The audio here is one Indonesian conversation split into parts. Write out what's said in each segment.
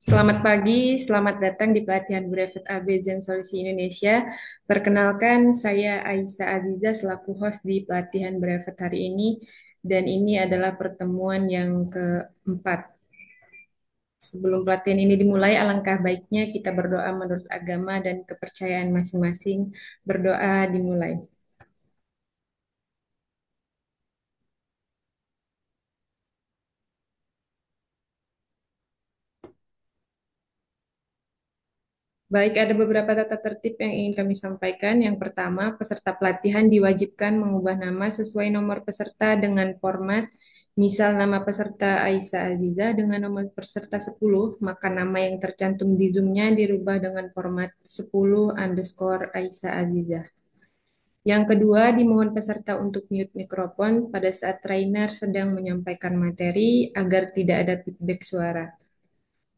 Selamat pagi, selamat datang di pelatihan Brevet AB Zen Solusi Indonesia. Perkenalkan, saya Aisyah Aziza selaku host di pelatihan Brevet hari ini, dan ini adalah pertemuan yang keempat. Sebelum pelatihan ini dimulai, alangkah baiknya kita berdoa menurut agama dan kepercayaan masing-masing. Berdoa dimulai. Baik, ada beberapa tata tertib yang ingin kami sampaikan. Yang pertama, peserta pelatihan diwajibkan mengubah nama sesuai nomor peserta dengan format, misal nama peserta Aisyah Aziza dengan nomor peserta 10, maka nama yang tercantum di Zoom-nya dirubah dengan format 10 underscore Aisyah Aziza. Yang kedua, dimohon peserta untuk mute mikrofon pada saat trainer sedang menyampaikan materi agar tidak ada feedback suara.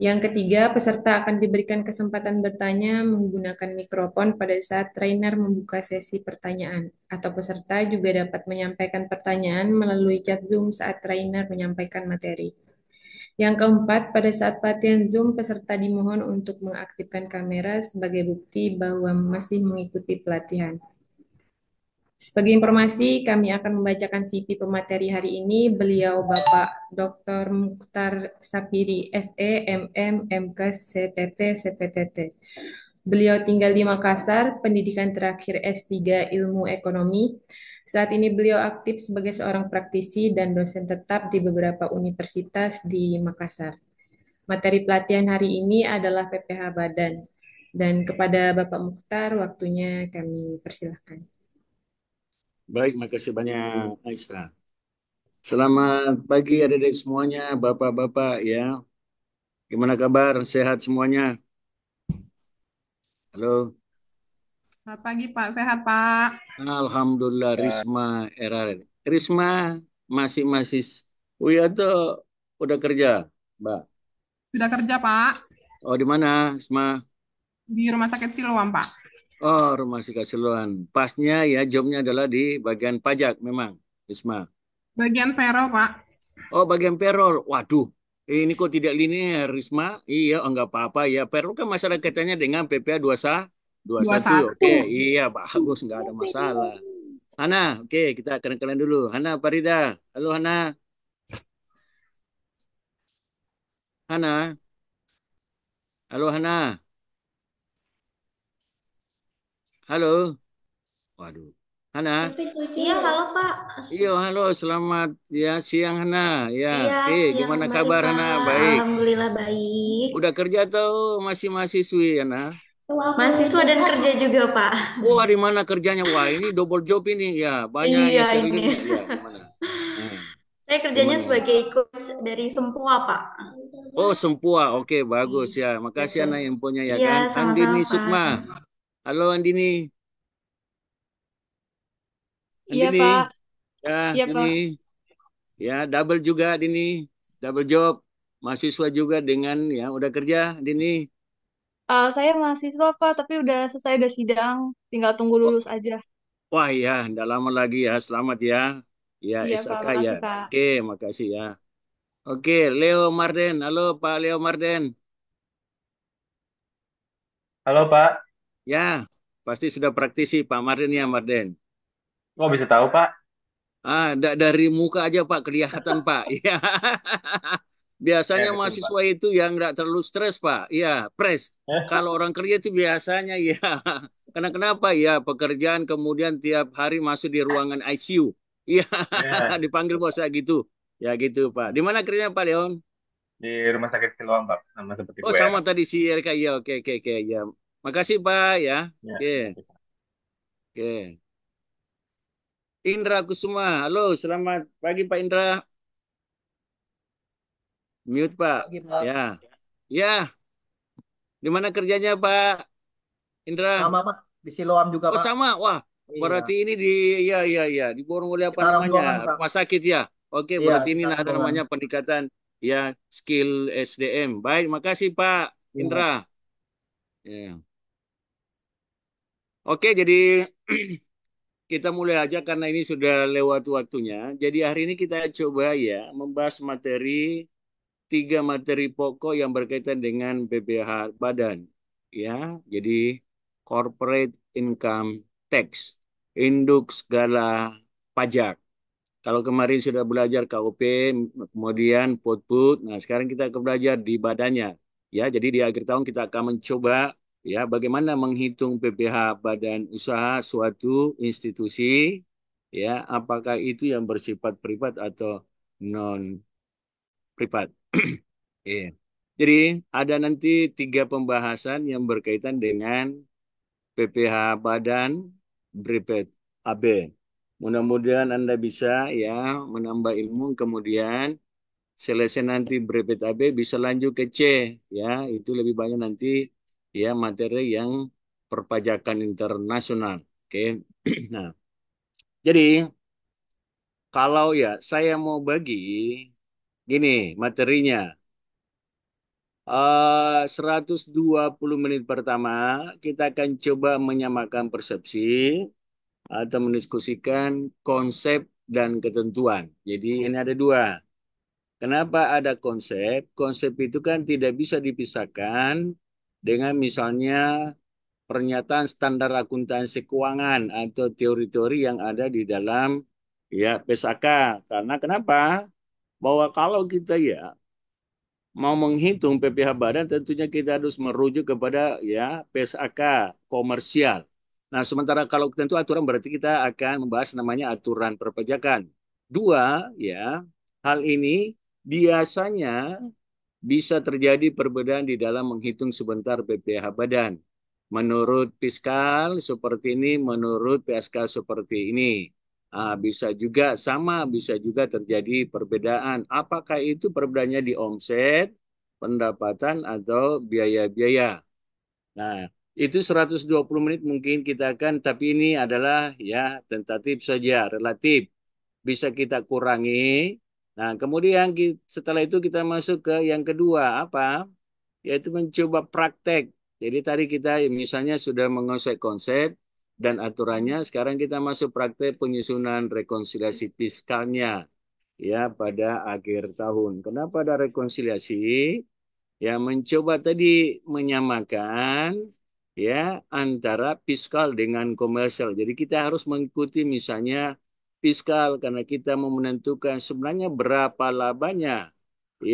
Yang ketiga, peserta akan diberikan kesempatan bertanya menggunakan mikrofon pada saat trainer membuka sesi pertanyaan, atau peserta juga dapat menyampaikan pertanyaan melalui chat Zoom saat trainer menyampaikan materi. Yang keempat, pada saat pelatihan Zoom, peserta dimohon untuk mengaktifkan kamera sebagai bukti bahwa masih mengikuti pelatihan. Sebagai informasi, kami akan membacakan CV pemateri hari ini. Beliau Bapak Dr. Mukhtar Sapiri, SE, MM, MK, CTT, CPTT. Beliau tinggal di Makassar, pendidikan terakhir S3 Ilmu Ekonomi. Saat ini beliau aktif sebagai seorang praktisi dan dosen tetap di beberapa universitas di Makassar. Materi pelatihan hari ini adalah PPH Badan. Dan kepada Bapak Mukhtar, waktunya kami persilahkan. Baik, makasih banyak Aisyah. Selamat pagi adik-adik semuanya, bapak-bapak ya. Gimana kabar? Sehat semuanya? Halo. Selamat pagi Pak, sehat Pak. Alhamdulillah Risma era Risma masih masih oh tuh udah kerja, Mbak. Sudah kerja Pak. Oh di mana, Risma? Di Rumah Sakit Siloam Pak. Oh, rumah sika seluan. Pasnya ya jobnya adalah di bagian pajak memang, Isma. Bagian payroll, Pak. Oh, bagian payroll. Waduh, ini kok tidak linear, Risma? Iya, enggak apa-apa ya. Payroll kan masalah masyarakatnya dengan PPA 21. 21. 21. Oke, iya, bagus, enggak ada masalah. Hana, oke, kita akan kalian dulu. Hana Parida. Halo Hana. Hana. Halo Hana. Halo. Waduh. Hana. Iya, ya. halo Pak. Iya, halo. Selamat ya siang Hana. Ya, iya, oke. Hey, gimana baik, kabar Hana? Baik. Alhamdulillah baik. Udah kerja atau masih mahasiswi Hana? Mahasiswa dan kerja juga Pak. Wah, di mana kerjanya? Wah, ini double job ini ya. Banyak iya, ya ini. Ya, Saya kerjanya gimana? sebagai ikut dari Sempua Pak. Oh, Sempua. Oke, bagus iya. ya. Makasih Hana infonya ya, ya kan. Sama Sukma. Halo Andini. Iya, Andini. Pak. Ya, Iya, Pak. ini. Ya, double juga Dini. Double job. Mahasiswa juga dengan ya udah kerja Dini. Uh, eh, saya mahasiswa, Pak, tapi udah selesai udah sidang, tinggal tunggu oh. lulus aja. Wah, ya, enggak lama lagi ya. Selamat ya. Ya, Iya, Pak. ya. Pak. Oke, makasih ya. Oke, Leo Marden. Halo Pak Leo Marden. Halo Pak, Ya, pasti sudah praktisi Pak Marden ya Marden. Kok oh, bisa tahu Pak? Ah, da dari muka aja Pak kelihatan Pak. Ya. biasanya ya, mahasiswa Pak. itu yang nggak terlalu stres Pak. Iya, press. Eh? Kalau orang kerja itu biasanya ya. Karena kenapa? Ya, pekerjaan kemudian tiap hari masuk di ruangan ICU. Iya, ya. dipanggil bos saya gitu. Ya gitu Pak. Di mana kerjanya Pak Leon? Di Rumah Sakit Siloam Pak, sama seperti Oh, gue. Ya. sama tadi si RK. Ya, oke oke oke. Ya, Makasih Pak ya. Oke. Ya, Oke. Okay. Indra Kusuma. Halo, selamat pagi Pak Indra. Mute Pak. Pagi, Pak. Ya. Ya. Di mana kerjanya Pak? Indra. Sama Pak. Di Siloam juga oh, Pak. Oh sama. Wah. Iya. Berarti ini di ya ya ya di oleh apa kita namanya? Rumah sakit ya. Oke, iya, berarti ini ada namanya peningkatan ya skill SDM. Baik, makasih Pak Indra. Iya. Ya. Yeah. Oke, jadi kita mulai aja karena ini sudah lewat waktunya. Jadi hari ini kita coba ya membahas materi tiga materi pokok yang berkaitan dengan PPH badan. Ya, jadi corporate income tax, induk segala pajak. Kalau kemarin sudah belajar KUP, kemudian put-put. nah sekarang kita akan belajar di badannya. Ya, jadi di akhir tahun kita akan mencoba ya bagaimana menghitung PPH badan usaha suatu institusi ya apakah itu yang bersifat privat atau non privat yeah. Iya. jadi ada nanti tiga pembahasan yang berkaitan dengan PPH badan privat AB mudah-mudahan anda bisa ya menambah ilmu kemudian selesai nanti privat AB bisa lanjut ke C ya itu lebih banyak nanti ya materi yang perpajakan internasional. Oke. Okay. nah, jadi kalau ya saya mau bagi gini materinya. Eh, uh, 120 menit pertama kita akan coba menyamakan persepsi atau mendiskusikan konsep dan ketentuan. Jadi ini ada dua. Kenapa ada konsep? Konsep itu kan tidak bisa dipisahkan dengan misalnya pernyataan standar akuntansi keuangan atau teori-teori yang ada di dalam ya PSAK. Karena kenapa? Bahwa kalau kita ya mau menghitung PPH badan tentunya kita harus merujuk kepada ya PSAK komersial. Nah, sementara kalau tentu aturan berarti kita akan membahas namanya aturan perpajakan. Dua, ya, hal ini biasanya bisa terjadi perbedaan di dalam menghitung sebentar PPH badan. Menurut fiskal seperti ini, menurut PSK seperti ini. Ah, bisa juga sama, bisa juga terjadi perbedaan. Apakah itu perbedaannya di omset, pendapatan, atau biaya-biaya? Nah, itu 120 menit mungkin kita akan, tapi ini adalah ya tentatif saja, relatif. Bisa kita kurangi, Nah, kemudian setelah itu kita masuk ke yang kedua, apa? Yaitu mencoba praktek. Jadi tadi kita misalnya sudah menguasai konsep dan aturannya, sekarang kita masuk praktek penyusunan rekonsiliasi fiskalnya ya pada akhir tahun. Kenapa ada rekonsiliasi? Ya mencoba tadi menyamakan ya antara fiskal dengan komersial. Jadi kita harus mengikuti misalnya fiskal karena kita mau menentukan sebenarnya berapa labanya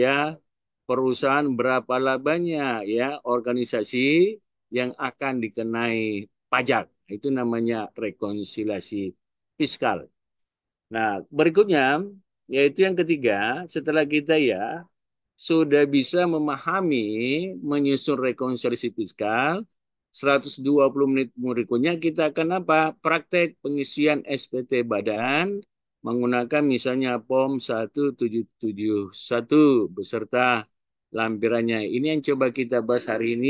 ya perusahaan berapa labanya ya organisasi yang akan dikenai pajak itu namanya rekonsiliasi fiskal. Nah, berikutnya yaitu yang ketiga setelah kita ya sudah bisa memahami menyusun rekonsiliasi fiskal 120 menit berikutnya kita akan apa? Praktek pengisian SPT badan menggunakan misalnya POM 1771 beserta lampirannya. Ini yang coba kita bahas hari ini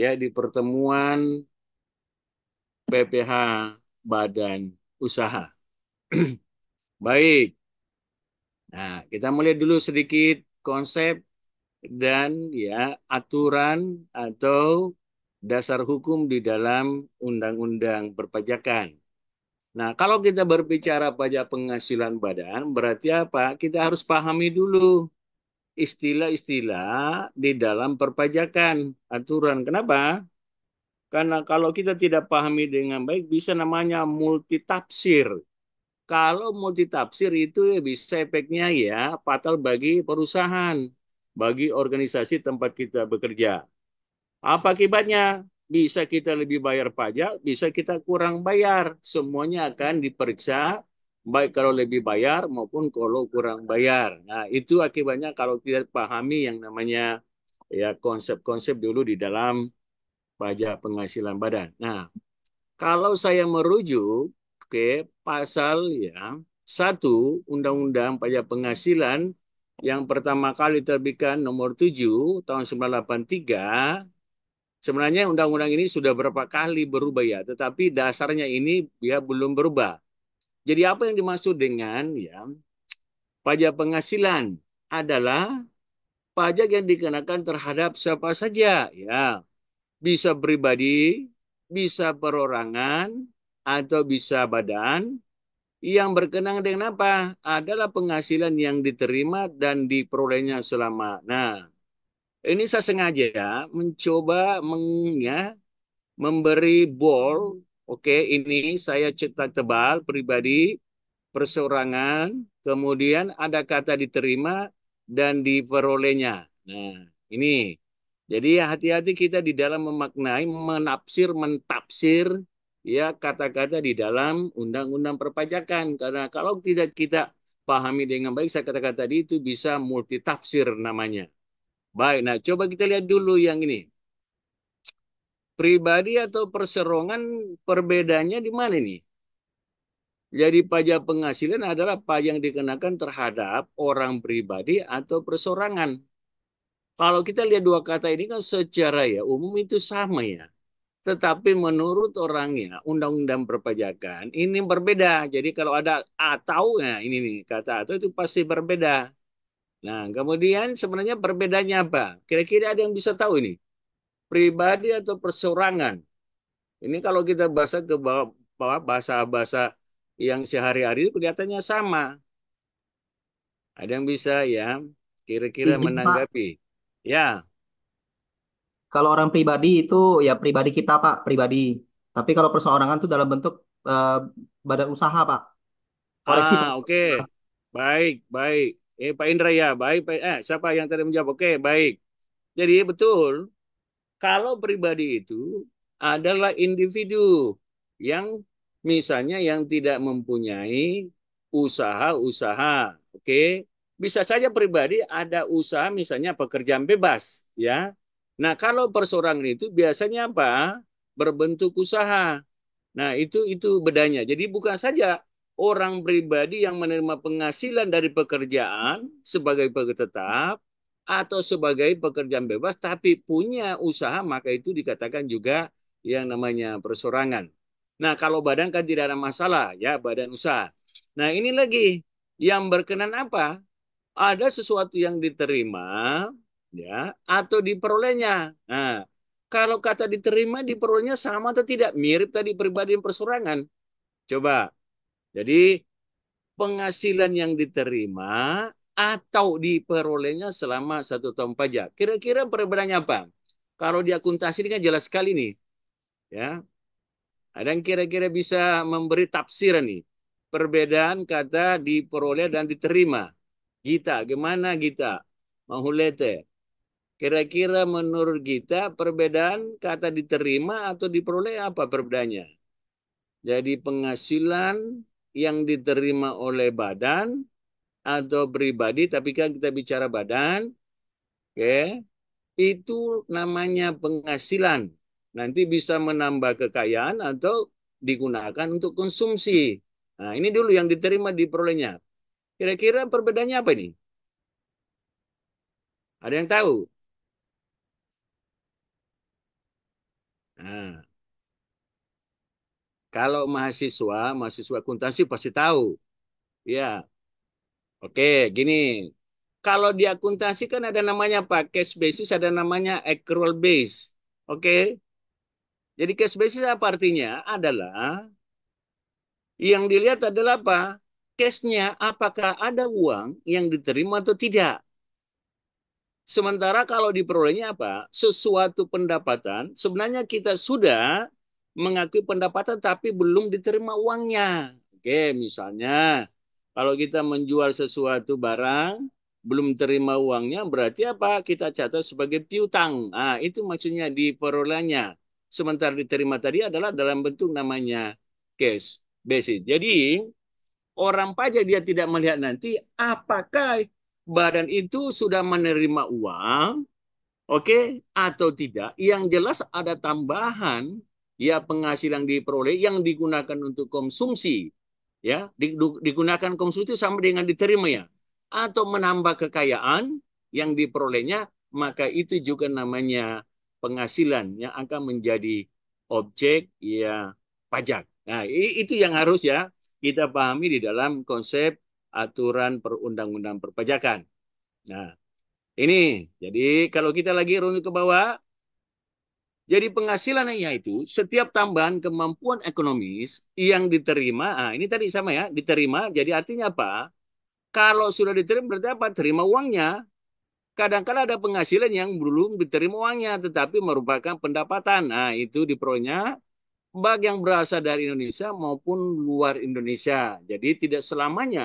ya di pertemuan PPH Badan Usaha. Baik. Nah, kita mulai dulu sedikit konsep dan ya aturan atau dasar hukum di dalam undang-undang perpajakan. Nah, kalau kita berbicara pajak penghasilan badan, berarti apa? Kita harus pahami dulu istilah-istilah di dalam perpajakan, aturan. Kenapa? Karena kalau kita tidak pahami dengan baik, bisa namanya multitafsir. Kalau multitafsir itu ya bisa efeknya ya fatal bagi perusahaan, bagi organisasi tempat kita bekerja. Apa akibatnya? Bisa kita lebih bayar pajak, bisa kita kurang bayar. Semuanya akan diperiksa baik kalau lebih bayar maupun kalau kurang bayar. Nah, itu akibatnya kalau tidak pahami yang namanya ya konsep-konsep dulu di dalam pajak penghasilan badan. Nah, kalau saya merujuk ke pasal ya satu Undang-Undang Pajak Penghasilan yang pertama kali terbitkan nomor 7 tahun 1983 Sebenarnya undang-undang ini sudah berapa kali berubah ya, tetapi dasarnya ini ya belum berubah. Jadi apa yang dimaksud dengan ya pajak penghasilan adalah pajak yang dikenakan terhadap siapa saja ya. Bisa pribadi, bisa perorangan atau bisa badan yang berkenaan dengan apa? Adalah penghasilan yang diterima dan diperolehnya selama. Nah, ini saya sengaja ya, mencoba meng, ya, memberi ball. Oke, okay, ini saya cipta tebal pribadi, perseorangan, kemudian ada kata diterima dan diperolehnya. Nah, ini. Jadi hati-hati kita di dalam memaknai, menafsir, mentafsir ya kata-kata di dalam undang-undang perpajakan. Karena kalau tidak kita pahami dengan baik, saya kata-kata tadi itu bisa multitafsir namanya. Baik, nah coba kita lihat dulu yang ini. Pribadi atau perserongan perbedaannya di mana ini? Jadi pajak penghasilan adalah pajak yang dikenakan terhadap orang pribadi atau perserongan Kalau kita lihat dua kata ini kan secara ya umum itu sama ya. Tetapi menurut orangnya, undang-undang perpajakan ini berbeda. Jadi kalau ada atau, ya nah, ini nih, kata atau itu pasti berbeda. Nah, kemudian sebenarnya perbedaannya apa? Kira-kira ada yang bisa tahu ini? Pribadi atau perseorangan? Ini kalau kita bahasa ke bawah, bahasa-bahasa yang sehari-hari itu kelihatannya sama. Ada yang bisa ya kira-kira iya, menanggapi? Pak. Ya. Kalau orang pribadi itu ya pribadi kita Pak, pribadi. Tapi kalau perseorangan itu dalam bentuk uh, badan usaha Pak. Koreksi ah, Oke. Okay. Baik, baik. Eh, Pak Indra ya, baik. Pak, eh, siapa yang tadi menjawab? Oke, baik. Jadi betul, kalau pribadi itu adalah individu yang misalnya yang tidak mempunyai usaha-usaha, oke? Bisa saja pribadi ada usaha misalnya pekerjaan bebas, ya. Nah, kalau persorangan itu biasanya apa? Berbentuk usaha. Nah, itu itu bedanya. Jadi bukan saja orang pribadi yang menerima penghasilan dari pekerjaan sebagai pekerja tetap atau sebagai pekerjaan bebas tapi punya usaha maka itu dikatakan juga yang namanya persorangan. Nah, kalau badan kan tidak ada masalah ya badan usaha. Nah, ini lagi yang berkenan apa? Ada sesuatu yang diterima ya atau diperolehnya. Nah, kalau kata diterima diperolehnya sama atau tidak mirip tadi pribadi dan persorangan. Coba jadi penghasilan yang diterima atau diperolehnya selama satu tahun pajak. Kira-kira perbedaannya apa? Kalau di akuntansi ini kan jelas sekali nih. Ya. Ada yang kira-kira bisa memberi tafsir nih. Perbedaan kata diperoleh dan diterima. Gita, gimana Gita? Mahulete. Kira-kira menurut gita perbedaan kata diterima atau diperoleh apa perbedaannya? Jadi penghasilan yang diterima oleh badan atau pribadi, tapi kan kita bicara badan, oke, okay, itu namanya penghasilan. Nanti bisa menambah kekayaan atau digunakan untuk konsumsi. Nah, ini dulu yang diterima diperolehnya. Kira-kira perbedaannya apa ini? Ada yang tahu? Nah, kalau mahasiswa, mahasiswa akuntansi pasti tahu. Ya. Oke, gini. Kalau di akuntansi kan ada namanya apa? Cash basis ada namanya accrual base. Oke. Jadi cash basis apa artinya? Adalah yang dilihat adalah apa? Cashnya apakah ada uang yang diterima atau tidak. Sementara kalau diperolehnya apa? Sesuatu pendapatan, sebenarnya kita sudah mengakui pendapatan tapi belum diterima uangnya. Oke, misalnya kalau kita menjual sesuatu barang belum terima uangnya berarti apa? Kita catat sebagai piutang. Ah, itu maksudnya di diperolehnya. Sementara diterima tadi adalah dalam bentuk namanya cash basis. Jadi orang pajak dia tidak melihat nanti apakah badan itu sudah menerima uang, oke okay, atau tidak. Yang jelas ada tambahan ya penghasilan diperoleh yang digunakan untuk konsumsi ya digunakan konsumsi itu sama dengan diterima ya atau menambah kekayaan yang diperolehnya maka itu juga namanya penghasilan yang akan menjadi objek ya pajak. Nah, itu yang harus ya kita pahami di dalam konsep aturan perundang-undang perpajakan. Nah, ini jadi kalau kita lagi runut ke bawah jadi penghasilan itu setiap tambahan kemampuan ekonomis yang diterima, ah, ini tadi sama ya, diterima. Jadi artinya apa? Kalau sudah diterima berarti apa? Terima uangnya. Kadang-kadang ada penghasilan yang belum diterima uangnya, tetapi merupakan pendapatan. Nah, itu diperolehnya bagi yang berasal dari Indonesia maupun luar Indonesia. Jadi tidak selamanya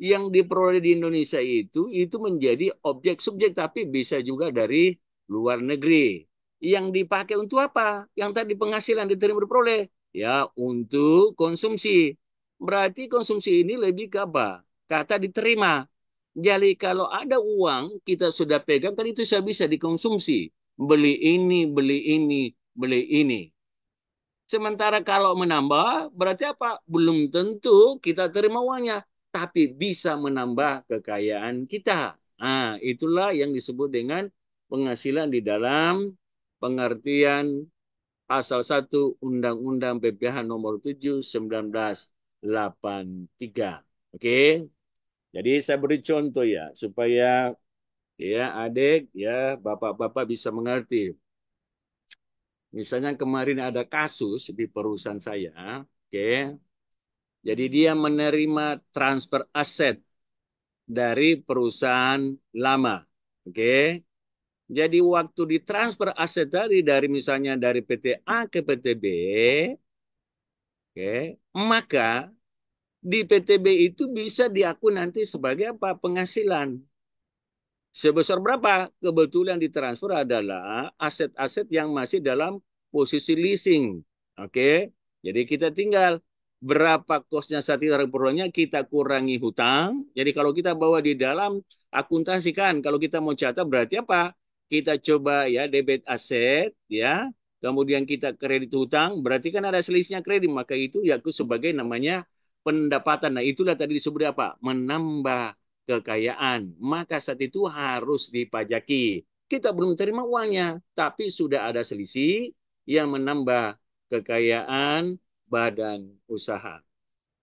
yang diperoleh di Indonesia itu itu menjadi objek subjek tapi bisa juga dari luar negeri yang dipakai untuk apa? Yang tadi penghasilan diterima diperoleh? Ya, untuk konsumsi. Berarti konsumsi ini lebih ke apa? Kata diterima. Jadi kalau ada uang, kita sudah pegang, kan itu sudah bisa dikonsumsi. Beli ini, beli ini, beli ini. Sementara kalau menambah, berarti apa? Belum tentu kita terima uangnya. Tapi bisa menambah kekayaan kita. Nah, itulah yang disebut dengan penghasilan di dalam pengertian pasal satu Undang-Undang PPH nomor 7 1983. Oke. Jadi saya beri contoh ya supaya ya adik ya bapak-bapak bisa mengerti. Misalnya kemarin ada kasus di perusahaan saya, oke. Jadi dia menerima transfer aset dari perusahaan lama, oke. Jadi waktu ditransfer aset tadi dari misalnya dari PT A ke PT B, oke, okay, maka di PT B itu bisa diakui nanti sebagai apa penghasilan. Sebesar berapa? Kebetulan ditransfer adalah aset-aset yang masih dalam posisi leasing. Oke, okay? jadi kita tinggal berapa kosnya saat itu perlunya kita kurangi hutang. Jadi kalau kita bawa di dalam akuntansi kalau kita mau catat berarti apa? kita coba ya debit aset ya kemudian kita kredit hutang berarti kan ada selisihnya kredit maka itu ya aku sebagai namanya pendapatan nah itulah tadi disebut apa menambah kekayaan maka saat itu harus dipajaki kita belum terima uangnya tapi sudah ada selisih yang menambah kekayaan badan usaha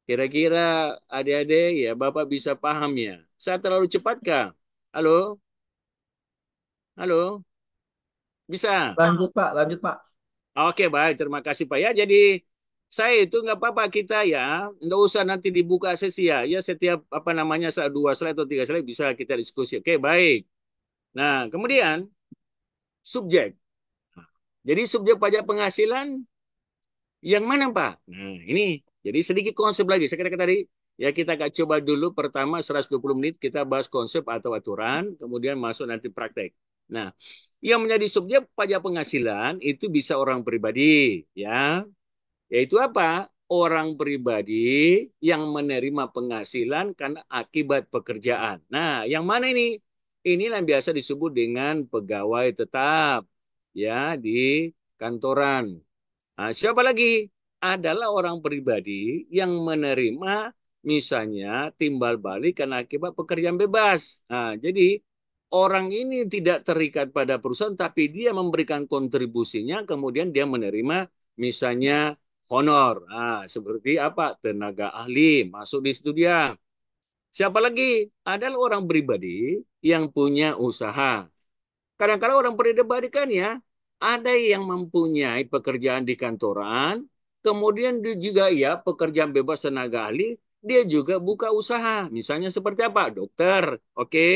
kira-kira adik-adik ya bapak bisa paham ya saya terlalu cepatkah halo Halo. Bisa? Lanjut Pak, lanjut Pak. Oke baik, terima kasih Pak. Ya jadi saya itu nggak apa-apa kita ya, nggak usah nanti dibuka sesi ya. Ya setiap apa namanya saat dua slide atau tiga slide bisa kita diskusi. Oke baik. Nah kemudian subjek. Jadi subjek pajak penghasilan yang mana Pak? Nah ini jadi sedikit konsep lagi. Saya kira tadi Ya kita akan coba dulu pertama 120 menit kita bahas konsep atau aturan, kemudian masuk nanti praktek. Nah, yang menjadi subjek pajak penghasilan itu bisa orang pribadi, ya. Yaitu apa? Orang pribadi yang menerima penghasilan karena akibat pekerjaan. Nah, yang mana ini? Inilah yang biasa disebut dengan pegawai tetap, ya, di kantoran. Nah, siapa lagi? Adalah orang pribadi yang menerima misalnya timbal balik karena akibat pekerjaan bebas. Nah, jadi orang ini tidak terikat pada perusahaan tapi dia memberikan kontribusinya kemudian dia menerima misalnya honor nah, seperti apa tenaga ahli masuk di situ dia siapa lagi adalah orang pribadi yang punya usaha kadang-kadang orang pribadi kan ya ada yang mempunyai pekerjaan di kantoran kemudian dia juga ya pekerjaan bebas tenaga ahli dia juga buka usaha misalnya seperti apa dokter oke okay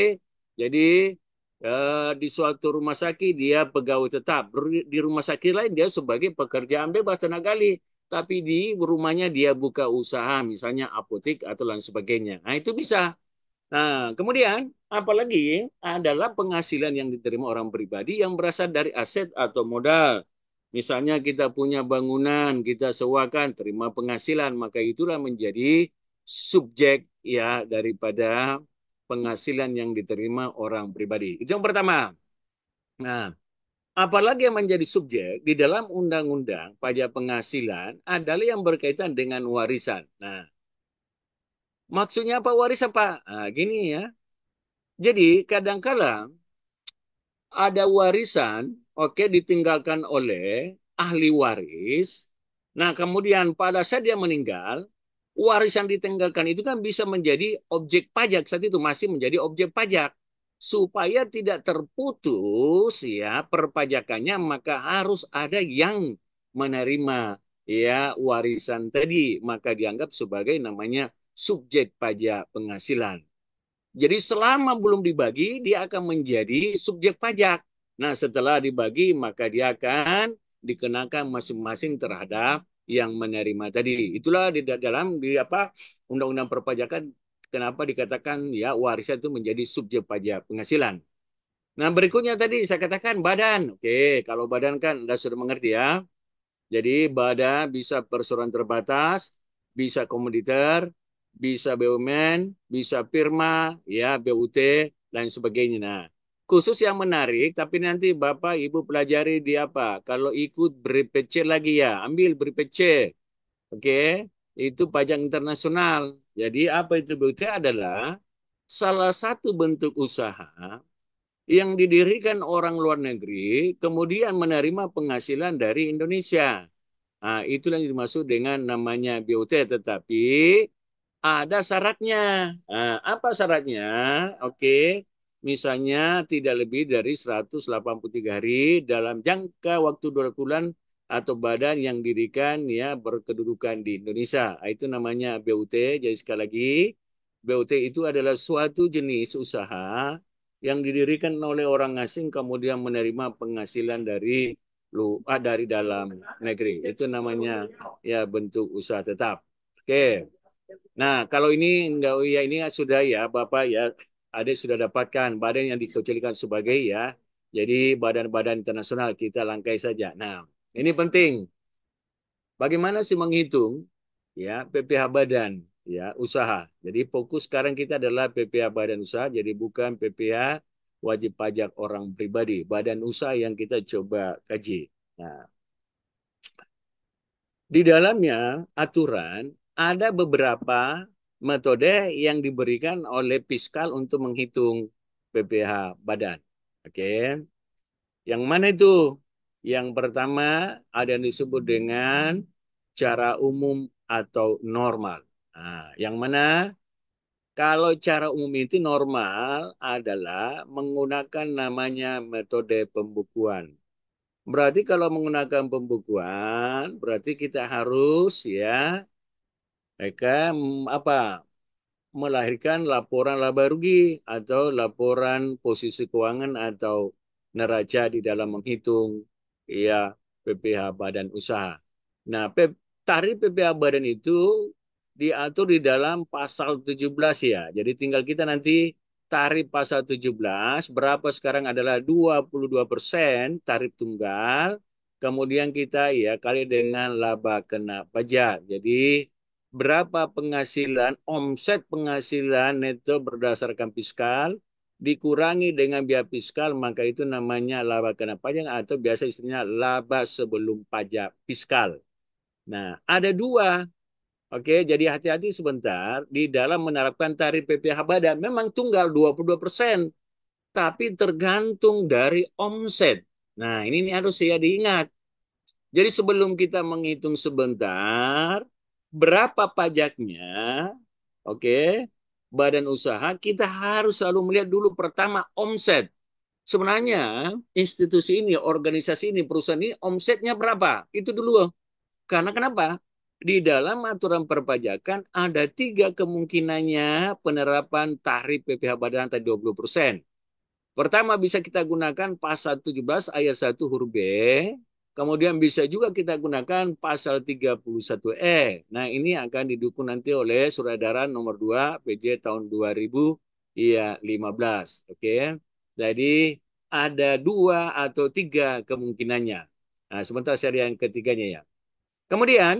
jadi uh, di suatu rumah sakit dia pegawai tetap, di rumah sakit lain dia sebagai pekerjaan bebas tenaga ahli, tapi di rumahnya dia buka usaha misalnya apotek atau lain sebagainya. Nah, itu bisa. Nah, kemudian apalagi adalah penghasilan yang diterima orang pribadi yang berasal dari aset atau modal. Misalnya kita punya bangunan, kita sewakan, terima penghasilan, maka itulah menjadi subjek ya daripada penghasilan yang diterima orang pribadi. Itu yang pertama. Nah, apalagi yang menjadi subjek di dalam undang-undang pajak penghasilan adalah yang berkaitan dengan warisan. Nah, maksudnya apa warisan, Pak? Nah, gini ya. Jadi, kadangkala ada warisan, oke, okay, ditinggalkan oleh ahli waris. Nah, kemudian pada saat dia meninggal, warisan ditinggalkan itu kan bisa menjadi objek pajak saat itu masih menjadi objek pajak supaya tidak terputus ya perpajakannya maka harus ada yang menerima ya warisan tadi maka dianggap sebagai namanya subjek pajak penghasilan. Jadi selama belum dibagi dia akan menjadi subjek pajak. Nah, setelah dibagi maka dia akan dikenakan masing-masing terhadap yang menerima tadi. Itulah di dalam di apa undang-undang perpajakan kenapa dikatakan ya warisan itu menjadi subjek pajak penghasilan. Nah, berikutnya tadi saya katakan badan. Oke, kalau badan kan Anda sudah mengerti ya. Jadi badan bisa perseroan terbatas, bisa komoditer, bisa BUMN, bisa firma, ya BUT dan sebagainya. Nah, Khusus yang menarik, tapi nanti Bapak Ibu pelajari di apa. Kalau ikut beri BPC lagi ya, ambil beri BPC. Oke, okay? itu pajak internasional. Jadi apa itu bukti adalah salah satu bentuk usaha yang didirikan orang luar negeri kemudian menerima penghasilan dari Indonesia. Nah, itu yang dimaksud dengan namanya BOT tetapi ada syaratnya. Nah, apa syaratnya? Oke, okay misalnya tidak lebih dari 183 hari dalam jangka waktu dua bulan atau badan yang didirikan ya berkedudukan di Indonesia. Ah, itu namanya BUT. Jadi sekali lagi, BUT itu adalah suatu jenis usaha yang didirikan oleh orang asing kemudian menerima penghasilan dari lu ah, dari dalam negeri. Itu namanya ya bentuk usaha tetap. Oke. Okay. Nah, kalau ini enggak ya ini sudah ya Bapak ya adik sudah dapatkan badan yang dikecilkan sebagai ya jadi badan-badan internasional kita langkai saja. Nah, ini penting. Bagaimana sih menghitung ya PPH badan ya usaha. Jadi fokus sekarang kita adalah PPH badan usaha jadi bukan PPH wajib pajak orang pribadi, badan usaha yang kita coba kaji. Nah, di dalamnya aturan ada beberapa metode yang diberikan oleh fiskal untuk menghitung PPH badan. Oke. Okay. Yang mana itu? Yang pertama ada yang disebut dengan cara umum atau normal. Nah, yang mana kalau cara umum itu normal adalah menggunakan namanya metode pembukuan. Berarti kalau menggunakan pembukuan, berarti kita harus ya mereka mm, apa melahirkan laporan laba rugi atau laporan posisi keuangan atau neraca di dalam menghitung ya PPH badan usaha. Nah, tarif PPH badan itu diatur di dalam pasal 17 ya. Jadi tinggal kita nanti tarif pasal 17 berapa sekarang adalah 22% tarif tunggal. Kemudian kita ya kali dengan laba kena pajak. Jadi berapa penghasilan, omset penghasilan neto berdasarkan fiskal, dikurangi dengan biaya fiskal, maka itu namanya laba kena pajak atau biasa istilahnya laba sebelum pajak fiskal. Nah, ada dua. Oke, jadi hati-hati sebentar di dalam menerapkan tarif PPh badan. Memang tunggal 22%, tapi tergantung dari omset. Nah, ini harus saya diingat. Jadi sebelum kita menghitung sebentar, berapa pajaknya, oke, okay, badan usaha, kita harus selalu melihat dulu pertama omset. Sebenarnya institusi ini, organisasi ini, perusahaan ini omsetnya berapa? Itu dulu. Karena kenapa? Di dalam aturan perpajakan ada tiga kemungkinannya penerapan tarif PPh badan tadi 20 persen. Pertama bisa kita gunakan pasal 17 ayat 1 huruf B Kemudian bisa juga kita gunakan pasal 31E. Nah, ini akan didukung nanti oleh surat edaran nomor 2 PJ tahun 2015. Oke. Jadi ada dua atau tiga kemungkinannya. Nah, sementara seri yang ketiganya ya. Kemudian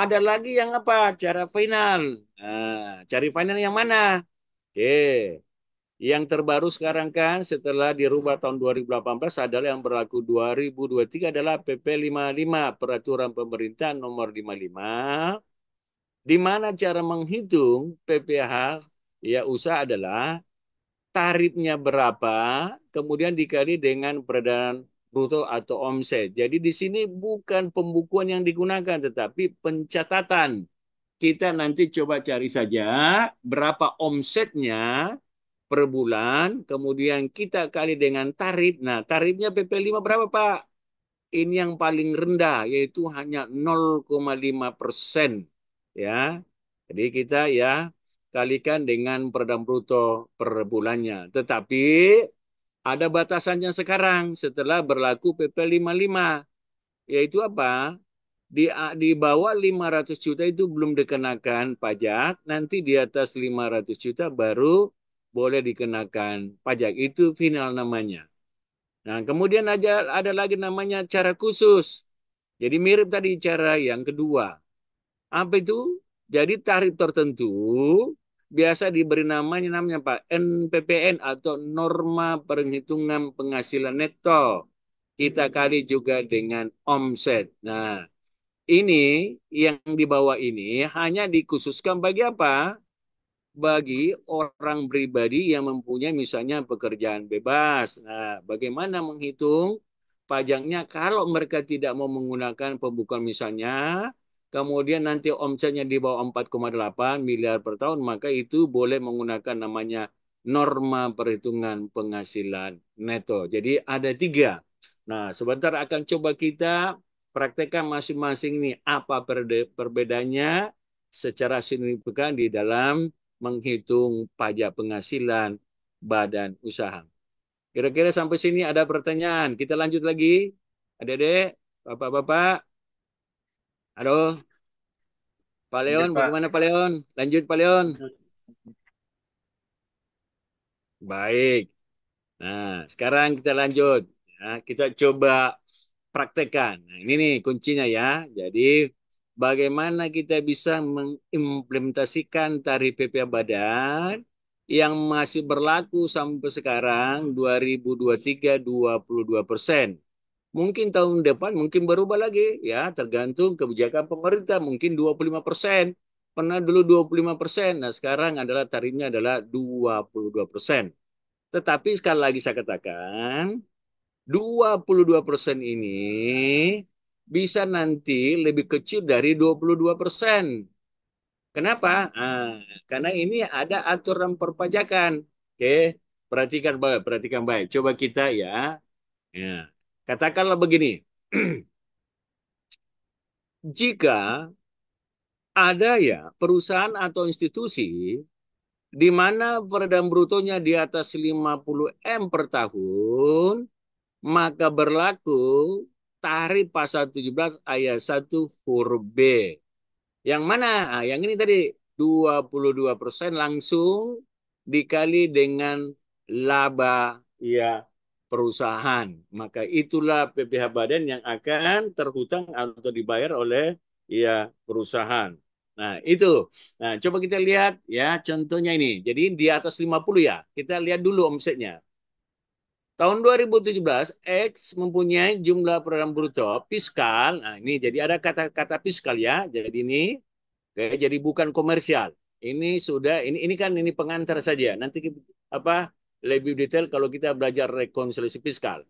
ada lagi yang apa? Cara final. Nah, cari final yang mana? Oke. Yang terbaru sekarang kan setelah dirubah tahun 2018 adalah yang berlaku 2023 adalah PP 55 Peraturan Pemerintah nomor 55 di mana cara menghitung PPH ya usaha adalah tarifnya berapa kemudian dikali dengan peredaran bruto atau omset. Jadi di sini bukan pembukuan yang digunakan tetapi pencatatan. Kita nanti coba cari saja berapa omsetnya per bulan, kemudian kita kali dengan tarif. Nah, tarifnya PP5 berapa, Pak? Ini yang paling rendah, yaitu hanya 0,5 persen. Ya, jadi kita ya kalikan dengan Perdam Bruto per bulannya. Tetapi ada batasannya sekarang setelah berlaku PP 55 yaitu apa? Di, di bawah 500 juta itu belum dikenakan pajak, nanti di atas 500 juta baru boleh dikenakan pajak. Itu final namanya. Nah, kemudian ada, ada lagi namanya cara khusus. Jadi mirip tadi cara yang kedua. Apa itu? Jadi tarif tertentu biasa diberi namanya namanya Pak NPPN atau norma perhitungan penghasilan netto. Kita kali juga dengan omset. Nah, ini yang di bawah ini hanya dikhususkan bagi apa? bagi orang pribadi yang mempunyai misalnya pekerjaan bebas. Nah, bagaimana menghitung pajaknya kalau mereka tidak mau menggunakan pembukaan misalnya, kemudian nanti omsetnya di bawah 4,8 miliar per tahun, maka itu boleh menggunakan namanya norma perhitungan penghasilan neto. Jadi ada tiga. Nah, sebentar akan coba kita praktekkan masing-masing nih apa perbedaannya secara signifikan di dalam menghitung pajak penghasilan badan usaha. Kira-kira sampai sini ada pertanyaan. Kita lanjut lagi. Adik-adik, bapak-bapak. Halo. Pak iya, Leon, Lanjut, Pak. bagaimana Pak Leon? Lanjut Pak Leon. Baik. Nah, sekarang kita lanjut. Nah, kita coba praktekkan. Nah, ini nih kuncinya ya. Jadi bagaimana kita bisa mengimplementasikan tarif PPA Badan yang masih berlaku sampai sekarang 2023 22 persen. Mungkin tahun depan mungkin berubah lagi ya tergantung kebijakan pemerintah mungkin 25 persen. Pernah dulu 25 persen, nah sekarang adalah tarifnya adalah 22 persen. Tetapi sekali lagi saya katakan, 22 persen ini bisa nanti lebih kecil dari 22 persen. Kenapa? Nah, karena ini ada aturan perpajakan. Oke, perhatikan baik, perhatikan baik. Coba kita ya, ya. katakanlah begini. Jika ada ya perusahaan atau institusi di mana peredam brutonya di atas 50 M per tahun, maka berlaku Tahrim pasal 17 ayat 1 huruf B. Yang mana? Nah, yang ini tadi 22% langsung dikali dengan laba ya perusahaan. Maka itulah PPH badan yang akan terhutang atau dibayar oleh ya perusahaan. Nah, itu. Nah, coba kita lihat ya contohnya ini. Jadi di atas 50 ya. Kita lihat dulu omsetnya. Tahun 2017, X mempunyai jumlah program bruto fiskal. Nah, ini jadi ada kata-kata fiskal ya. Jadi ini okay, jadi bukan komersial. Ini sudah ini ini kan ini pengantar saja. Nanti apa lebih detail kalau kita belajar rekonsiliasi fiskal.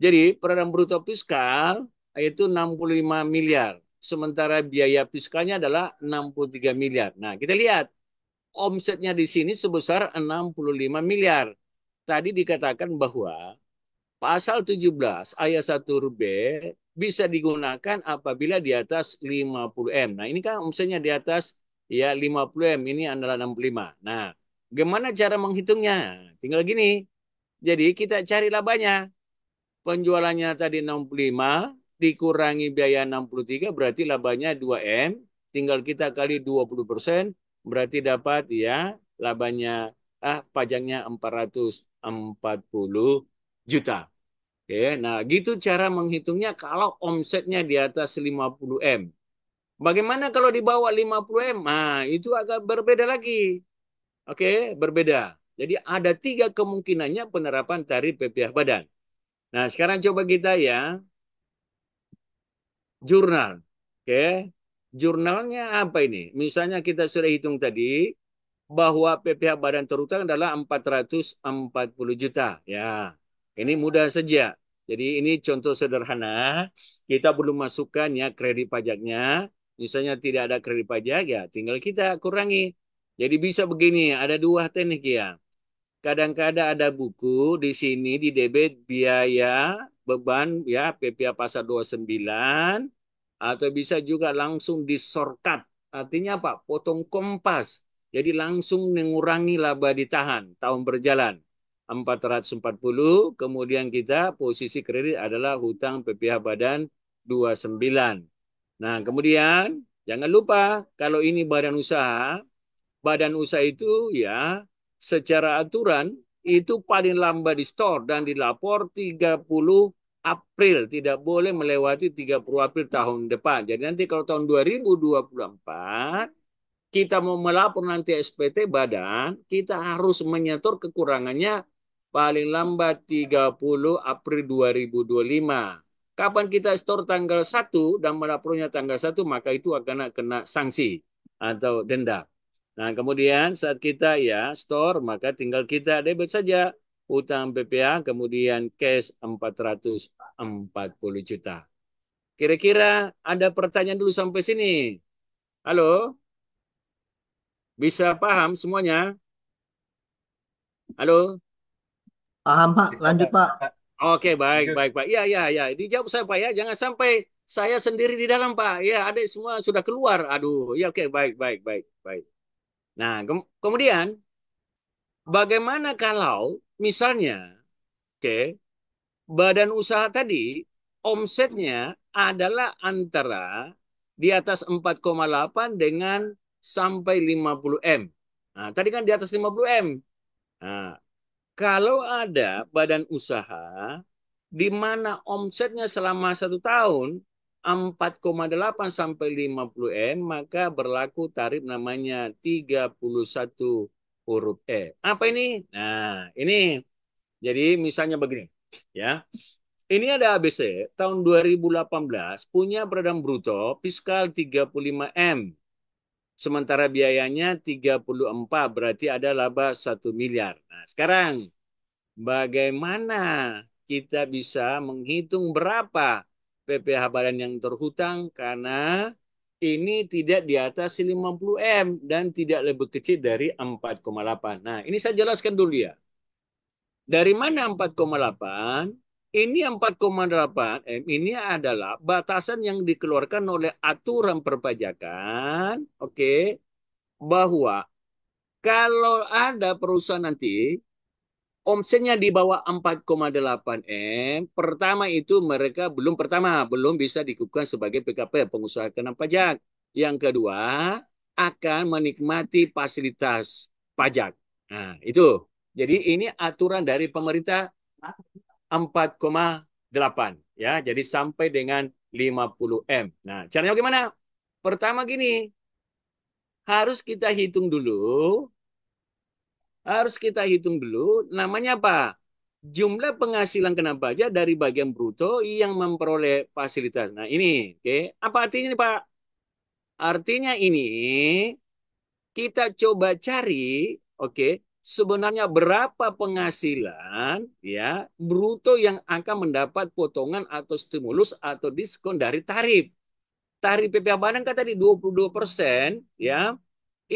Jadi program bruto fiskal itu 65 miliar. Sementara biaya fiskalnya adalah 63 miliar. Nah, kita lihat omsetnya di sini sebesar 65 miliar tadi dikatakan bahwa pasal 17 ayat 1 B bisa digunakan apabila di atas 50 M. Nah, ini kan misalnya di atas ya 50 M ini adalah 65. Nah, gimana cara menghitungnya? Tinggal gini. Jadi kita cari labanya. Penjualannya tadi 65 dikurangi biaya 63 berarti labanya 2 M. Tinggal kita kali 20 persen berarti dapat ya labanya ah pajaknya 400 juta. oke. nah, gitu cara menghitungnya kalau omsetnya di atas 50 M. Bagaimana kalau di bawah 50 M? Nah, itu agak berbeda lagi. Oke, berbeda. Jadi ada tiga kemungkinannya penerapan tarif PPH badan. Nah, sekarang coba kita ya. Jurnal. Oke. Jurnalnya apa ini? Misalnya kita sudah hitung tadi, bahwa PPH badan terutang adalah 440 juta. Ya, ini mudah saja. Jadi ini contoh sederhana, kita belum masukkan ya kredit pajaknya. Misalnya tidak ada kredit pajak ya tinggal kita kurangi. Jadi bisa begini, ada dua teknik ya. Kadang-kadang ada buku di sini di debit biaya beban ya PPA pasar 29 atau bisa juga langsung di disorkat. Artinya apa? Potong kompas. Jadi langsung mengurangi laba ditahan tahun berjalan. 440, kemudian kita posisi kredit adalah hutang PPH badan 29. Nah, kemudian jangan lupa kalau ini badan usaha, badan usaha itu ya secara aturan itu paling lambat di store dan dilapor 30 April, tidak boleh melewati 30 April tahun depan. Jadi nanti kalau tahun 2024 kita mau melapor nanti SPT badan, kita harus menyetor kekurangannya paling lambat 30 April 2025. Kapan kita store tanggal 1 dan melapornya tanggal 1, maka itu akan kena sanksi atau denda. Nah, kemudian saat kita ya store, maka tinggal kita debit saja utang PPA, kemudian cash 440 juta. Kira-kira ada pertanyaan dulu sampai sini. Halo? Bisa paham semuanya? Halo? Paham, Pak. Lanjut, Pak. Oke, baik, baik, Pak. Iya, iya, iya. Dijawab saya, Pak, ya. Jangan sampai saya sendiri di dalam, Pak. Ya, adik semua sudah keluar. Aduh, iya oke, baik, baik, baik, baik. Nah, ke kemudian bagaimana kalau misalnya oke, badan usaha tadi omsetnya adalah antara di atas 4,8 dengan sampai 50 M. Nah, tadi kan di atas 50 M. Nah, kalau ada badan usaha di mana omsetnya selama satu tahun 4,8 sampai 50 M, maka berlaku tarif namanya 31 huruf E. Apa ini? Nah, ini jadi misalnya begini, ya. Ini ada ABC tahun 2018 punya peredam bruto fiskal 35 M sementara biayanya 34 berarti ada laba 1 miliar. Nah, sekarang bagaimana kita bisa menghitung berapa PPH badan yang terhutang karena ini tidak di atas 50 M dan tidak lebih kecil dari 4,8. Nah, ini saya jelaskan dulu ya. Dari mana 4,8? Ini 4,8 M ini adalah batasan yang dikeluarkan oleh aturan perpajakan, oke, okay, bahwa kalau ada perusahaan nanti omsetnya di bawah 4,8 M, pertama itu mereka belum pertama belum bisa dikukuhkan sebagai PKP pengusaha kena pajak. Yang kedua, akan menikmati fasilitas pajak. Nah, itu. Jadi ini aturan dari pemerintah 4,8 ya. Jadi sampai dengan 50 M. Nah, caranya bagaimana? Pertama gini, harus kita hitung dulu harus kita hitung dulu namanya apa? Jumlah penghasilan kenapa aja dari bagian bruto yang memperoleh fasilitas. Nah, ini, oke. Okay. Apa artinya ini Pak? Artinya ini kita coba cari, oke, okay, sebenarnya berapa penghasilan ya bruto yang akan mendapat potongan atau stimulus atau diskon dari tarif. Tarif PPh Badan kan tadi 22 persen ya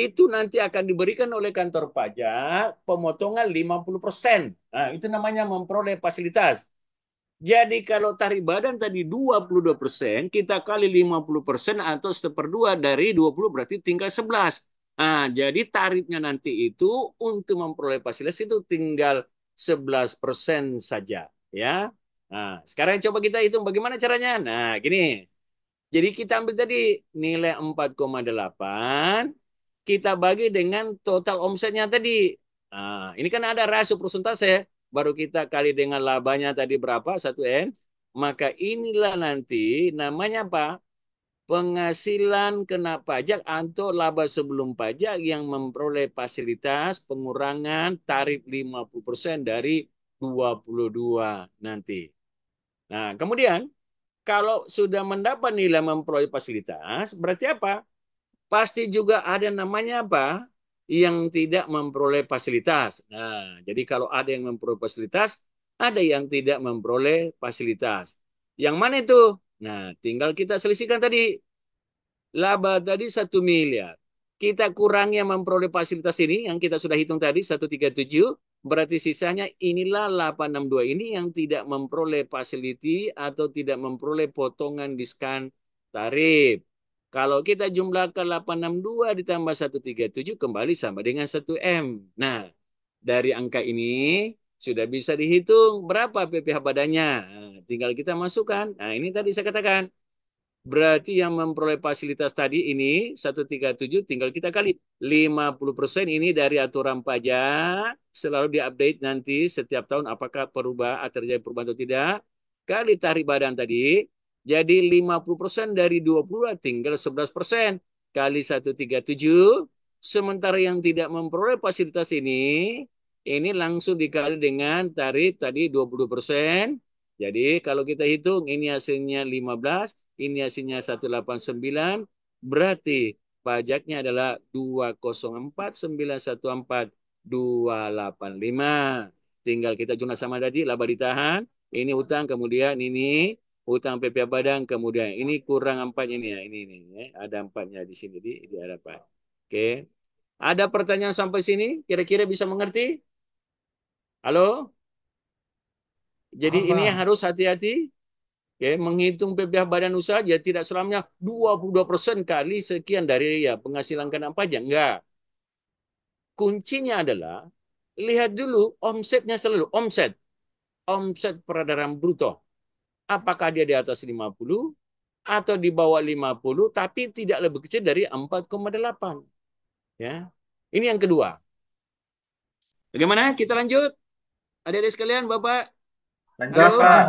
itu nanti akan diberikan oleh kantor pajak pemotongan 50 persen. Nah, itu namanya memperoleh fasilitas. Jadi kalau tarif badan tadi 22 persen, kita kali 50 persen atau seperdua dari 20 berarti tinggal 11. Nah, jadi tarifnya nanti itu untuk memperoleh fasilitas itu tinggal 11% saja, ya. Nah, sekarang coba kita hitung bagaimana caranya. Nah, gini. Jadi kita ambil tadi nilai 4,8 kita bagi dengan total omsetnya tadi. Nah, ini kan ada rasio persentase baru kita kali dengan labanya tadi berapa 1 n maka inilah nanti namanya apa? penghasilan kena pajak atau laba sebelum pajak yang memperoleh fasilitas pengurangan tarif 50% dari 22 nanti. Nah, kemudian kalau sudah mendapat nilai memperoleh fasilitas, berarti apa? Pasti juga ada namanya apa? Yang tidak memperoleh fasilitas. Nah, jadi kalau ada yang memperoleh fasilitas, ada yang tidak memperoleh fasilitas. Yang mana itu? Nah, tinggal kita selisihkan tadi. Laba tadi satu miliar. Kita yang memperoleh fasilitas ini yang kita sudah hitung tadi 137. Berarti sisanya inilah 862 ini yang tidak memperoleh fasiliti atau tidak memperoleh potongan diskon tarif. Kalau kita jumlahkan 862 ditambah 137 kembali sama dengan 1M. Nah, dari angka ini sudah bisa dihitung berapa pph badannya. Nah, tinggal kita masukkan. Nah, ini tadi saya katakan. Berarti yang memperoleh fasilitas tadi ini 137 tinggal kita kali 50% ini dari aturan pajak selalu diupdate nanti setiap tahun apakah perubahan terjadi perubahan atau tidak kali tarif badan tadi jadi 50% dari 20 tinggal 11% kali 137 sementara yang tidak memperoleh fasilitas ini ini langsung dikali dengan tarif tadi 20 persen. Jadi kalau kita hitung ini hasilnya 15, ini hasilnya 189, berarti pajaknya adalah 204914285. Tinggal kita jumlah sama tadi, laba ditahan, ini utang kemudian ini utang PPA Padang kemudian ini kurang empat ini ya, ini ini ya. ada empatnya di sini di di hadapan. Oke. Okay. Ada pertanyaan sampai sini? Kira-kira bisa mengerti? Halo? Jadi Apa? ini harus hati-hati. okay, menghitung PPH badan usaha ya tidak selamanya 22% kali sekian dari ya penghasilan kena pajak. Enggak. Kuncinya adalah lihat dulu omsetnya selalu omset. Omset peradaran bruto. Apakah dia di atas 50 atau di bawah 50 tapi tidak lebih kecil dari 4,8. Ya. Ini yang kedua. Bagaimana? Kita lanjut. Adik-adik sekalian, Bapak? Jelas, Pak.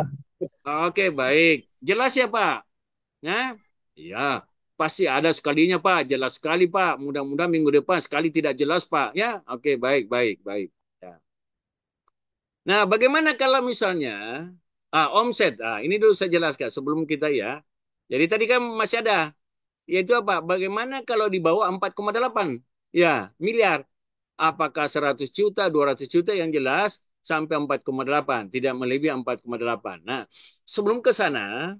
Oke, baik. Jelas ya, Pak? Ya? Ya. Pasti ada sekalinya, Pak. Jelas sekali, Pak. Mudah-mudahan minggu depan sekali tidak jelas, Pak. Ya? Oke, baik, baik, baik. Ya. Nah, bagaimana kalau misalnya ah, omset? Ah, ini dulu saya jelaskan sebelum kita ya. Jadi tadi kan masih ada. Yaitu apa? Bagaimana kalau di bawah 4,8? Ya, miliar. Apakah 100 juta, 200 juta yang jelas sampai 4,8, tidak melebihi 4,8. Nah, sebelum ke sana,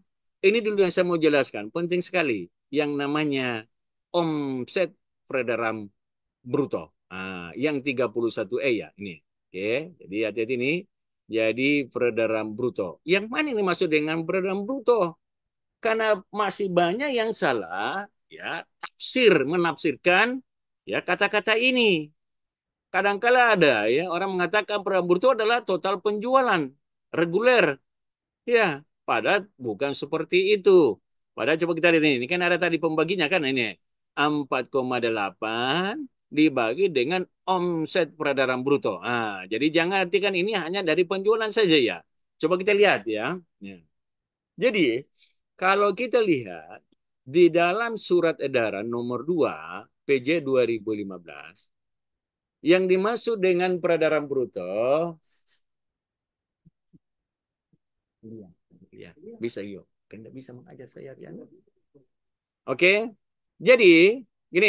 ini dulu yang saya mau jelaskan, penting sekali yang namanya omset peredaran bruto. Nah, yang 31E ya ini. Oke, jadi hati-hati ini. Jadi peredaran bruto. Yang mana ini masuk dengan peredaran bruto? Karena masih banyak yang salah ya tafsir menafsirkan ya kata-kata ini kadangkala ada ya orang mengatakan perambur itu adalah total penjualan reguler. Ya, padat bukan seperti itu. Padahal coba kita lihat ini, ini kan ada tadi pembaginya kan ini. 4,8 dibagi dengan omset peredaran bruto. Nah, jadi jangan artikan ini hanya dari penjualan saja ya. Coba kita lihat ya. ya. Jadi kalau kita lihat di dalam surat edaran nomor 2 PJ 2015 yang dimaksud dengan peredaran bruto Ya, bisa yuk. Iya. Kan bisa mengajar saya ya. Oke. Jadi, gini.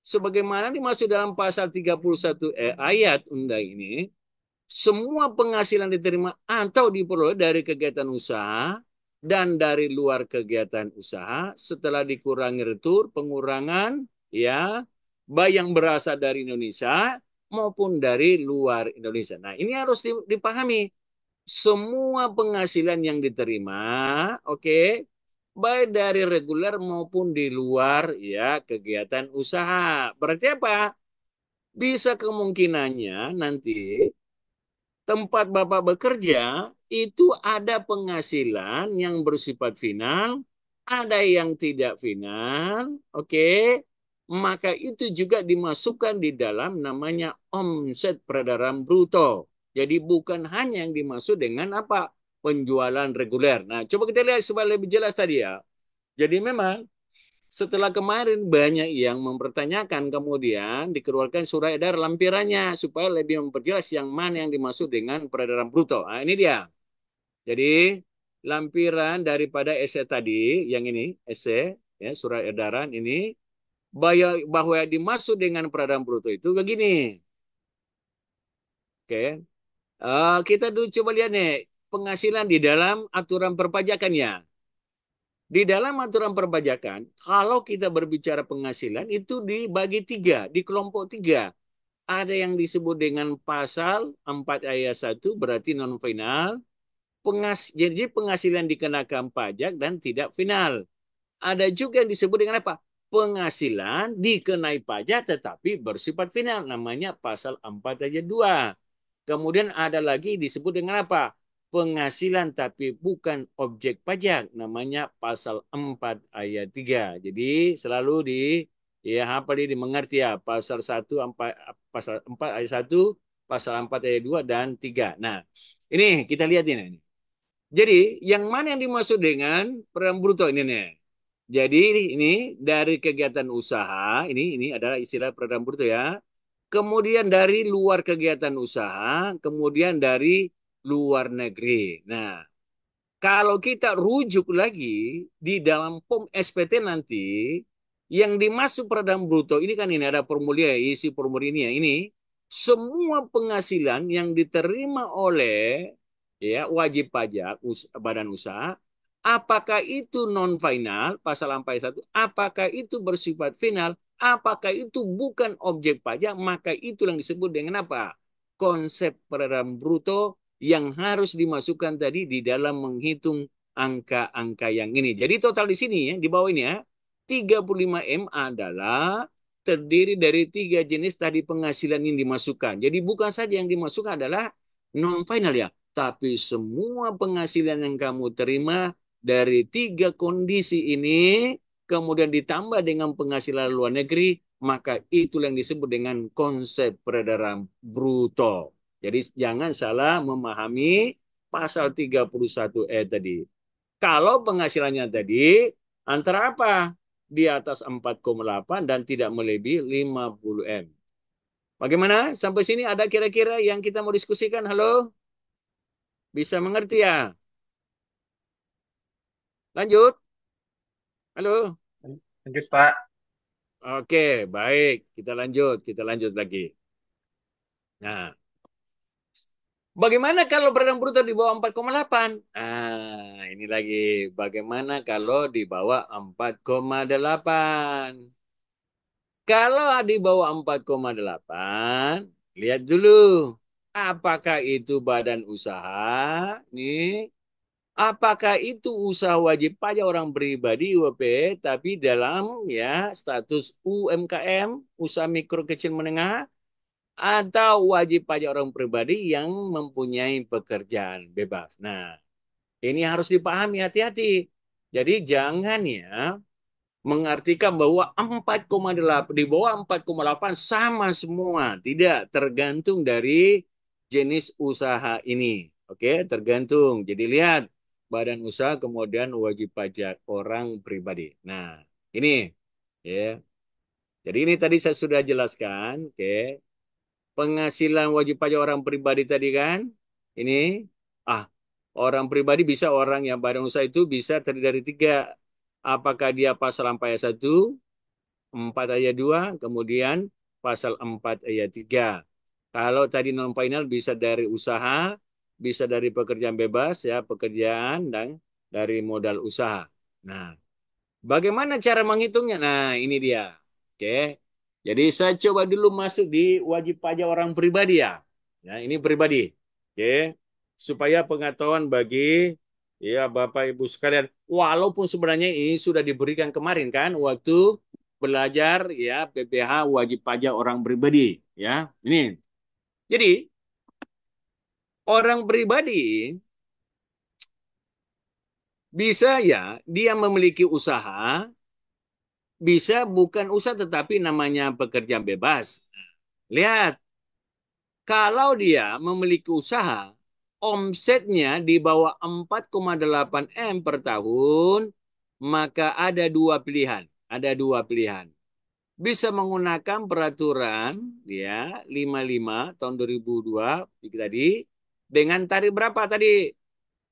Sebagaimana dimaksud dalam pasal 31 eh, ayat undang ini, semua penghasilan diterima atau diperoleh dari kegiatan usaha dan dari luar kegiatan usaha setelah dikurangi retur pengurangan ya baik yang berasal dari Indonesia maupun dari luar Indonesia. Nah, ini harus dipahami. Semua penghasilan yang diterima, oke, okay, baik dari reguler maupun di luar ya kegiatan usaha. Berarti apa? Bisa kemungkinannya nanti tempat Bapak bekerja itu ada penghasilan yang bersifat final, ada yang tidak final, oke. Okay? maka itu juga dimasukkan di dalam namanya omset peredaran bruto. Jadi bukan hanya yang dimaksud dengan apa? penjualan reguler. Nah, coba kita lihat supaya lebih jelas tadi ya. Jadi memang setelah kemarin banyak yang mempertanyakan kemudian dikeluarkan surat edar lampirannya supaya lebih memperjelas yang mana yang dimaksud dengan peredaran bruto. Nah, ini dia. Jadi lampiran daripada SE tadi yang ini SE ya surat edaran ini bahwa dimaksud dengan peradaban Pluto itu begini. Oke. Okay. Uh, eh, kita dulu coba lihat nih penghasilan di dalam aturan perpajakannya. Di dalam aturan perpajakan, kalau kita berbicara penghasilan itu dibagi tiga, di kelompok tiga. Ada yang disebut dengan pasal 4 ayat 1 berarti non final. Penghas jadi penghasilan dikenakan pajak dan tidak final. Ada juga yang disebut dengan apa? penghasilan dikenai pajak tetapi bersifat final namanya pasal 4 ayat 2. Kemudian ada lagi disebut dengan apa? Penghasilan tapi bukan objek pajak namanya pasal 4 ayat 3. Jadi selalu di ya apa di dimengerti ya pasal 1 4, pasal 4 ayat 1, pasal 4 ayat 2 dan 3. Nah, ini kita lihat ini. Jadi yang mana yang dimaksud dengan peran bruto ini nih? Jadi ini dari kegiatan usaha, ini ini adalah istilah program bruto ya. Kemudian dari luar kegiatan usaha, kemudian dari luar negeri. Nah, kalau kita rujuk lagi di dalam POM SPT nanti yang dimasuk peredam bruto ini kan ini ada formulir isi formulir ini ya ini semua penghasilan yang diterima oleh ya wajib pajak us badan usaha Apakah itu non final pasal 41? Apakah itu bersifat final? Apakah itu bukan objek pajak? Maka itu yang disebut dengan apa? Konsep peredaran bruto yang harus dimasukkan tadi di dalam menghitung angka-angka yang ini. Jadi total di sini ya, di bawah ini ya, 35 M adalah terdiri dari tiga jenis tadi penghasilan yang dimasukkan. Jadi bukan saja yang dimasukkan adalah non final ya, tapi semua penghasilan yang kamu terima dari tiga kondisi ini, kemudian ditambah dengan penghasilan luar negeri, maka itu yang disebut dengan konsep peredaran bruto. Jadi jangan salah memahami pasal 31 E tadi. Kalau penghasilannya tadi antara apa? Di atas 4,8 dan tidak melebihi 50 M. Bagaimana? Sampai sini ada kira-kira yang kita mau diskusikan? Halo? Bisa mengerti ya? Lanjut. Halo. Lanjut, Pak. Oke, baik. Kita lanjut, kita lanjut lagi. Nah, Bagaimana kalau berenang bruto di bawah 4,8? Ah, ini lagi. Bagaimana kalau di bawah 4,8? Kalau di bawah 4,8, lihat dulu. Apakah itu badan usaha? Nih, Apakah itu usaha wajib pajak orang pribadi UWP tapi dalam ya status UMKM, usaha mikro kecil menengah atau wajib pajak orang pribadi yang mempunyai pekerjaan bebas. Nah, ini harus dipahami hati-hati. Jadi jangan ya mengartikan bahwa 4,8 di bawah 4,8 sama semua, tidak tergantung dari jenis usaha ini. Oke, tergantung. Jadi lihat badan usaha kemudian wajib pajak orang pribadi. Nah, ini ya. Jadi ini tadi saya sudah jelaskan, oke. Okay. Penghasilan wajib pajak orang pribadi tadi kan? Ini ah, orang pribadi bisa orang yang badan usaha itu bisa terdiri dari tiga. Apakah dia pasal 4 ayat 1, 4 ayat 2, kemudian pasal 4 ayat 3. Kalau tadi non final bisa dari usaha, bisa dari pekerjaan bebas ya pekerjaan dan dari modal usaha. Nah, bagaimana cara menghitungnya? Nah, ini dia. Oke. Jadi saya coba dulu masuk di wajib pajak orang pribadi ya. Ya, ini pribadi. Oke. Supaya pengetahuan bagi ya Bapak Ibu sekalian, walaupun sebenarnya ini sudah diberikan kemarin kan waktu belajar ya PPH wajib pajak orang pribadi ya. Ini. Jadi, Orang pribadi bisa ya dia memiliki usaha, bisa bukan usaha tetapi namanya pekerja bebas. Lihat, kalau dia memiliki usaha, omsetnya di bawah 4,8 M per tahun, maka ada dua pilihan. Ada dua pilihan. Bisa menggunakan peraturan ya 55 tahun 2002 tadi dengan tarif berapa tadi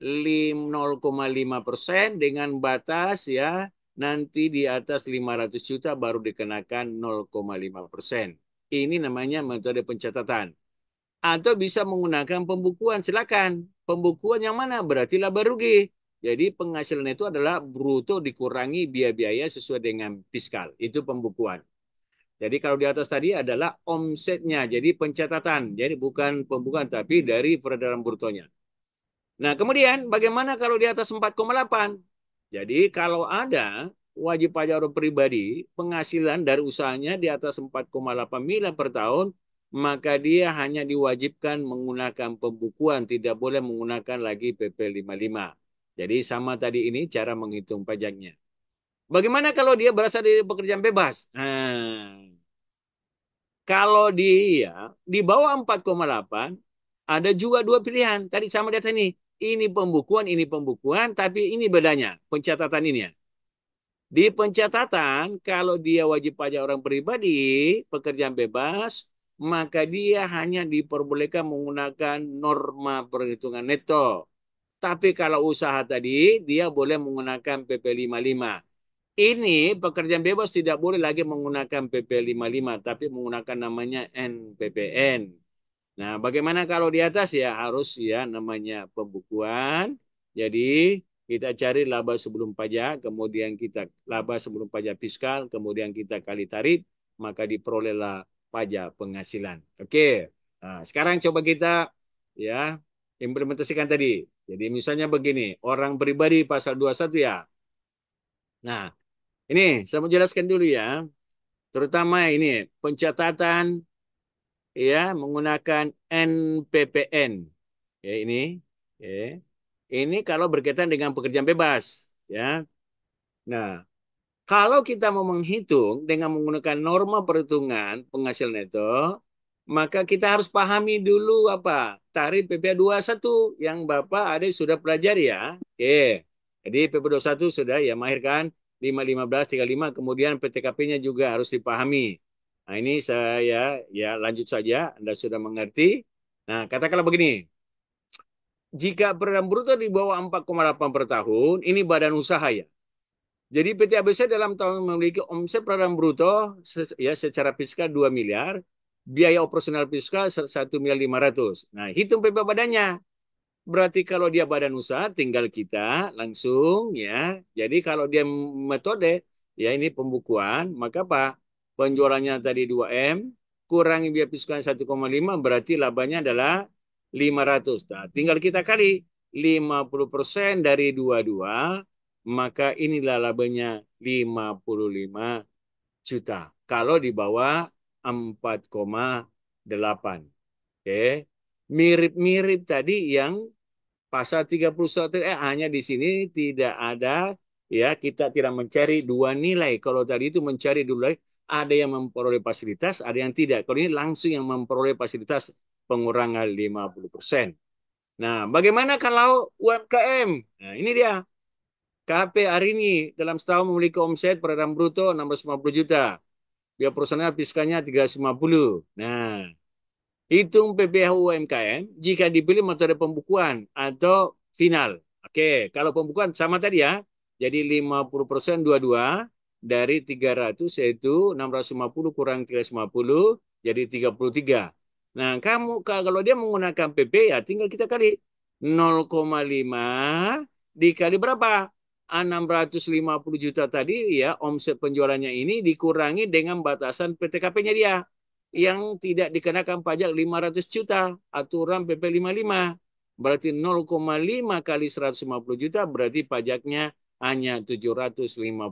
0,5 persen dengan batas ya nanti di atas 500 juta baru dikenakan 0,5 persen. Ini namanya metode pencatatan. Atau bisa menggunakan pembukuan, silakan. Pembukuan yang mana? Berarti laba rugi. Jadi penghasilan itu adalah bruto dikurangi biaya-biaya sesuai dengan fiskal. Itu pembukuan. Jadi kalau di atas tadi adalah omsetnya, jadi pencatatan. Jadi bukan pembukaan, tapi dari peredaran brutonya. Nah kemudian bagaimana kalau di atas 4,8? Jadi kalau ada wajib pajak orang pribadi penghasilan dari usahanya di atas 4,8 miliar per tahun, maka dia hanya diwajibkan menggunakan pembukuan, tidak boleh menggunakan lagi PP 55. Jadi sama tadi ini cara menghitung pajaknya. Bagaimana kalau dia berasal dari pekerjaan bebas? Nah, kalau dia di bawah 4,8 ada juga dua pilihan. Tadi sama data ini. Ini pembukuan, ini pembukuan, tapi ini bedanya pencatatan ini ya. Di pencatatan, kalau dia wajib pajak orang pribadi, pekerjaan bebas, maka dia hanya diperbolehkan menggunakan norma perhitungan neto. Tapi kalau usaha tadi, dia boleh menggunakan PP 55 ini pekerjaan bebas tidak boleh lagi menggunakan PP 55 tapi menggunakan namanya NPPN. Nah, bagaimana kalau di atas ya harus ya namanya pembukuan. Jadi kita cari laba sebelum pajak, kemudian kita laba sebelum pajak fiskal, kemudian kita kali tarif, maka diperolehlah pajak penghasilan. Oke. Nah, sekarang coba kita ya implementasikan tadi. Jadi misalnya begini, orang pribadi pasal 21 ya. Nah, ini saya mau jelaskan dulu ya. Terutama ini pencatatan ya menggunakan NPPN. Ya ini ya. Ini kalau berkaitan dengan pekerjaan bebas ya. Nah, kalau kita mau menghitung dengan menggunakan norma perhitungan penghasil neto, maka kita harus pahami dulu apa tarif pp 21 yang Bapak ada sudah pelajari ya. Oke. Jadi PP 21 sudah ya mahirkan 515 35 kemudian PTKP-nya juga harus dipahami. Nah, ini saya ya lanjut saja Anda sudah mengerti. Nah, katakanlah begini. Jika peredaran bruto di bawah 4,8 per tahun, ini badan usaha ya. Jadi PT ABC dalam tahun memiliki omset peredaran bruto ya secara fiskal 2 miliar, biaya operasional fiskal 1 miliar 500. Nah, hitung PP badannya. Berarti kalau dia badan usaha tinggal kita langsung ya. Jadi kalau dia metode ya ini pembukuan, maka apa? penjualannya tadi 2M kurang biaya fiskal 1,5 berarti labanya adalah 500. Nah, tinggal kita kali 50% dari 22 maka inilah labanya 55 juta. Kalau di bawah 4,8. Oke. Okay mirip-mirip tadi yang pasal 31 eh hanya di sini tidak ada ya kita tidak mencari dua nilai. Kalau tadi itu mencari dua nilai, ada yang memperoleh fasilitas, ada yang tidak. Kalau ini langsung yang memperoleh fasilitas pengurangan 50%. Nah, bagaimana kalau UMKM? Nah, ini dia. KP hari ini dalam setahun memiliki omset peradaan bruto 650 juta. Biaya perusahaan fiskalnya 350. Nah, Hitung PPH UMKM jika dipilih metode pembukuan atau final. Oke, kalau pembukuan sama tadi ya. Jadi 50% dua-dua dari 300 yaitu 650 kurang 350 jadi 33. Nah, kamu kalau dia menggunakan PP ya tinggal kita kali 0,5 dikali berapa? 650 juta tadi ya omset penjualannya ini dikurangi dengan batasan PTKP-nya dia yang tidak dikenakan pajak 500 juta aturan PP 55 berarti 0,5 kali 150 juta berarti pajaknya hanya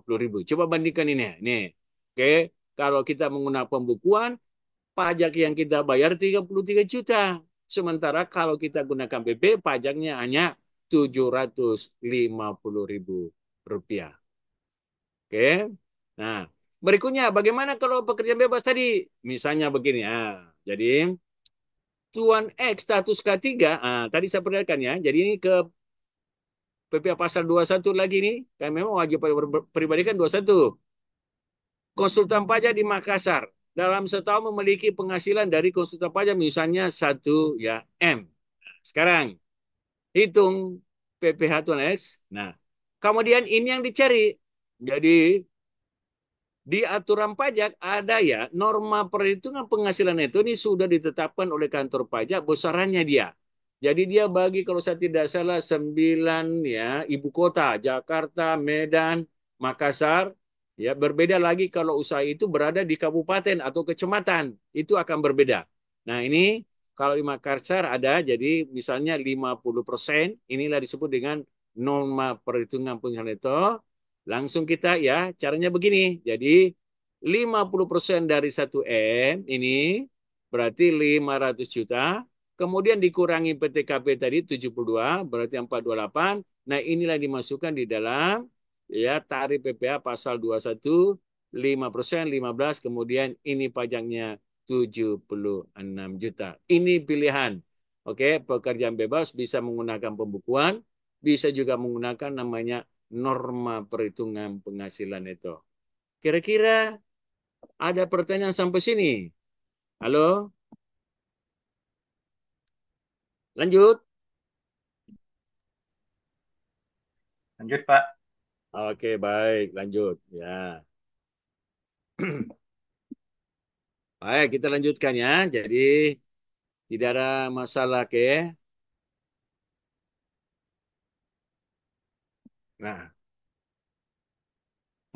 puluh ribu. Coba bandingkan ini. ya. Nih. Oke, kalau kita menggunakan pembukuan pajak yang kita bayar 33 juta. Sementara kalau kita gunakan PP pajaknya hanya puluh ribu rupiah. Oke. Nah, Berikutnya, bagaimana kalau pekerjaan bebas tadi? Misalnya begini, ah, jadi Tuan X status K3, ah, tadi saya perlihatkan ya, jadi ini ke PP pasal 21 lagi nih, kan memang wajib pribadi kan 21. Konsultan pajak di Makassar dalam setahun memiliki penghasilan dari konsultan pajak misalnya 1 ya M. Nah, sekarang hitung PPH Tuan X. Nah, kemudian ini yang dicari. Jadi di aturan pajak ada ya norma perhitungan penghasilan itu ini sudah ditetapkan oleh kantor pajak besarannya dia. Jadi dia bagi kalau saya tidak salah sembilan ya ibu kota Jakarta, Medan, Makassar. Ya berbeda lagi kalau usaha itu berada di kabupaten atau kecamatan itu akan berbeda. Nah ini kalau di Makassar ada jadi misalnya 50 persen inilah disebut dengan norma perhitungan penghasilan itu Langsung kita ya, caranya begini. Jadi 50% dari 1M ini berarti 500 juta. Kemudian dikurangi PTKP tadi 72, berarti 428. Nah inilah dimasukkan di dalam ya tarif PPA pasal 21 5 persen, 15, kemudian ini pajaknya 76 juta. Ini pilihan. Oke, pekerjaan bebas bisa menggunakan pembukuan, bisa juga menggunakan namanya norma perhitungan penghasilan itu. Kira-kira ada pertanyaan sampai sini? Halo? Lanjut. Lanjut, Pak. Oke, baik. Lanjut. Ya. baik, kita lanjutkan ya. Jadi, tidak ada masalah, ke. Nah,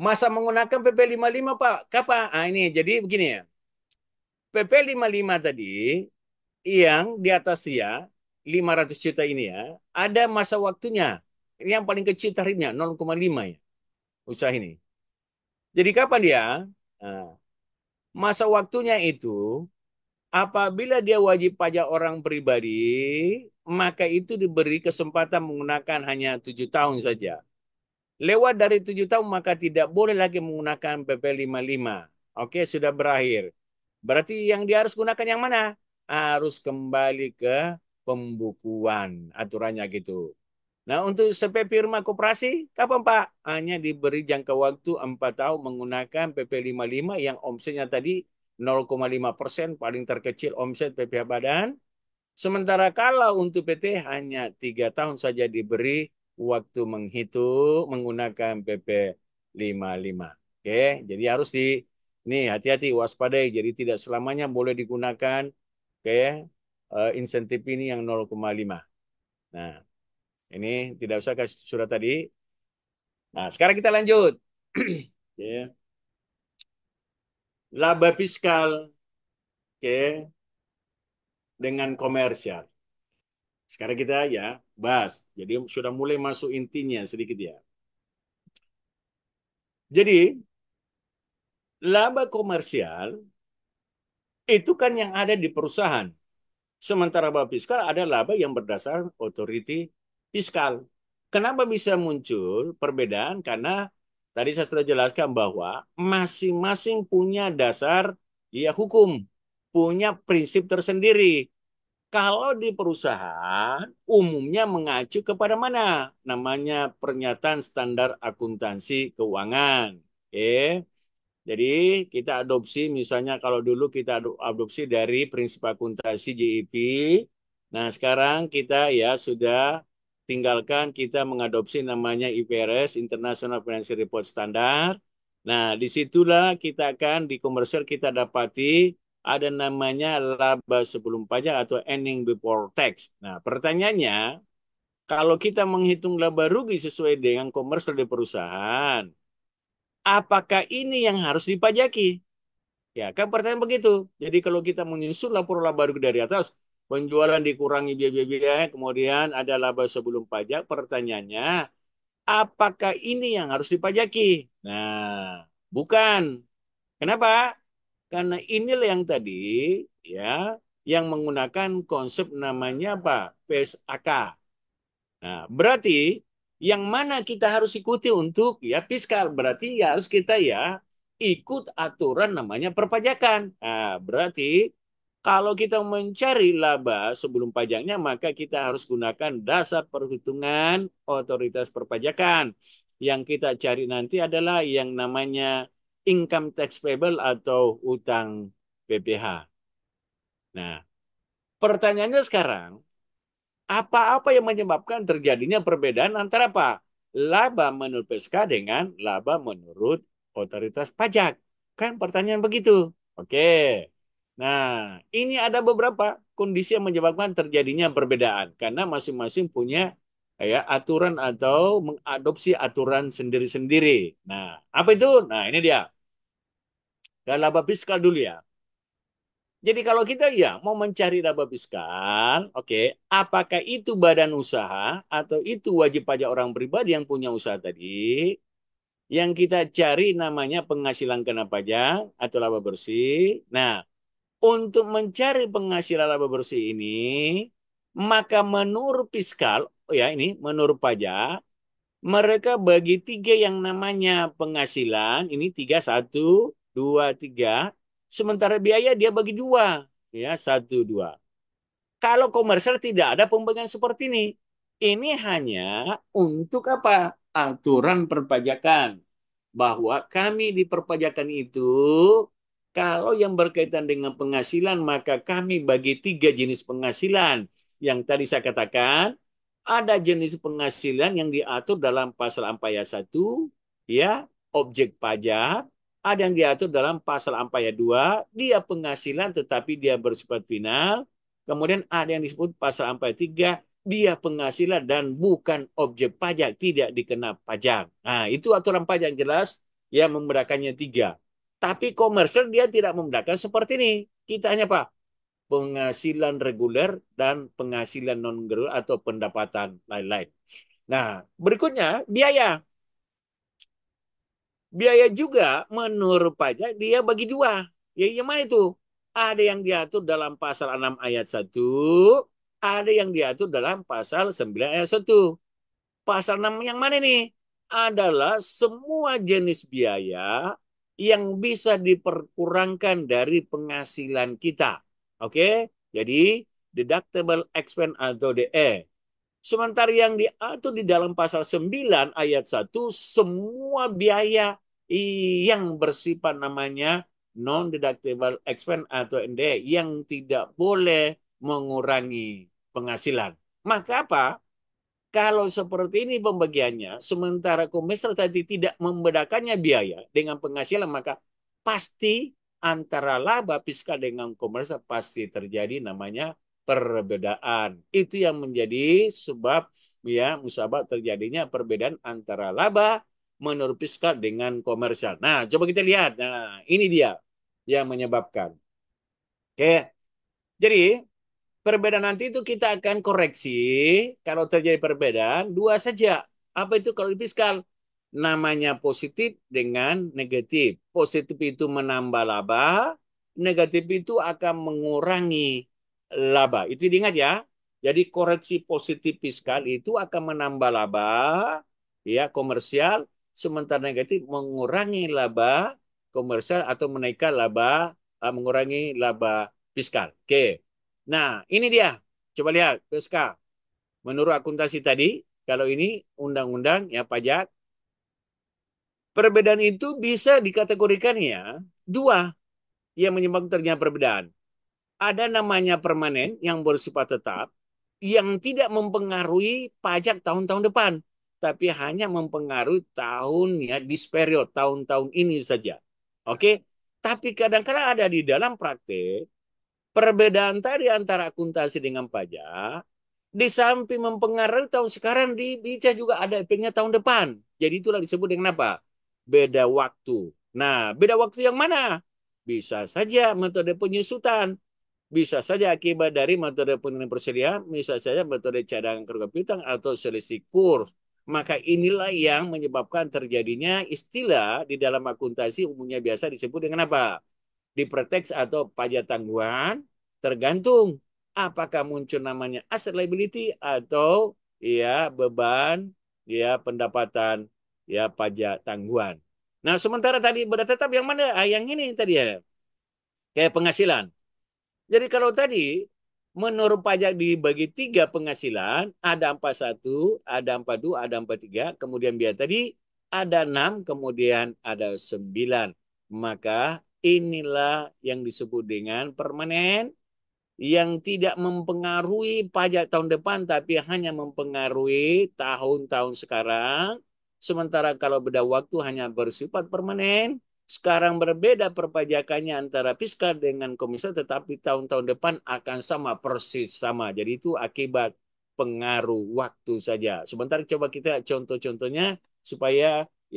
masa menggunakan PP 55 Pak, kapan? Ah ini jadi begini ya. PP 55 tadi yang di atas ya 500 juta ini ya, ada masa waktunya. Ini yang paling kecil tarifnya 0,5 ya. Usaha ini. Jadi kapan dia? Nah, masa waktunya itu apabila dia wajib pajak orang pribadi, maka itu diberi kesempatan menggunakan hanya tujuh tahun saja. Lewat dari tujuh tahun maka tidak boleh lagi menggunakan PP55. Oke, sudah berakhir. Berarti yang dia harus gunakan yang mana? Harus kembali ke pembukuan. Aturannya gitu. Nah, untuk SP firma koperasi, kapan Pak? Hanya diberi jangka waktu 4 tahun menggunakan PP55 yang omsetnya tadi 0,5 persen, paling terkecil omset PPH badan. Sementara kalau untuk PT hanya tiga tahun saja diberi waktu menghitung menggunakan PP55. Oke, jadi harus di nih hati-hati waspadai. Jadi tidak selamanya boleh digunakan oke uh, insentif ini yang 0,5. Nah, ini tidak usah kasih surat tadi. Nah, sekarang kita lanjut. oke? Laba fiskal oke dengan komersial. Sekarang kita ya bahas. Jadi sudah mulai masuk intinya sedikit ya. Jadi laba komersial itu kan yang ada di perusahaan. Sementara laba fiskal ada laba yang berdasar otoriti fiskal. Kenapa bisa muncul perbedaan? Karena tadi saya sudah jelaskan bahwa masing-masing punya dasar ya hukum, punya prinsip tersendiri. Kalau di perusahaan umumnya mengacu kepada mana? Namanya pernyataan standar akuntansi keuangan. Oke. Jadi kita adopsi misalnya kalau dulu kita adopsi dari prinsip akuntansi JIP. E nah, sekarang kita ya sudah tinggalkan kita mengadopsi namanya IFRS International Financial Report Standard. Nah, disitulah kita akan di komersial kita dapati ada namanya laba sebelum pajak atau ending before tax. Nah, pertanyaannya, kalau kita menghitung laba rugi sesuai dengan komersial di perusahaan, apakah ini yang harus dipajaki? Ya, kan pertanyaan begitu. Jadi kalau kita menyusun laporan laba rugi dari atas, penjualan dikurangi biaya-biaya, kemudian ada laba sebelum pajak, pertanyaannya, apakah ini yang harus dipajaki? Nah, bukan. Kenapa? Karena inilah yang tadi ya yang menggunakan konsep namanya apa? PSAK. Nah, berarti yang mana kita harus ikuti untuk ya fiskal berarti ya harus kita ya ikut aturan namanya perpajakan. Nah, berarti kalau kita mencari laba sebelum pajaknya, maka kita harus gunakan dasar perhitungan otoritas perpajakan. Yang kita cari nanti adalah yang namanya income tax payable atau utang PPH. Nah, pertanyaannya sekarang, apa-apa yang menyebabkan terjadinya perbedaan antara apa? Laba menurut PSK dengan laba menurut otoritas pajak. Kan pertanyaan begitu. Oke. Nah, ini ada beberapa kondisi yang menyebabkan terjadinya perbedaan karena masing-masing punya ya aturan atau mengadopsi aturan sendiri-sendiri. Nah, apa itu? Nah, ini dia. Dan laba fiskal dulu ya. Jadi kalau kita ya mau mencari laba fiskal, oke, okay, apakah itu badan usaha atau itu wajib pajak orang pribadi yang punya usaha tadi? Yang kita cari namanya penghasilan kena pajak atau laba bersih. Nah, untuk mencari penghasilan laba bersih ini, maka menurut fiskal, oh ya ini menurut pajak, mereka bagi tiga yang namanya penghasilan, ini tiga, satu, dua, tiga. Sementara biaya dia bagi dua. Ya, satu, dua. Kalau komersial tidak ada pembagian seperti ini. Ini hanya untuk apa? Aturan perpajakan. Bahwa kami di perpajakan itu, kalau yang berkaitan dengan penghasilan, maka kami bagi tiga jenis penghasilan. Yang tadi saya katakan, ada jenis penghasilan yang diatur dalam pasal 4 ayat 1 ya objek pajak ada yang diatur dalam pasal ampaya 2, dia penghasilan tetapi dia bersifat final. Kemudian ada yang disebut pasal ampaya 3, dia penghasilan dan bukan objek pajak, tidak dikena pajak. Nah, itu aturan pajak yang jelas yang membedakannya tiga. Tapi komersial dia tidak membedakan seperti ini. Kita hanya apa? Penghasilan reguler dan penghasilan non reguler atau pendapatan lain-lain. Nah, berikutnya biaya biaya juga menurut pajak dia bagi dua. Ya yang mana itu? Ada yang diatur dalam pasal 6 ayat 1, ada yang diatur dalam pasal 9 ayat 1. Pasal 6 yang mana nih? Adalah semua jenis biaya yang bisa diperkurangkan dari penghasilan kita. Oke? Jadi deductible expense atau DE. Sementara yang diatur di dalam pasal 9 ayat 1 semua biaya yang bersifat namanya non-deductible expense atau ND yang tidak boleh mengurangi penghasilan. Maka apa? Kalau seperti ini pembagiannya, sementara komisar tadi tidak membedakannya biaya dengan penghasilan, maka pasti antara laba fiskal dengan komersial pasti terjadi namanya perbedaan. Itu yang menjadi sebab ya musabab terjadinya perbedaan antara laba menerpiskan dengan komersial. Nah, coba kita lihat. Nah, ini dia yang menyebabkan. Oke. Jadi, perbedaan nanti itu kita akan koreksi kalau terjadi perbedaan dua saja. Apa itu kalau di fiskal? Namanya positif dengan negatif. Positif itu menambah laba, negatif itu akan mengurangi laba. Itu diingat ya. Jadi koreksi positif fiskal itu akan menambah laba ya komersial sementara negatif mengurangi laba komersial atau menaikkan laba uh, mengurangi laba fiskal. Oke. Okay. Nah, ini dia. Coba lihat Peska. Menurut akuntansi tadi, kalau ini undang-undang ya pajak perbedaan itu bisa dikategorikan ya dua yang menyebabkan terjadinya perbedaan. Ada namanya permanen yang bersifat tetap yang tidak mempengaruhi pajak tahun-tahun depan tapi hanya mempengaruhi tahun ya di period tahun-tahun ini saja. Oke, okay? tapi kadang-kadang ada di dalam praktek perbedaan tadi antara akuntansi dengan pajak di samping mempengaruhi tahun sekarang di bisa juga ada efeknya tahun depan. Jadi itulah disebut dengan apa? Beda waktu. Nah, beda waktu yang mana? Bisa saja metode penyusutan, bisa saja akibat dari metode penyusutan persediaan, bisa saja metode cadangan kerugian piutang atau selisih kurs maka inilah yang menyebabkan terjadinya istilah di dalam akuntansi umumnya biasa disebut dengan apa? Diperteks atau pajak tangguhan tergantung apakah muncul namanya asset liability atau ya beban ya pendapatan ya pajak tangguhan. Nah, sementara tadi beda tetap yang mana? Ah, yang ini tadi ya. Kayak penghasilan. Jadi kalau tadi menurut pajak dibagi tiga penghasilan, ada empat satu ada empat dua ada empat tiga kemudian biaya tadi ada enam kemudian ada sembilan Maka inilah yang disebut dengan permanen yang tidak mempengaruhi pajak tahun depan tapi hanya mempengaruhi tahun-tahun sekarang. Sementara kalau beda waktu hanya bersifat permanen sekarang berbeda perpajakannya antara fiskal dengan komisar, tetapi tahun-tahun depan akan sama persis sama. Jadi itu akibat pengaruh waktu saja. Sebentar coba kita contoh-contohnya supaya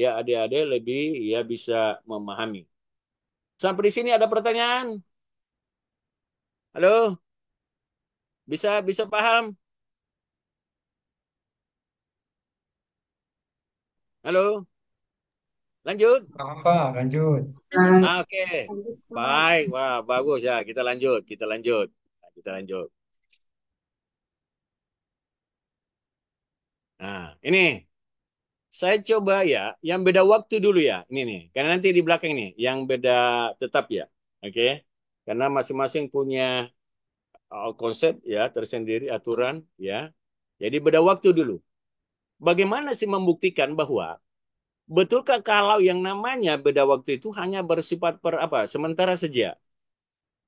ya adik-adik lebih ya bisa memahami. Sampai di sini ada pertanyaan? Halo? Bisa bisa paham? Halo? Lanjut. Apa? Lanjut. Oke. Okay. Baik. Wah, bagus ya. Kita lanjut. Kita lanjut. Nah, kita lanjut. Nah, ini saya coba ya, yang beda waktu dulu ya, ini nih, karena nanti di belakang ini yang beda tetap ya, oke? Okay? Karena masing-masing punya uh, konsep ya tersendiri, aturan ya. Jadi beda waktu dulu. Bagaimana sih membuktikan bahwa betulkah kalau yang namanya beda waktu itu hanya bersifat per apa sementara saja?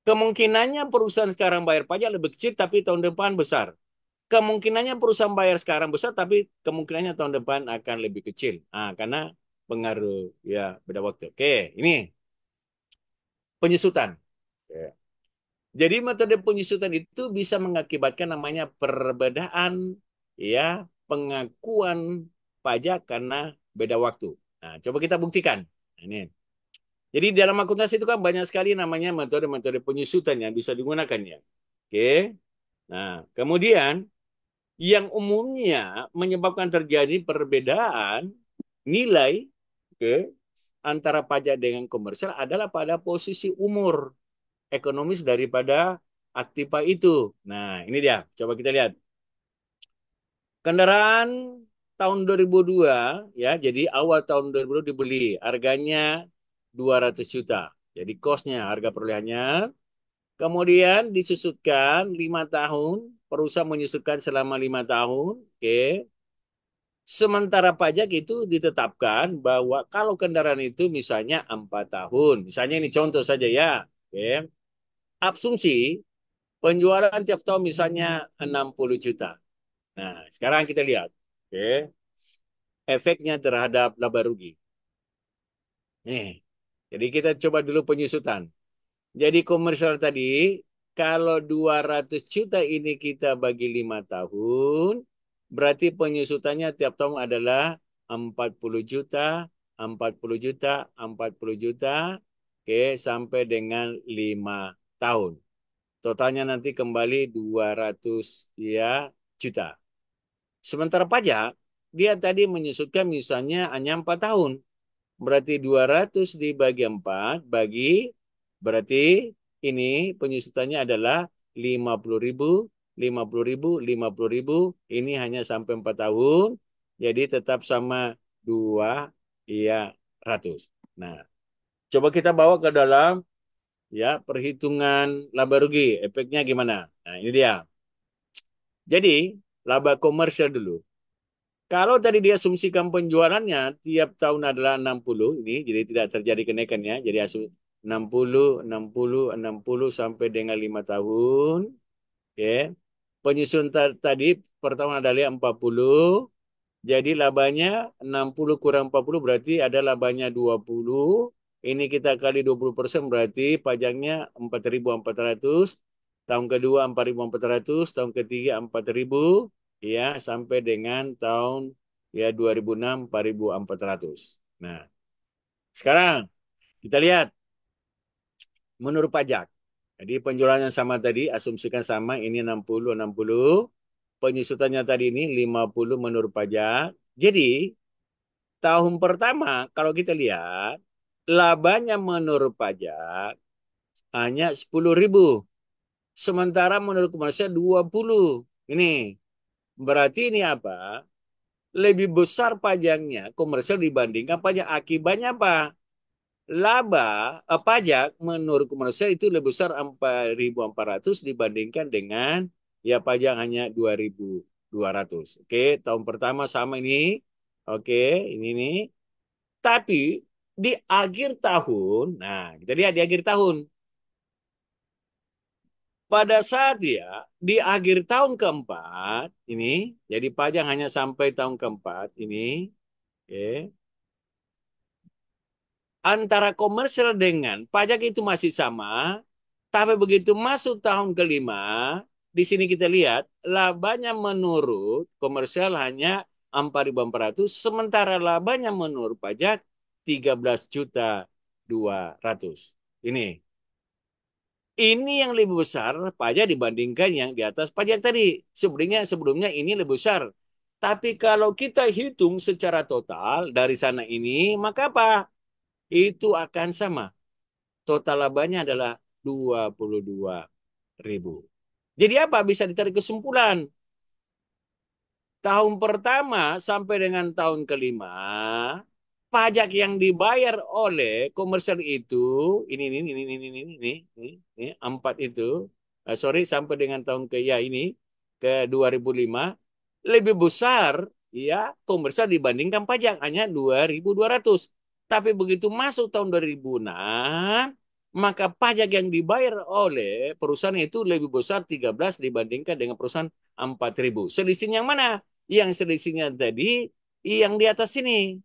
Kemungkinannya perusahaan sekarang bayar pajak lebih kecil tapi tahun depan besar. Kemungkinannya perusahaan bayar sekarang besar tapi kemungkinannya tahun depan akan lebih kecil. Ah, karena pengaruh ya beda waktu. Oke, ini penyusutan. Oke. Ya. Jadi metode penyusutan itu bisa mengakibatkan namanya perbedaan ya pengakuan pajak karena beda waktu. Nah, coba kita buktikan. Nah, ini. Jadi dalam akuntansi itu kan banyak sekali namanya metode-metode penyusutan yang bisa digunakan ya. Oke. Nah, kemudian yang umumnya menyebabkan terjadi perbedaan nilai oke, antara pajak dengan komersial adalah pada posisi umur ekonomis daripada aktiva itu. Nah, ini dia. Coba kita lihat. Kendaraan tahun 2002 ya, jadi awal tahun 2002 dibeli, harganya 200 juta. Jadi kosnya, harga perolehannya. Kemudian disusutkan lima tahun, perusahaan menyusutkan selama lima tahun, oke. Okay. Sementara pajak itu ditetapkan bahwa kalau kendaraan itu misalnya 4 tahun, misalnya ini contoh saja ya, oke. Okay. penjualan tiap tahun misalnya 60 juta. Nah, sekarang kita lihat okay, efeknya terhadap laba rugi. Nih, jadi kita coba dulu penyusutan. Jadi komersial tadi, kalau 200 juta ini kita bagi lima tahun, berarti penyusutannya tiap tahun adalah 40 juta, 40 juta, 40 juta, oke okay, sampai dengan 5 tahun. Totalnya nanti kembali 200 ya juta. Sementara pajak, dia tadi menyusutkan misalnya hanya 4 tahun. Berarti 200 dibagi 4 bagi berarti ini penyusutannya adalah 50 ribu, 50 ribu, 50 ribu. Ini hanya sampai 4 tahun. Jadi tetap sama 2 ya ratus Nah, coba kita bawa ke dalam ya perhitungan laba rugi. Efeknya gimana? Nah, ini dia. Jadi laba komersial dulu. Kalau tadi diasumsikan penjualannya tiap tahun adalah 60 ini, jadi tidak terjadi kenaikan ya. Jadi asum 60, 60, 60 sampai dengan 5 tahun. Oke. Okay. Penyusun tadi pertama adalah 40. Jadi labanya 60 kurang 40 berarti ada labanya 20. Ini kita kali 20% berarti pajaknya 4.400. Tahun kedua 4.400, tahun ketiga 4.000, ya sampai dengan tahun ya 2006 4400. Nah, sekarang kita lihat menurut pajak. Jadi penjualan sama tadi asumsikan sama ini 60 60 penyusutannya tadi ini 50 menurut pajak. Jadi tahun pertama kalau kita lihat labanya menurut pajak hanya 10.000. Sementara menurut komersial 20. Ini Berarti ini apa? Lebih besar pajaknya komersial dibandingkan pajak. Akibatnya apa? Laba eh, pajak menurut komersial itu lebih besar 4.400 dibandingkan dengan ya pajak hanya 2.200. Oke, tahun pertama sama ini. Oke, ini nih. Tapi di akhir tahun, nah kita lihat di akhir tahun pada saat dia di akhir tahun keempat ini, jadi pajak hanya sampai tahun keempat ini, okay, antara komersial dengan pajak itu masih sama, tapi begitu masuk tahun kelima, di sini kita lihat labanya menurut komersial hanya 4.400, sementara labanya menurut pajak 13 juta 200. Ini ini yang lebih besar pajak dibandingkan yang di atas pajak tadi. Sebenarnya sebelumnya ini lebih besar. Tapi kalau kita hitung secara total dari sana ini, maka apa? Itu akan sama. Total labanya adalah 22 ribu. Jadi apa? Bisa ditarik kesimpulan. Tahun pertama sampai dengan tahun kelima, pajak yang dibayar oleh komersial itu ini ini ini ini ini ini, ini, ini, ini empat itu uh, sorry sampai dengan tahun ke ya ini ke 2005 lebih besar ya komersial dibandingkan pajak hanya 2200 tapi begitu masuk tahun 2006 maka pajak yang dibayar oleh perusahaan itu lebih besar 13 dibandingkan dengan perusahaan 4000 selisihnya yang mana yang selisihnya tadi yang di atas sini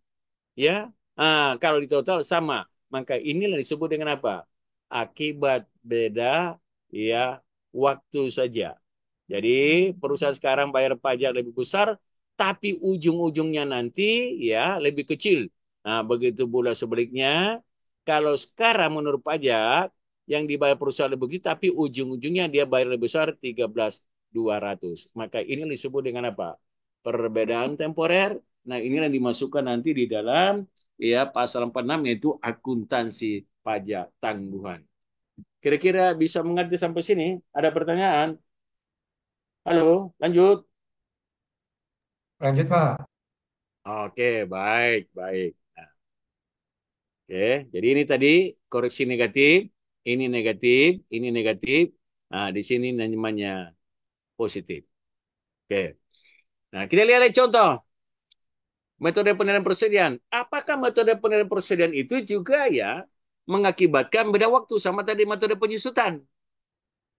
ya ah, kalau di total sama maka inilah disebut dengan apa akibat beda ya waktu saja jadi perusahaan sekarang bayar pajak lebih besar tapi ujung-ujungnya nanti ya lebih kecil nah begitu pula sebaliknya kalau sekarang menurut pajak yang dibayar perusahaan lebih besar, tapi ujung-ujungnya dia bayar lebih besar dua ratus. Maka ini disebut dengan apa? Perbedaan temporer Nah, ini yang dimasukkan nanti di dalam ya pasal 46 yaitu akuntansi pajak tangguhan. Kira-kira bisa mengerti sampai sini? Ada pertanyaan? Halo, lanjut. Lanjut, Pak. Oke, baik, baik. Nah. Oke, jadi ini tadi koreksi negatif, ini negatif, ini negatif. Nah, di sini namanya positif. Oke. Nah, kita lihat contoh metode penilaian persediaan. Apakah metode penilaian persediaan itu juga ya mengakibatkan beda waktu sama tadi metode penyusutan?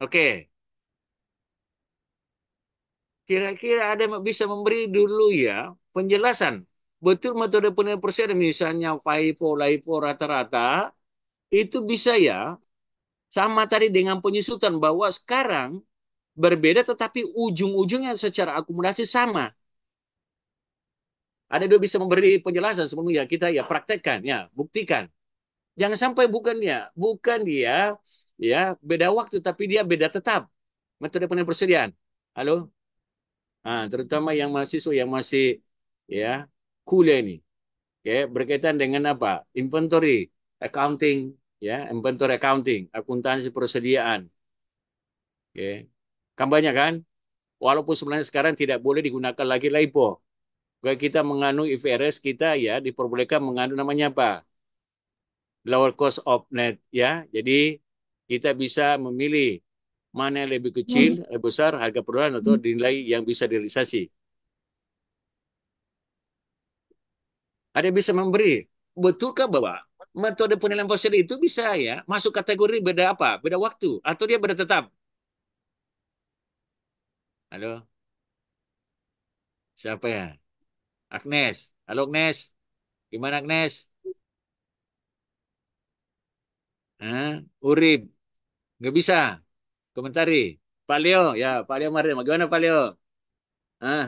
Oke. Kira-kira ada yang bisa memberi dulu ya penjelasan. Betul metode penilaian persediaan misalnya FIFO, LIFO rata-rata itu bisa ya sama tadi dengan penyusutan bahwa sekarang berbeda tetapi ujung-ujungnya secara akumulasi sama. Ada dua bisa memberi penjelasan sepenuhnya. Kita ya praktekkan, ya buktikan. Jangan sampai bukan dia, bukan dia ya beda waktu tapi dia beda tetap. Metode persediaan Halo? Nah, terutama yang mahasiswa yang masih ya kuliah ini. Ya, berkaitan dengan apa? Inventory, accounting, ya, inventory accounting, akuntansi persediaan. oke Kampanye kan? Walaupun sebenarnya sekarang tidak boleh digunakan lagi LIPO kita mengandung IFRS e kita ya diperbolehkan mengandung namanya apa? Lower cost of net ya. Jadi kita bisa memilih mana yang lebih kecil, hmm. lebih besar harga perolehan atau hmm. dinilai yang bisa realisasi Ada bisa memberi. Betulkah Bapak? Metode penilaian fosil itu bisa ya masuk kategori beda apa? Beda waktu atau dia beda tetap? Halo? Siapa ya? Agnes. Halo Agnes. Gimana Agnes? Hah? Urib. Nggak bisa. Komentari. Pak Leo. Ya, Pak Leo Mardin. Gimana Pak Leo? Hah?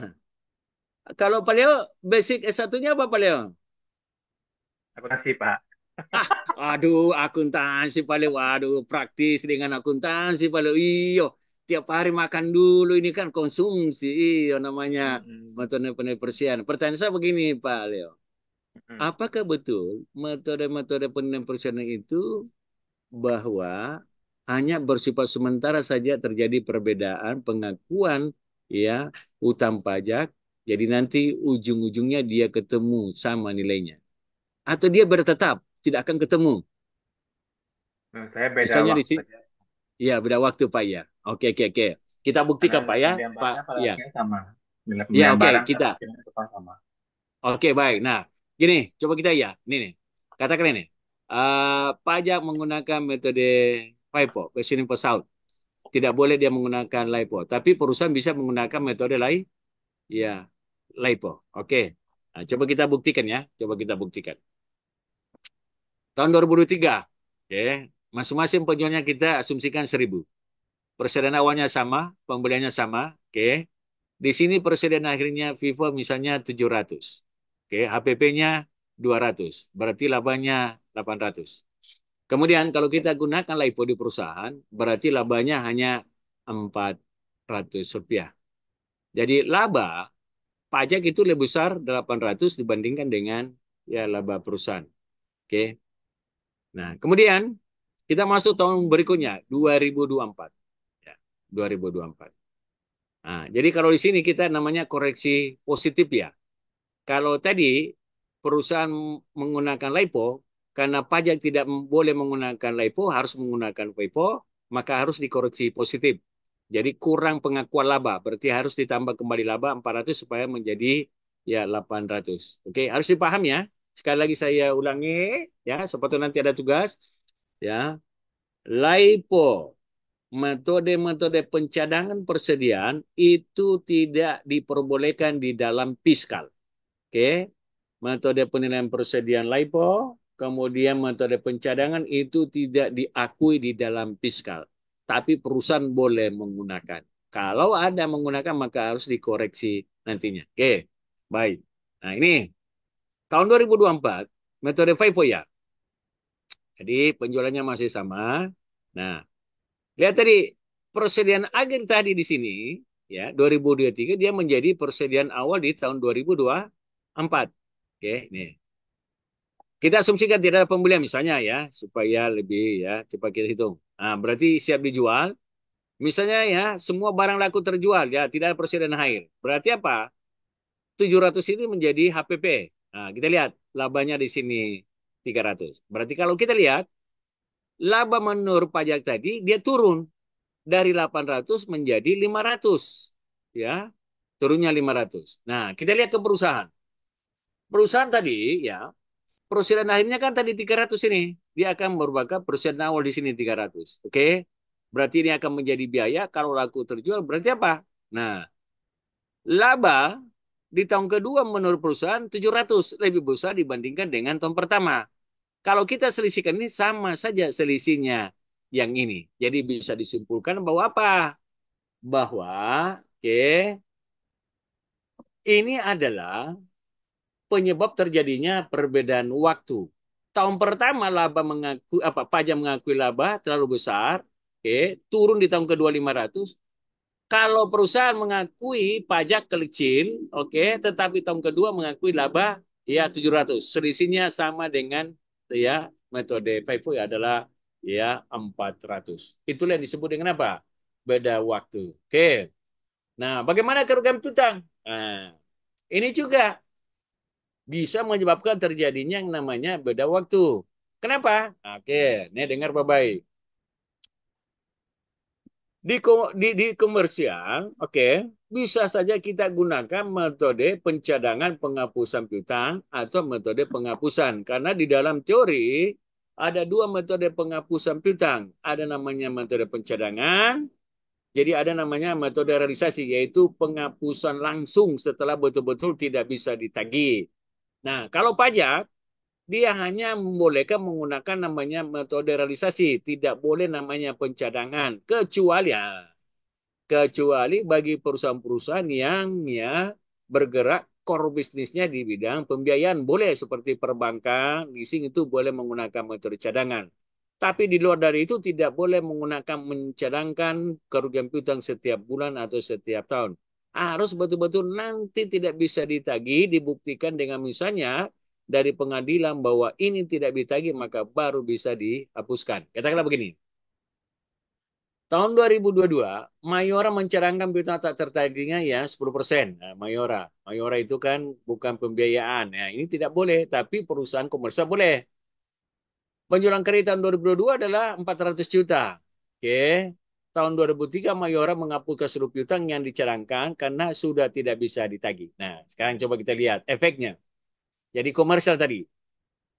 Kalau Pak Leo, basic S1-nya apa Pak Leo? Akuntansi Pak. Ah, aduh, akuntansi Pak Leo. Aduh, praktis dengan akuntansi Pak Leo. Iyo, tiap hari makan dulu ini kan konsumsi iyo namanya metode persian. Pertanyaan saya begini Pak Leo. Apakah betul metode-metode pendepresian itu bahwa hanya bersifat sementara saja terjadi perbedaan pengakuan ya utang pajak jadi nanti ujung-ujungnya dia ketemu sama nilainya atau dia bertetap tidak akan ketemu. Nah, saya beda Misalnya waktu. di sini Iya, beda waktu Pak ya. Oke, oke, oke. Kita buktikan Pak ya, Pak. Ya. Sama. Ya, oke, okay, kita. Sama. Oke, baik. Nah, gini, coba kita ya. Ini nih. Katakan ini. Uh, pajak menggunakan metode FIPO, Question for Sound. Tidak boleh dia menggunakan LIFO, tapi perusahaan bisa menggunakan metode lain. Iya, LIFO. Oke. Okay. Nah, coba kita buktikan ya. Coba kita buktikan. Tahun 2023. Oke, okay Masing-masing penjualnya kita asumsikan seribu Persediaan awalnya sama, pembeliannya sama, oke. Okay. Di sini persediaan akhirnya Vivo misalnya 700. Oke, okay. HPP-nya 200. Berarti labanya 800. Kemudian kalau kita gunakan LIFO di perusahaan, berarti labanya hanya 400 rupiah. Jadi laba pajak itu lebih besar 800 dibandingkan dengan ya laba perusahaan. Oke. Okay. Nah, kemudian kita masuk tahun berikutnya 2024. Ya, 2024. Nah, jadi kalau di sini kita namanya koreksi positif ya. Kalau tadi perusahaan menggunakan LIFO karena pajak tidak boleh menggunakan LIFO harus menggunakan FIFO maka harus dikoreksi positif. Jadi kurang pengakuan laba, berarti harus ditambah kembali laba 400 supaya menjadi ya 800. Oke, harus dipaham ya. Sekali lagi saya ulangi ya, sepatu nanti ada tugas ya LIPO metode-metode pencadangan persediaan itu tidak diperbolehkan di dalam fiskal. Oke. Metode penilaian persediaan LIPO, kemudian metode pencadangan itu tidak diakui di dalam fiskal. Tapi perusahaan boleh menggunakan. Kalau ada menggunakan maka harus dikoreksi nantinya. Oke. Baik. Nah, ini tahun 2024 metode FIFO ya jadi penjualannya masih sama. Nah, lihat tadi persediaan akhir tadi di sini ya 2023 dia menjadi persediaan awal di tahun 2024. Oke, ini Kita asumsikan tidak ada pembelian misalnya ya supaya lebih ya cepat kita hitung. Nah, berarti siap dijual. Misalnya ya semua barang laku terjual ya tidak ada persediaan air. Berarti apa? 700 ini menjadi HPP. Nah, kita lihat labanya di sini 300. Berarti kalau kita lihat, laba menur pajak tadi, dia turun dari 800 menjadi 500. ya Turunnya 500. Nah, kita lihat ke perusahaan. Perusahaan tadi, ya perusahaan akhirnya kan tadi 300 ini. Dia akan merupakan persen awal di sini 300. Oke? Okay? Berarti ini akan menjadi biaya. Kalau laku terjual berarti apa? Nah, laba di tahun kedua menurut perusahaan 700 lebih besar dibandingkan dengan tahun pertama. Kalau kita selisihkan ini sama saja selisihnya yang ini. Jadi bisa disimpulkan bahwa apa? Bahwa oke okay, ini adalah penyebab terjadinya perbedaan waktu. Tahun pertama laba mengaku apa pajak mengakui laba terlalu besar, oke, okay, turun di tahun kedua 500, kalau perusahaan mengakui pajak kecil, oke, okay, tetapi tahun kedua mengakui laba ya 700. Selisihnya sama dengan ya metode FIFO adalah ya 400. Itulah yang disebut dengan apa? Beda waktu. Oke. Okay. Nah, bagaimana kerugian piutang? Nah, ini juga bisa menyebabkan terjadinya yang namanya beda waktu. Kenapa? Oke, Nih dengar baik-baik di di, di komersial, oke, okay, bisa saja kita gunakan metode pencadangan penghapusan piutang atau metode penghapusan karena di dalam teori ada dua metode penghapusan piutang, ada namanya metode pencadangan, jadi ada namanya metode realisasi yaitu penghapusan langsung setelah betul-betul tidak bisa ditagih. Nah, kalau pajak dia hanya membolehkan menggunakan namanya metode realisasi, tidak boleh namanya pencadangan kecuali ya kecuali bagi perusahaan-perusahaan yang ya bergerak core bisnisnya di bidang pembiayaan boleh seperti perbankan, leasing itu boleh menggunakan metode cadangan. Tapi di luar dari itu tidak boleh menggunakan mencadangkan kerugian piutang setiap bulan atau setiap tahun. Harus betul-betul nanti tidak bisa ditagi, dibuktikan dengan misalnya dari pengadilan bahwa ini tidak ditagih maka baru bisa dihapuskan. Katakanlah begini. Tahun 2022, Mayora mencerangkan piutang tak tertagihnya ya 10%. Nah, Mayora. Mayora itu kan bukan pembiayaan. Ya, ini tidak boleh, tapi perusahaan komersial boleh. Penjualan kredit tahun 2022 adalah 400 juta. Oke. Tahun 2003 Mayora menghapuskan seluruh piutang yang dicerangkan karena sudah tidak bisa ditagih. Nah, sekarang coba kita lihat efeknya. Jadi komersial tadi.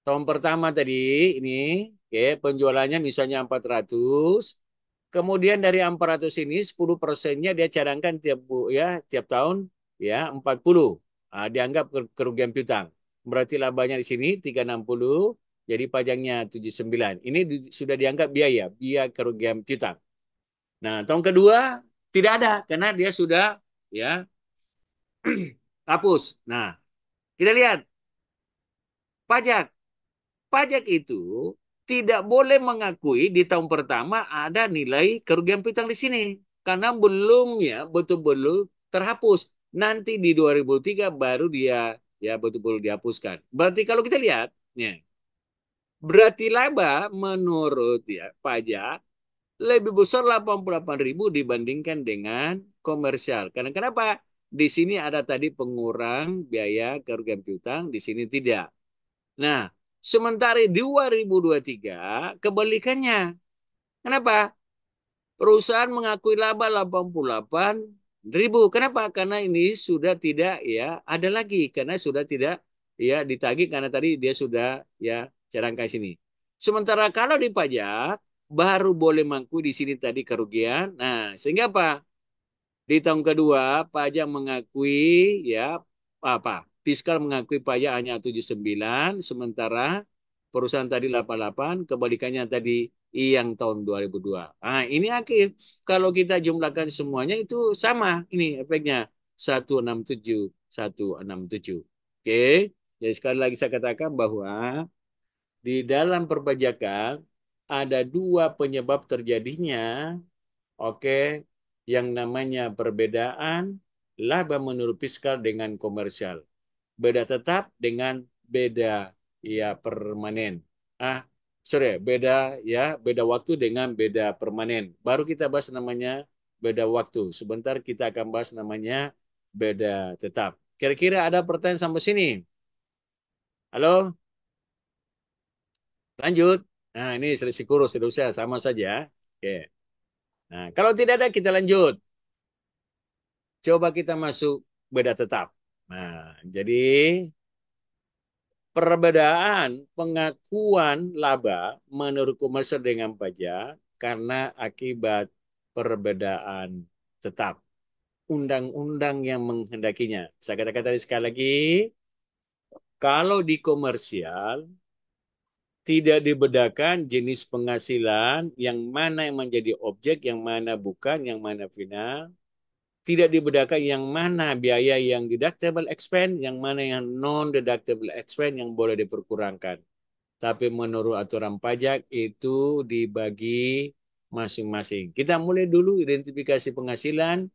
Tahun pertama tadi ini okay, penjualannya misalnya 400. Kemudian dari 400 ini 10 persennya dia cadangkan tiap ya tiap tahun ya 40. Nah, dianggap kerugian piutang. Berarti labanya di sini 360 jadi pajaknya 79. Ini di, sudah dianggap biaya, biaya kerugian piutang. Nah, tahun kedua tidak ada karena dia sudah ya hapus. Nah, kita lihat pajak. Pajak itu tidak boleh mengakui di tahun pertama ada nilai kerugian piutang di sini karena belum ya betul-betul terhapus. Nanti di 2003 baru dia ya betul-betul dihapuskan. Berarti kalau kita lihat ya Berarti laba menurut ya pajak lebih besar 88.000 dibandingkan dengan komersial. Karena kenapa? Di sini ada tadi pengurang biaya kerugian piutang, di sini tidak. Nah, sementara 2023 kebalikannya. Kenapa? Perusahaan mengakui laba 88 ribu. Kenapa? Karena ini sudah tidak ya ada lagi karena sudah tidak ya ditagih karena tadi dia sudah ya jarang sini. Sementara kalau di pajak baru boleh mangku di sini tadi kerugian. Nah, sehingga apa? Di tahun kedua pajak mengakui ya apa? fiskal mengakui pajak hanya 79, sementara perusahaan tadi 88, kebalikannya tadi I yang tahun 2002. Ah ini akhir. Kalau kita jumlahkan semuanya itu sama ini efeknya. 167, 167. Oke. Jadi sekali lagi saya katakan bahwa di dalam perpajakan ada dua penyebab terjadinya oke okay, yang namanya perbedaan laba menurut fiskal dengan komersial beda tetap dengan beda ya permanen. Ah, sorry, beda ya, beda waktu dengan beda permanen. Baru kita bahas namanya beda waktu. Sebentar kita akan bahas namanya beda tetap. Kira-kira ada pertanyaan sampai sini? Halo? Lanjut. Nah, ini selisih kurus, saya sama saja. Oke. Nah, kalau tidak ada kita lanjut. Coba kita masuk beda tetap. Nah, jadi perbedaan pengakuan laba menurut komersial dengan pajak karena akibat perbedaan tetap undang-undang yang menghendakinya. Saya katakan tadi sekali lagi, kalau di komersial tidak dibedakan jenis penghasilan yang mana yang menjadi objek, yang mana bukan, yang mana final tidak dibedakan yang mana biaya yang deductible expense, yang mana yang non-deductible expense yang boleh diperkurangkan. Tapi menurut aturan pajak itu dibagi masing-masing. Kita mulai dulu identifikasi penghasilan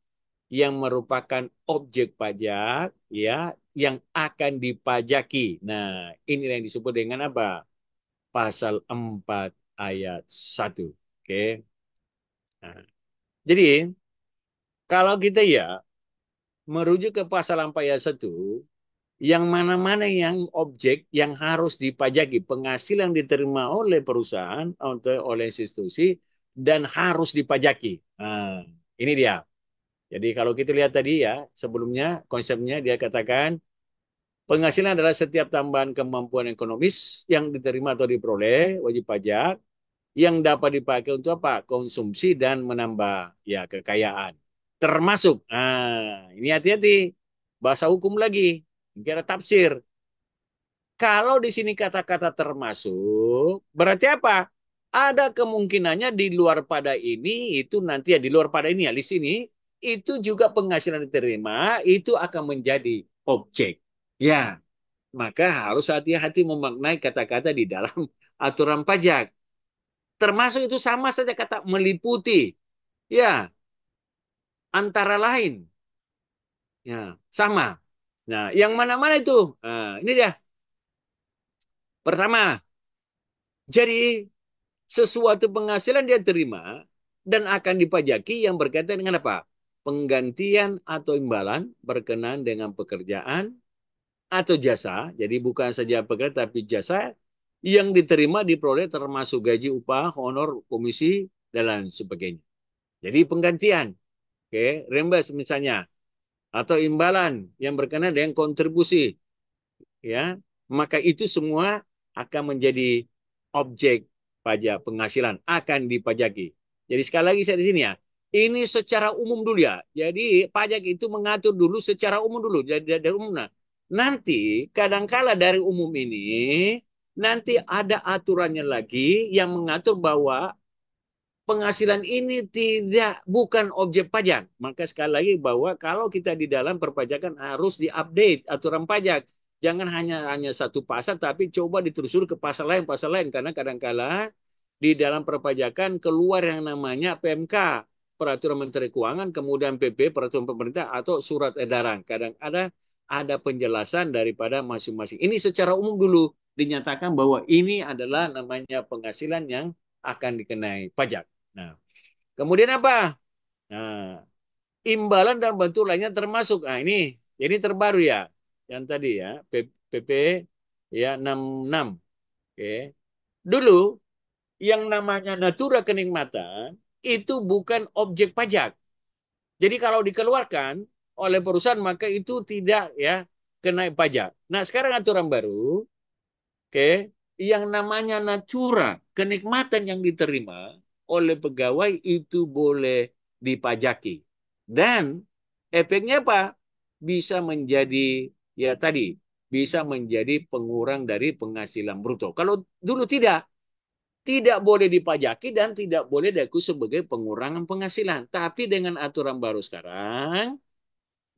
yang merupakan objek pajak ya yang akan dipajaki. Nah, ini yang disebut dengan apa? Pasal 4 ayat 1. Oke. Okay. Nah, jadi kalau kita ya merujuk ke pasal satu, yang mana-mana yang objek yang harus dipajaki penghasilan diterima oleh perusahaan atau oleh institusi dan harus dipajaki nah, ini dia jadi kalau kita lihat tadi ya sebelumnya konsepnya dia katakan penghasilan adalah setiap tambahan kemampuan ekonomis yang diterima atau diperoleh wajib pajak yang dapat dipakai untuk apa konsumsi dan menambah ya kekayaan termasuk. Nah, ini hati-hati. Bahasa hukum lagi. Bicara tafsir. Kalau di sini kata-kata termasuk, berarti apa? Ada kemungkinannya di luar pada ini, itu nanti ya di luar pada ini ya, di sini, itu juga penghasilan diterima, itu akan menjadi objek. Ya, maka harus hati-hati memaknai kata-kata di dalam aturan pajak. Termasuk itu sama saja kata meliputi. Ya, antara lain. Ya, sama. Nah, yang mana-mana itu. Nah, ini dia. Pertama, jadi sesuatu penghasilan dia terima dan akan dipajaki yang berkaitan dengan apa? Penggantian atau imbalan berkenan dengan pekerjaan atau jasa. Jadi bukan saja pekerjaan tapi jasa yang diterima diperoleh termasuk gaji, upah, honor, komisi, dan lain sebagainya. Jadi penggantian okay, rembes misalnya, atau imbalan yang berkenaan dengan kontribusi, ya, maka itu semua akan menjadi objek pajak penghasilan akan dipajaki. Jadi sekali lagi saya di sini ya, ini secara umum dulu ya. Jadi pajak itu mengatur dulu secara umum dulu dari, dari umum. Nah, nanti kadangkala dari umum ini nanti ada aturannya lagi yang mengatur bahwa penghasilan ini tidak bukan objek pajak. Maka sekali lagi bahwa kalau kita di dalam perpajakan harus diupdate aturan pajak. Jangan hanya hanya satu pasal, tapi coba ditelusuri ke pasal lain pasal lain karena kadangkala di dalam perpajakan keluar yang namanya PMK peraturan menteri keuangan kemudian PP peraturan pemerintah atau surat edaran. Kadang ada ada penjelasan daripada masing-masing. Ini secara umum dulu dinyatakan bahwa ini adalah namanya penghasilan yang akan dikenai pajak. Nah, kemudian apa? Nah, imbalan dan bentuk lainnya termasuk Nah, ini ini terbaru ya yang tadi ya PP ya 66. Oke. Dulu yang namanya natura kenikmatan itu bukan objek pajak. Jadi kalau dikeluarkan oleh perusahaan maka itu tidak ya kena pajak. Nah, sekarang aturan baru oke yang namanya natura kenikmatan yang diterima oleh pegawai itu boleh dipajaki. Dan efeknya apa? Bisa menjadi ya tadi bisa menjadi pengurang dari penghasilan bruto. Kalau dulu tidak, tidak boleh dipajaki dan tidak boleh diakui sebagai pengurangan penghasilan. Tapi dengan aturan baru sekarang,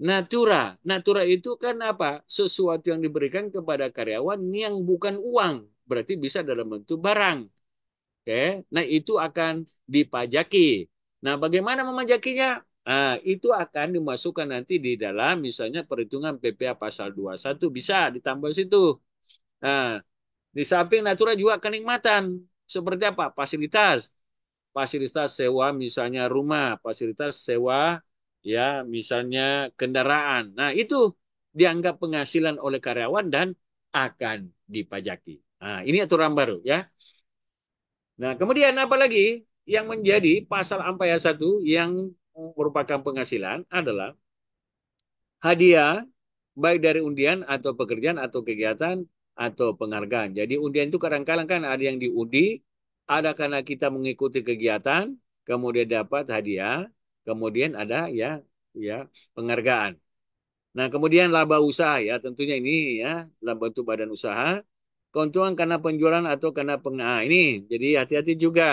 natura, natura itu kan apa? Sesuatu yang diberikan kepada karyawan yang bukan uang, berarti bisa dalam bentuk barang okay? nah itu akan dipajaki. Nah, bagaimana memajakinya? Nah, itu akan dimasukkan nanti di dalam misalnya perhitungan PPA pasal 21 bisa ditambah situ. Nah, di samping natura juga kenikmatan seperti apa? Fasilitas. Fasilitas sewa misalnya rumah, fasilitas sewa ya misalnya kendaraan. Nah, itu dianggap penghasilan oleh karyawan dan akan dipajaki. Nah, ini aturan baru ya. Nah, kemudian apa lagi yang menjadi pasal ya satu yang merupakan penghasilan adalah hadiah baik dari undian atau pekerjaan atau kegiatan atau penghargaan. Jadi undian itu kadang-kadang kan ada yang diundi, ada karena kita mengikuti kegiatan, kemudian dapat hadiah, kemudian ada ya ya penghargaan. Nah, kemudian laba usaha ya tentunya ini ya dalam bentuk badan usaha keuntungan karena penjualan atau karena peng ah, ini jadi hati-hati juga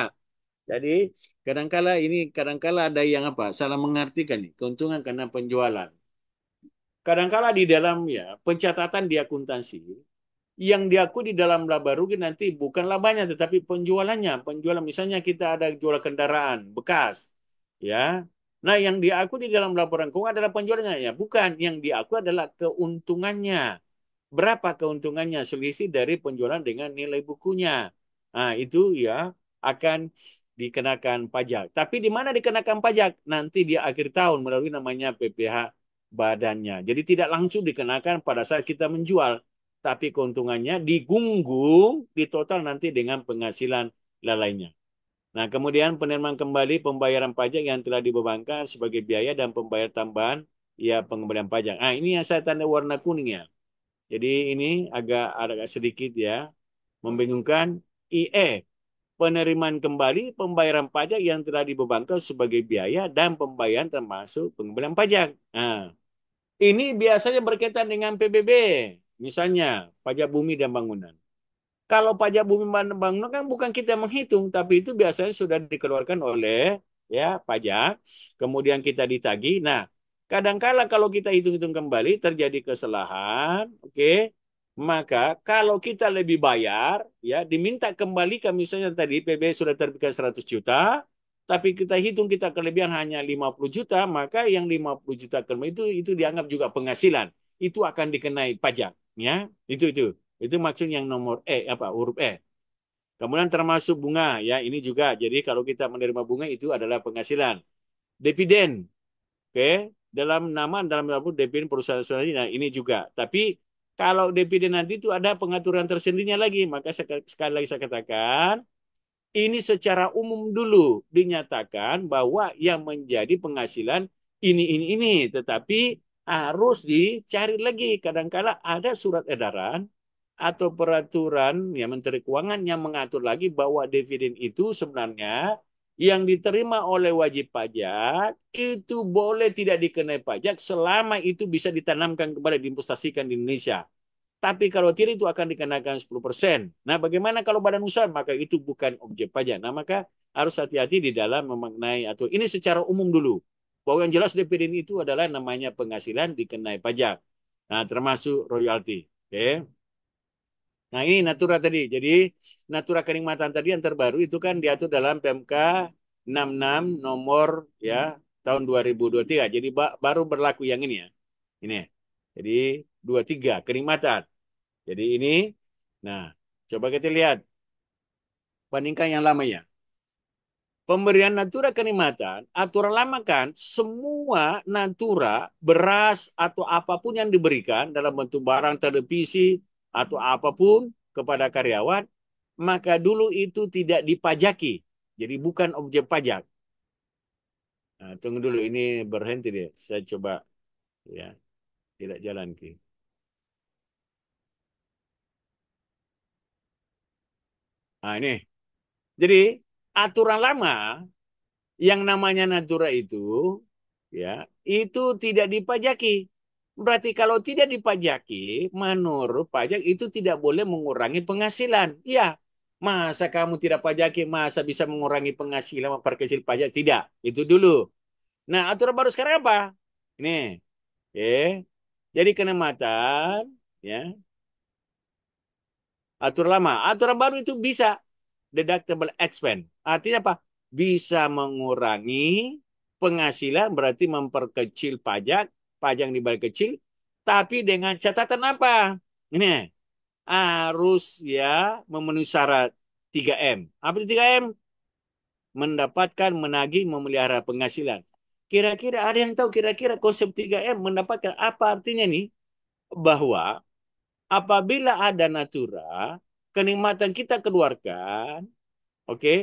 jadi kadangkala ini kadangkala ada yang apa salah mengartikan nih keuntungan karena penjualan kadangkala di dalam ya pencatatan di akuntansi yang diaku di dalam laba rugi nanti bukan labanya tetapi penjualannya penjualan misalnya kita ada jual kendaraan bekas ya nah yang diaku di dalam laporan keuangan adalah penjualannya ya bukan yang diaku adalah keuntungannya berapa keuntungannya selisih dari penjualan dengan nilai bukunya. Nah, itu ya akan dikenakan pajak. Tapi di mana dikenakan pajak? Nanti di akhir tahun melalui namanya PPH badannya. Jadi tidak langsung dikenakan pada saat kita menjual, tapi keuntungannya digunggung di total nanti dengan penghasilan lainnya. Nah, kemudian penerimaan kembali pembayaran pajak yang telah dibebankan sebagai biaya dan pembayar tambahan ya pengembalian pajak. Nah, ini yang saya tanda warna kuning ya. Jadi ini agak agak sedikit ya membingungkan IE penerimaan kembali pembayaran pajak yang telah dibebankan sebagai biaya dan pembayaran termasuk pengembalian pajak. Nah, ini biasanya berkaitan dengan PBB, misalnya pajak bumi dan bangunan. Kalau pajak bumi dan bangunan kan bukan kita menghitung, tapi itu biasanya sudah dikeluarkan oleh ya pajak, kemudian kita ditagi. Nah, Kadangkala kalau kita hitung-hitung kembali terjadi kesalahan, oke? Okay? Maka kalau kita lebih bayar, ya diminta kembali ke misalnya tadi PB sudah terbitkan 100 juta, tapi kita hitung kita kelebihan hanya 50 juta, maka yang 50 juta kelebihan itu itu dianggap juga penghasilan. Itu akan dikenai pajak, ya. Itu itu. Itu maksud yang nomor E apa huruf E. Kemudian termasuk bunga ya, ini juga. Jadi kalau kita menerima bunga itu adalah penghasilan. Dividen. Oke, okay? dalam nama dalam nama DPD perusahaan Nah ini juga. Tapi kalau DPD nanti itu ada pengaturan tersendirinya lagi. Maka sekali lagi saya katakan, ini secara umum dulu dinyatakan bahwa yang menjadi penghasilan ini, ini, ini. Tetapi harus dicari lagi. Kadangkala ada surat edaran atau peraturan ya Menteri Keuangan yang mengatur lagi bahwa dividen itu sebenarnya yang diterima oleh wajib pajak itu boleh tidak dikenai pajak selama itu bisa ditanamkan kepada diinvestasikan di Indonesia. Tapi kalau tidak itu akan dikenakan 10%. Nah bagaimana kalau badan usaha? Maka itu bukan objek pajak. Nah maka harus hati-hati di dalam memaknai atau ini secara umum dulu. Bahwa yang jelas DPDN itu adalah namanya penghasilan dikenai pajak. Nah termasuk royalti. Oke. Okay. Nah ini Natura tadi. Jadi Natura kenikmatan tadi yang terbaru itu kan diatur dalam PMK 66 nomor ya tahun 2023. Jadi baru berlaku yang ini ya. Ini. Jadi 23 kenikmatan. Jadi ini nah coba kita lihat bandingkan yang lamanya. Pemberian Natura Kenikmatan, aturan lama kan semua Natura, beras atau apapun yang diberikan dalam bentuk barang televisi, atau apapun kepada karyawan, maka dulu itu tidak dipajaki. Jadi bukan objek pajak. Nah, tunggu dulu ini berhenti deh. Saya coba ya tidak jalan ki. Nah, ini. Jadi aturan lama yang namanya natura itu ya itu tidak dipajaki Berarti kalau tidak dipajaki, menurut pajak itu tidak boleh mengurangi penghasilan. Iya, masa kamu tidak pajaki, masa bisa mengurangi penghasilan memperkecil pajak? Tidak, itu dulu. Nah, aturan baru sekarang apa? Ini. Ya. Jadi kenematan ya. Aturan lama, aturan baru itu bisa deductible expense. Artinya apa? Bisa mengurangi penghasilan berarti memperkecil pajak pajang di balik kecil, tapi dengan catatan apa? Ini harus ya memenuhi syarat 3M. Apa itu 3M? Mendapatkan, menagih, memelihara penghasilan. Kira-kira ada yang tahu kira-kira konsep 3M mendapatkan apa artinya nih? Bahwa apabila ada natura, kenikmatan kita keluarkan, oke, okay,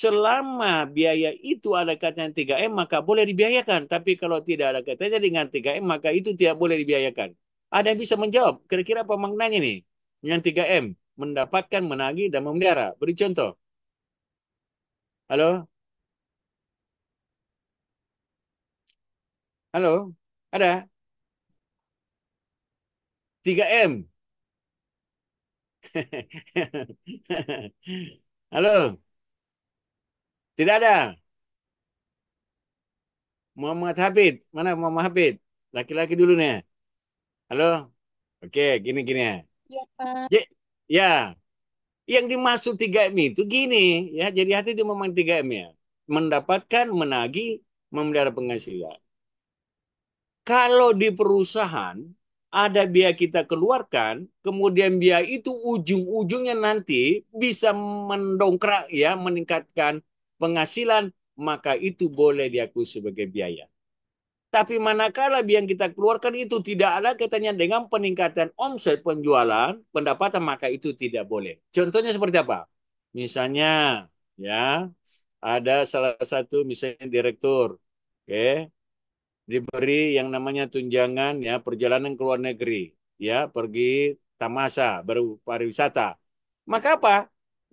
Selama biaya itu ada kaitannya 3M maka boleh dibiayakan. Tapi kalau tidak ada kaitannya dengan 3M maka itu tidak boleh dibiayakan. Ada yang bisa menjawab kira-kira apa maknanya nih dengan 3M? Mendapatkan, menagih, dan memelihara. Beri contoh. Halo? Halo? Ada? 3M. Halo? Tidak ada. Muhammad Habib. Mana Muhammad Habib? Laki-laki dulu nih. Halo? Oke, gini-gini. Ya, iya, Pak. Ya. Yang dimaksud 3M itu gini. ya. Jadi hati itu memang 3M ya. Mendapatkan, menagi memelihara penghasilan. Kalau di perusahaan, ada biaya kita keluarkan, kemudian biaya itu ujung-ujungnya nanti bisa mendongkrak ya, meningkatkan penghasilan, maka itu boleh diakui sebagai biaya. Tapi manakala yang kita keluarkan itu tidak ada kaitannya dengan peningkatan omset penjualan, pendapatan maka itu tidak boleh. Contohnya seperti apa? Misalnya ya ada salah satu misalnya direktur, oke, okay, diberi yang namanya tunjangan ya perjalanan ke luar negeri, ya pergi tamasa pariwisata. Maka apa?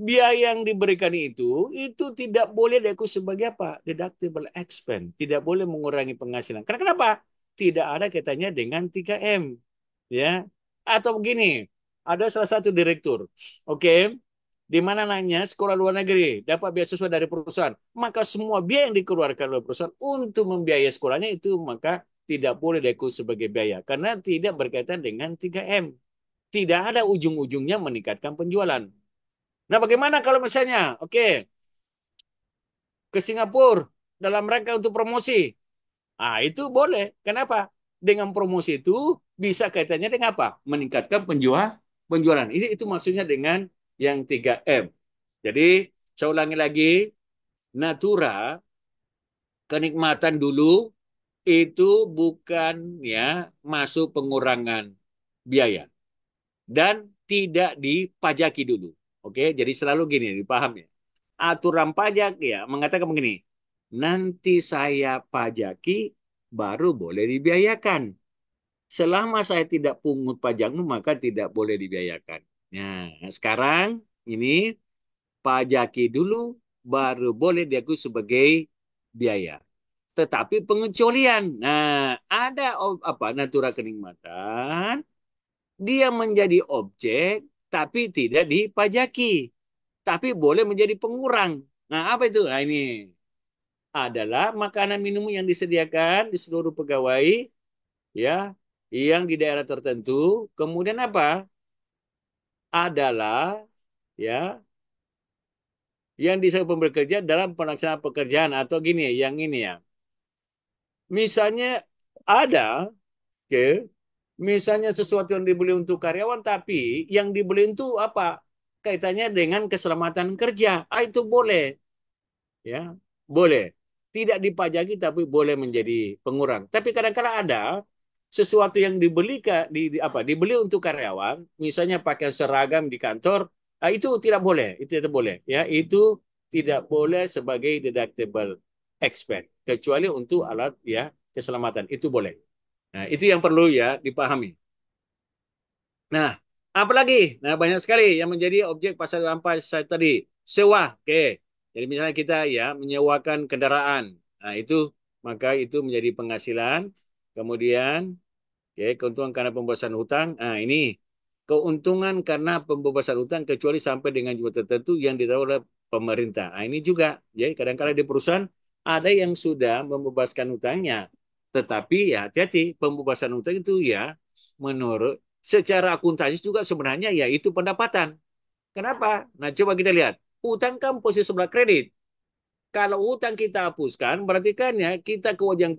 biaya yang diberikan itu itu tidak boleh diaku sebagai apa deductible expense tidak boleh mengurangi penghasilan karena kenapa tidak ada kaitannya dengan 3M ya atau begini ada salah satu direktur oke okay, di mana nanya sekolah luar negeri dapat beasiswa dari perusahaan maka semua biaya yang dikeluarkan oleh perusahaan untuk membiayai sekolahnya itu maka tidak boleh diaku sebagai biaya karena tidak berkaitan dengan 3M tidak ada ujung-ujungnya meningkatkan penjualan Nah, bagaimana kalau misalnya, oke, okay, ke Singapura dalam rangka untuk promosi? Ah, itu boleh. Kenapa? Dengan promosi itu bisa kaitannya dengan apa? Meningkatkan penjual penjualan. Ini itu maksudnya dengan yang 3M. Jadi, saya ulangi lagi, natura kenikmatan dulu itu bukan ya masuk pengurangan biaya dan tidak dipajaki dulu Oke, jadi selalu gini dipahami. Ya? Aturan pajak ya mengatakan begini, nanti saya pajaki baru boleh dibiayakan. Selama saya tidak pungut pajakmu maka tidak boleh dibiayakan. Nah, sekarang ini pajaki dulu baru boleh diakui sebagai biaya. Tetapi pengecualian. Nah, ada apa natura kenikmatan dia menjadi objek tapi tidak dipajaki. Tapi boleh menjadi pengurang. Nah, apa itu? Nah, ini adalah makanan minum yang disediakan di seluruh pegawai ya yang di daerah tertentu. Kemudian apa? Adalah ya yang disebut bekerja dalam pelaksanaan pekerjaan atau gini yang ini ya. Misalnya ada ke misalnya sesuatu yang dibeli untuk karyawan tapi yang dibeli itu apa kaitannya dengan keselamatan kerja ah itu boleh ya boleh tidak dipajaki tapi boleh menjadi pengurang tapi kadang-kadang ada sesuatu yang dibeli di, di apa dibeli untuk karyawan misalnya pakai seragam di kantor ah, itu tidak boleh itu tidak boleh ya itu tidak boleh sebagai deductible expense kecuali untuk alat ya keselamatan itu boleh Nah, itu yang perlu ya dipahami. Nah, apalagi? Nah, banyak sekali yang menjadi objek pasar rampas saya tadi. Sewa, oke. Okay. Jadi misalnya kita ya menyewakan kendaraan. Nah, itu maka itu menjadi penghasilan. Kemudian, oke, okay, keuntungan karena pembebasan hutang. Nah, ini keuntungan karena pembebasan hutang kecuali sampai dengan jumlah tertentu yang ditawar oleh pemerintah. Nah, ini juga, Jadi kadang-kadang di perusahaan ada yang sudah membebaskan hutangnya, tetapi ya hati-hati pembebasan utang itu ya menurut secara akuntansi juga sebenarnya ya itu pendapatan. Kenapa? Nah coba kita lihat. Utang kan posisi sebelah kredit. Kalau utang kita hapuskan berarti kan ya kita kewajiban,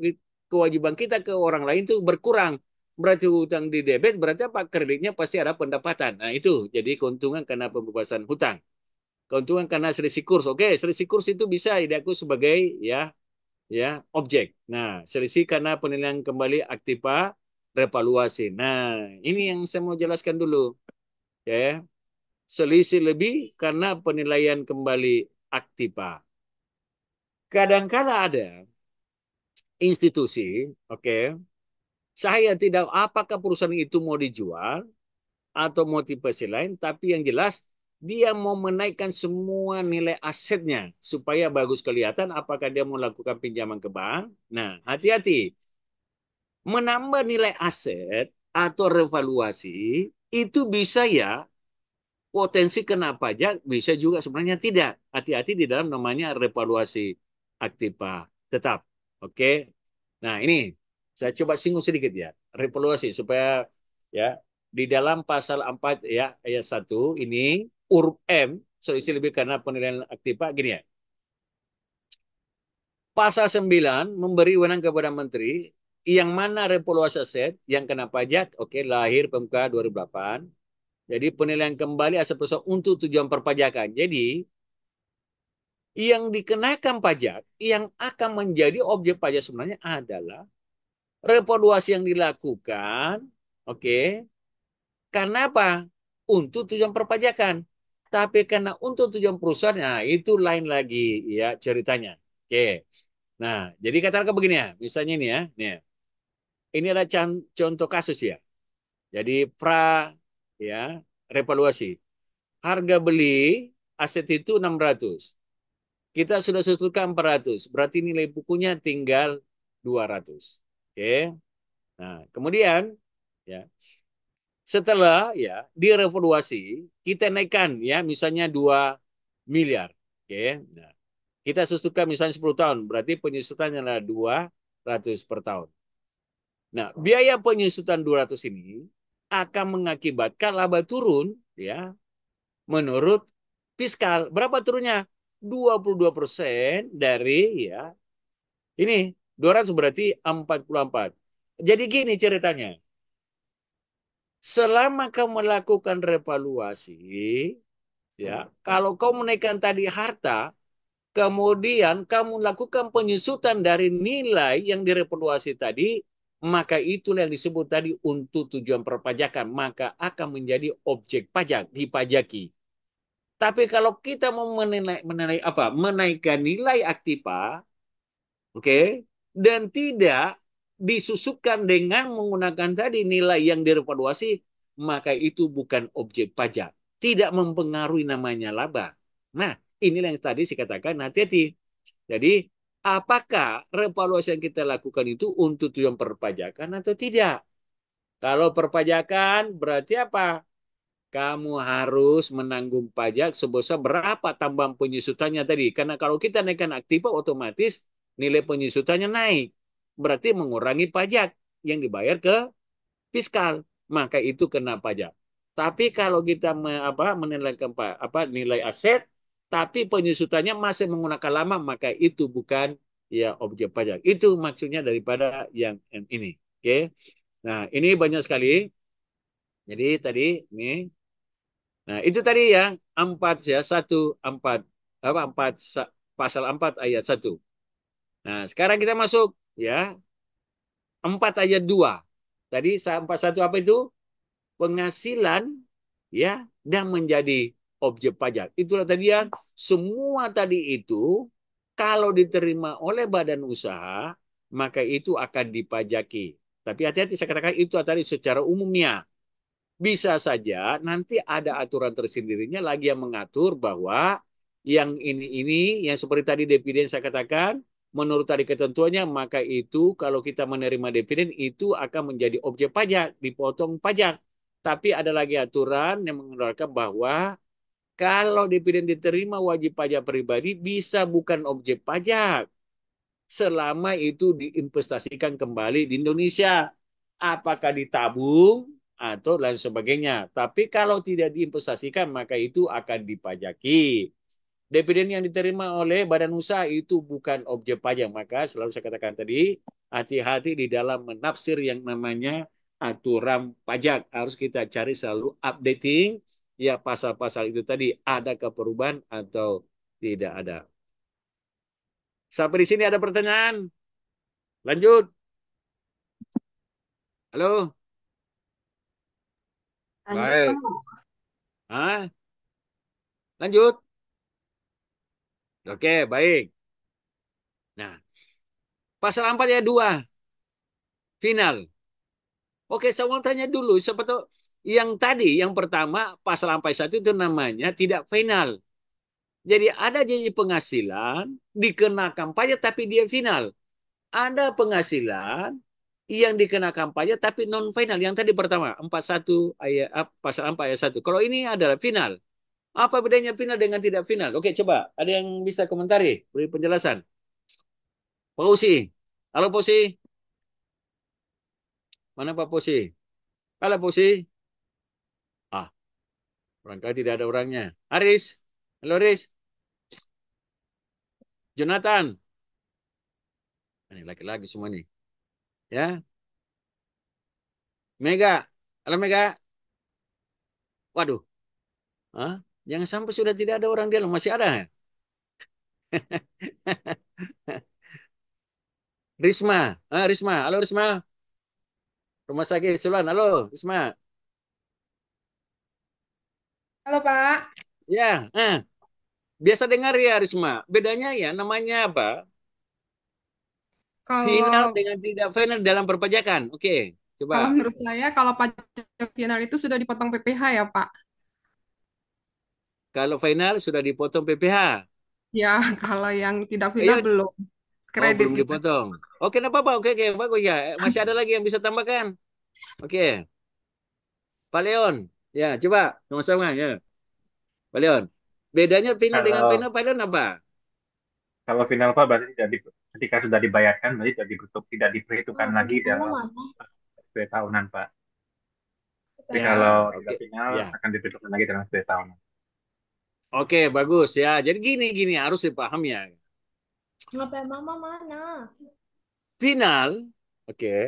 kewajiban kita ke orang lain itu berkurang. Berarti utang di debit berarti apa? Kreditnya pasti ada pendapatan. Nah itu jadi keuntungan karena pembebasan hutang keuntungan karena selisih kurs. Oke, selisih kurs itu bisa diaku sebagai ya ya objek. Nah, selisih karena penilaian kembali aktiva revaluasi. Nah, ini yang saya mau jelaskan dulu. Ya. Selisih lebih karena penilaian kembali aktiva. Kadangkala ada institusi, oke. Okay, saya tidak apakah perusahaan itu mau dijual atau motivasi lain, tapi yang jelas dia mau menaikkan semua nilai asetnya supaya bagus kelihatan apakah dia mau lakukan pinjaman ke bank. Nah, hati-hati. Menambah nilai aset atau revaluasi itu bisa ya potensi kena pajak bisa juga sebenarnya tidak. Hati-hati di dalam namanya revaluasi aktiva tetap. Oke. Nah, ini saya coba singgung sedikit ya. Revaluasi supaya ya di dalam pasal 4 ya ayat 1 ini huruf M, solusi lebih karena penilaian aktif Pak gini ya. Pasal 9 memberi wewenang kepada menteri yang mana revaluasi aset yang kena pajak, oke, okay, lahir PMK 2008. Jadi penilaian kembali aset perusahaan untuk tujuan perpajakan. Jadi yang dikenakan pajak, yang akan menjadi objek pajak sebenarnya adalah revaluasi yang dilakukan, oke, okay, karena apa? Untuk tujuan perpajakan. Tapi karena untuk tujuan perusahaan, nah itu lain lagi ya ceritanya. Oke. Nah, jadi katakan begini ya, misalnya ini ya, ini, Ya. Ini adalah contoh kasus ya. Jadi pra ya revaluasi. Harga beli aset itu 600. Kita sudah setorkan 400, berarti nilai bukunya tinggal 200. Oke. Nah, kemudian ya setelah ya direvaluasi kita naikkan ya misalnya 2 miliar oke okay? nah, kita susukan misalnya 10 tahun berarti penyusutannya adalah 200 per tahun nah biaya penyusutan 200 ini akan mengakibatkan laba turun ya menurut fiskal berapa turunnya 22 persen dari ya ini 200 berarti 44 jadi gini ceritanya selama kau melakukan revaluasi, ya, hmm. kalau kau menaikkan tadi harta, kemudian kamu lakukan penyusutan dari nilai yang direvaluasi tadi, maka itulah yang disebut tadi untuk tujuan perpajakan, maka akan menjadi objek pajak dipajaki. Tapi kalau kita mau menilai, menilai apa? Menaikkan nilai aktiva, oke, okay, dan tidak disusupkan dengan menggunakan tadi nilai yang direvaluasi, maka itu bukan objek pajak. Tidak mempengaruhi namanya laba. Nah, inilah yang tadi saya katakan hati-hati. Jadi, apakah revaluasi yang kita lakukan itu untuk tujuan perpajakan atau tidak? Kalau perpajakan berarti apa? Kamu harus menanggung pajak sebesar berapa tambahan penyusutannya tadi. Karena kalau kita naikkan aktiva otomatis nilai penyusutannya naik berarti mengurangi pajak yang dibayar ke fiskal. Maka itu kena pajak. Tapi kalau kita me, apa, menilai keempat, apa nilai aset, tapi penyusutannya masih menggunakan lama, maka itu bukan ya objek pajak. Itu maksudnya daripada yang ini. Oke. Okay? Nah, ini banyak sekali. Jadi tadi ini. Nah, itu tadi ya empat ya satu empat apa empat pasal 4 ayat 1. Nah, sekarang kita masuk ya empat ayat dua Tadi empat satu apa itu? Penghasilan ya dan menjadi objek pajak. Itulah tadi yang semua tadi itu kalau diterima oleh badan usaha maka itu akan dipajaki. Tapi hati-hati saya katakan itu tadi secara umumnya. Bisa saja nanti ada aturan tersendirinya lagi yang mengatur bahwa yang ini ini yang seperti tadi dividen saya katakan menurut tadi ketentuannya maka itu kalau kita menerima dividen itu akan menjadi objek pajak dipotong pajak tapi ada lagi aturan yang mengeluarkan bahwa kalau dividen diterima wajib pajak pribadi bisa bukan objek pajak selama itu diinvestasikan kembali di Indonesia apakah ditabung atau lain sebagainya tapi kalau tidak diinvestasikan maka itu akan dipajaki Dividen yang diterima oleh badan usaha itu bukan objek pajak. Maka selalu saya katakan tadi, hati-hati di dalam menafsir yang namanya aturan pajak. Harus kita cari selalu updating ya pasal-pasal itu tadi. ada keperubahan atau tidak ada. Sampai di sini ada pertanyaan? Lanjut. Halo. Halo. Baik. Hah? Lanjut. Oke, baik. Nah, pasal 4 ayat 2. Final. Oke, saya mau tanya dulu. Sebetulnya yang tadi, yang pertama, pasal 4 ayat 1 itu namanya tidak final. Jadi ada janji penghasilan, dikenakan pajak tapi dia final. Ada penghasilan yang dikenakan pajak tapi non final. Yang tadi pertama, 41 ayat ah, pasal 4 ayat 1. Kalau ini adalah final. Apa bedanya final dengan tidak final? Oke, coba. Ada yang bisa komentari? Beri penjelasan. Pausi. Halo, Pausi. Mana Pak Pausi? Halo, Pausi. Ah, orang barangkali tidak ada orangnya. Aris. Halo, Aris. Jonathan. Ini laki-laki semua ini Ya. Mega. Halo, Mega. Waduh. Hah? Yang sampai sudah tidak ada orang dialog. Masih ada. Risma. Ah, Risma. Halo Risma. Rumah sakit Sulan. Halo Risma. Halo Pak. Ya. Ah. Biasa dengar ya Risma. Bedanya ya namanya apa? Kalau... Final dengan tidak final dalam perpajakan. Oke. Okay. Coba. Kalau menurut saya kalau pajak final itu sudah dipotong PPh ya Pak. Kalau final sudah dipotong PPh. Ya, kalau yang tidak final Ayo. belum. Oh, Kredit oh, belum kita. dipotong. Oke, okay, apa-apa. Oke, okay. bagus ya. Eh, masih ada lagi yang bisa tambahkan? Oke. Pak Leon, ya coba sama-sama ya. Pak Leon, bedanya final kalau, dengan final Pak Leon apa? Kalau final Pak berarti tidak ketika sudah dibayarkan berarti tidak dibutuhkan tidak diperhitungkan oh, lagi dalam SP tahunan Pak. Jadi ya, kalau okay. final ya. akan diperhitungkan lagi dalam SP tahunan. Oke, bagus ya. Jadi gini-gini harus dipahami ya. Ngapain mama mana? Final, oke. Okay,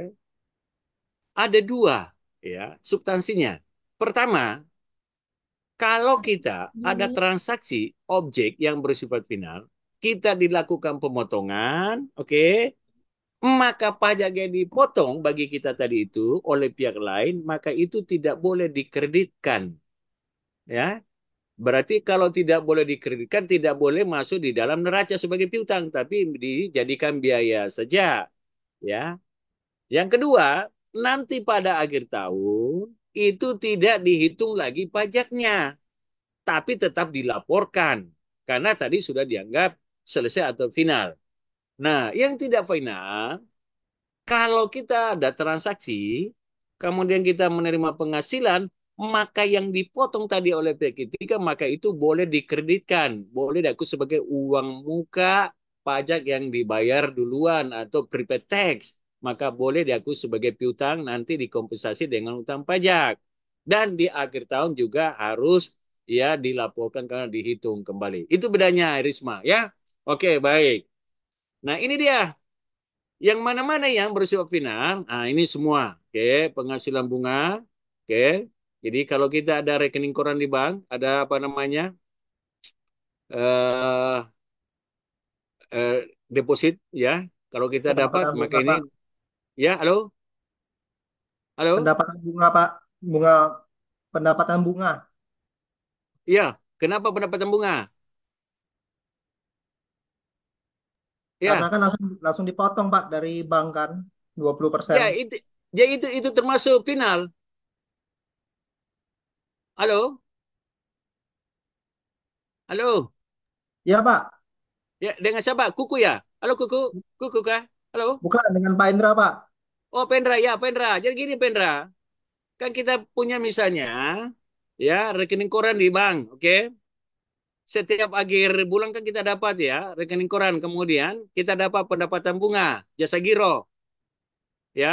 ada dua ya substansinya. Pertama, kalau kita ada transaksi objek yang bersifat final, kita dilakukan pemotongan, oke? Okay? Maka pajak yang dipotong bagi kita tadi itu oleh pihak lain, maka itu tidak boleh dikreditkan. Ya, Berarti kalau tidak boleh dikreditkan, tidak boleh masuk di dalam neraca sebagai piutang, tapi dijadikan biaya saja. Ya. Yang kedua, nanti pada akhir tahun itu tidak dihitung lagi pajaknya, tapi tetap dilaporkan karena tadi sudah dianggap selesai atau final. Nah, yang tidak final, kalau kita ada transaksi, kemudian kita menerima penghasilan, maka yang dipotong tadi oleh pihak ketiga maka itu boleh dikreditkan boleh diaku sebagai uang muka pajak yang dibayar duluan atau prepaid tax maka boleh diaku sebagai piutang nanti dikompensasi dengan utang pajak dan di akhir tahun juga harus ya dilaporkan karena dihitung kembali itu bedanya Risma ya oke baik nah ini dia yang mana-mana yang bersifat final nah ini semua oke penghasilan bunga oke jadi kalau kita ada rekening koran di bank, ada apa namanya eh, uh, deposit ya. Kalau kita dapat bunga, maka ini Pak. ya halo halo Pendapatan bunga, Pak. Bunga, pendapatan bunga. iya kenapa pendapatan bunga? Iya. Karena kan langsung, langsung dipotong, Pak, dari bank kan. 20%. ya itu ya itu itu termasuk final. Halo? Halo? Ya, Pak. Ya, dengan siapa? Kuku ya? Halo Kuku? Kuku kah? Halo? Bukan, dengan Pak Indra, Pak. Oh, Pendra. Ya, Pendra. Jadi gini, Pendra. Kan kita punya misalnya, ya, rekening koran di bank, oke? Okay? Setiap akhir bulan kan kita dapat ya, rekening koran. Kemudian kita dapat pendapatan bunga, jasa giro. Ya,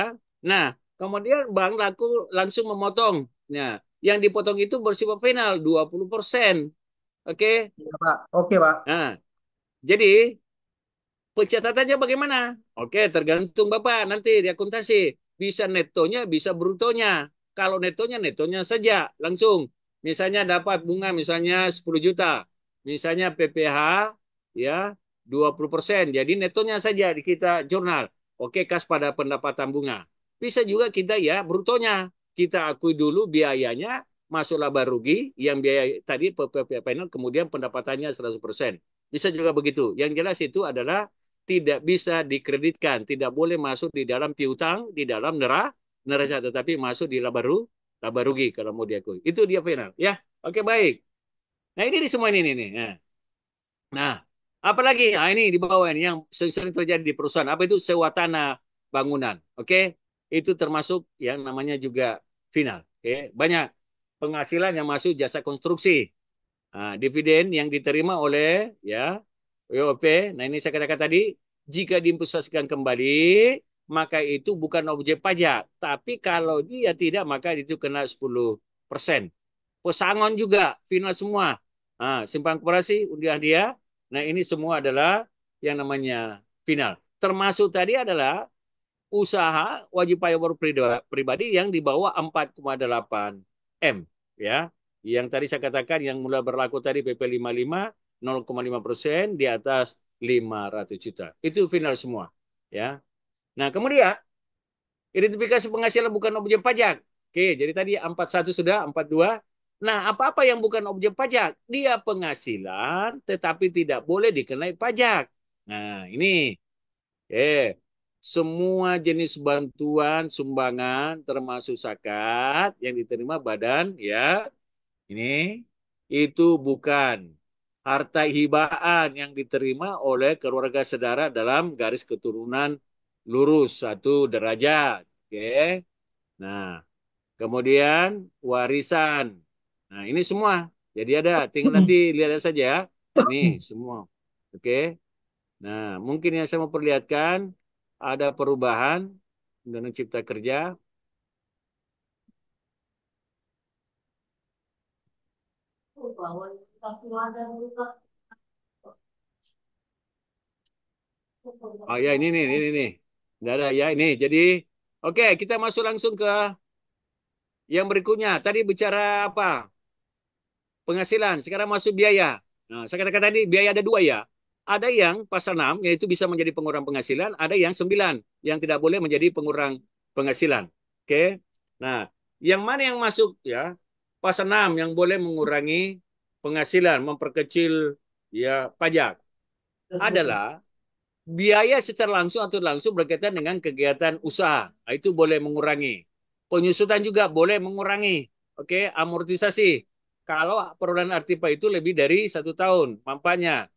nah, kemudian bank laku langsung memotong. Nah, yang dipotong itu bersifat final 20 persen. Oke? Okay? Ya, Oke, Pak. Nah, jadi pencatatannya bagaimana? Oke, okay, tergantung Bapak nanti di akuntansi. Bisa netonya, bisa brutonya. Kalau netonya, netonya saja langsung. Misalnya dapat bunga misalnya 10 juta. Misalnya PPH ya 20 persen. Jadi netonya saja di kita jurnal. Oke, okay, kas pada pendapatan bunga. Bisa juga kita ya brutonya kita akui dulu biayanya masuk laba rugi yang biaya tadi panel kemudian pendapatannya 100%. Bisa juga begitu. Yang jelas itu adalah tidak bisa dikreditkan, tidak boleh masuk di dalam piutang, di dalam nerah, neraca tetapi masuk di laba rugi, laba rugi kalau mau diakui. Itu dia final, ya. Oke, baik. Nah, ini di semua ini nih. Nah. Ya. nah, apalagi nah, ini di bawah ini yang sering terjadi di perusahaan. Apa itu sewa tanah bangunan? Oke itu termasuk yang namanya juga final. Oke, banyak penghasilan yang masuk jasa konstruksi. Nah, dividen yang diterima oleh ya WOP. Nah, ini saya katakan tadi, jika diimpusasikan kembali, maka itu bukan objek pajak. Tapi kalau dia tidak, maka itu kena 10 persen. Pesangon juga, final semua. Nah, simpan koperasi, undian dia. Nah, ini semua adalah yang namanya final. Termasuk tadi adalah usaha wajib pajak baru pribadi yang di bawah 4,8 M ya. Yang tadi saya katakan yang mulai berlaku tadi PP 55 0,5 persen di atas 500 juta. Itu final semua ya. Nah kemudian identifikasi penghasilan bukan objek pajak. Oke, jadi tadi 41 sudah, 42. Nah, apa-apa yang bukan objek pajak, dia penghasilan tetapi tidak boleh dikenai pajak. Nah, ini. Oke semua jenis bantuan sumbangan termasuk zakat yang diterima badan ya ini itu bukan harta hibaan yang diterima oleh keluarga saudara dalam garis keturunan lurus satu derajat oke nah kemudian warisan nah ini semua jadi ada tinggal nanti lihat saja ini ya. semua oke nah mungkin yang saya mau perlihatkan ada perubahan undang-undang cipta kerja Oh ya ini nih ini nih. tidak ada ya ini. Jadi oke, okay, kita masuk langsung ke yang berikutnya. Tadi bicara apa? Penghasilan, sekarang masuk biaya. Nah, saya katakan tadi biaya ada dua ya ada yang pasal 6 yaitu bisa menjadi pengurang penghasilan, ada yang 9 yang tidak boleh menjadi pengurang penghasilan. Oke. Okay? Nah, yang mana yang masuk ya? Pasal 6 yang boleh mengurangi penghasilan, memperkecil ya pajak adalah biaya secara langsung atau langsung berkaitan dengan kegiatan usaha. Nah, itu boleh mengurangi. Penyusutan juga boleh mengurangi. Oke, okay? amortisasi. Kalau perolehan artipa itu lebih dari satu tahun, mampanya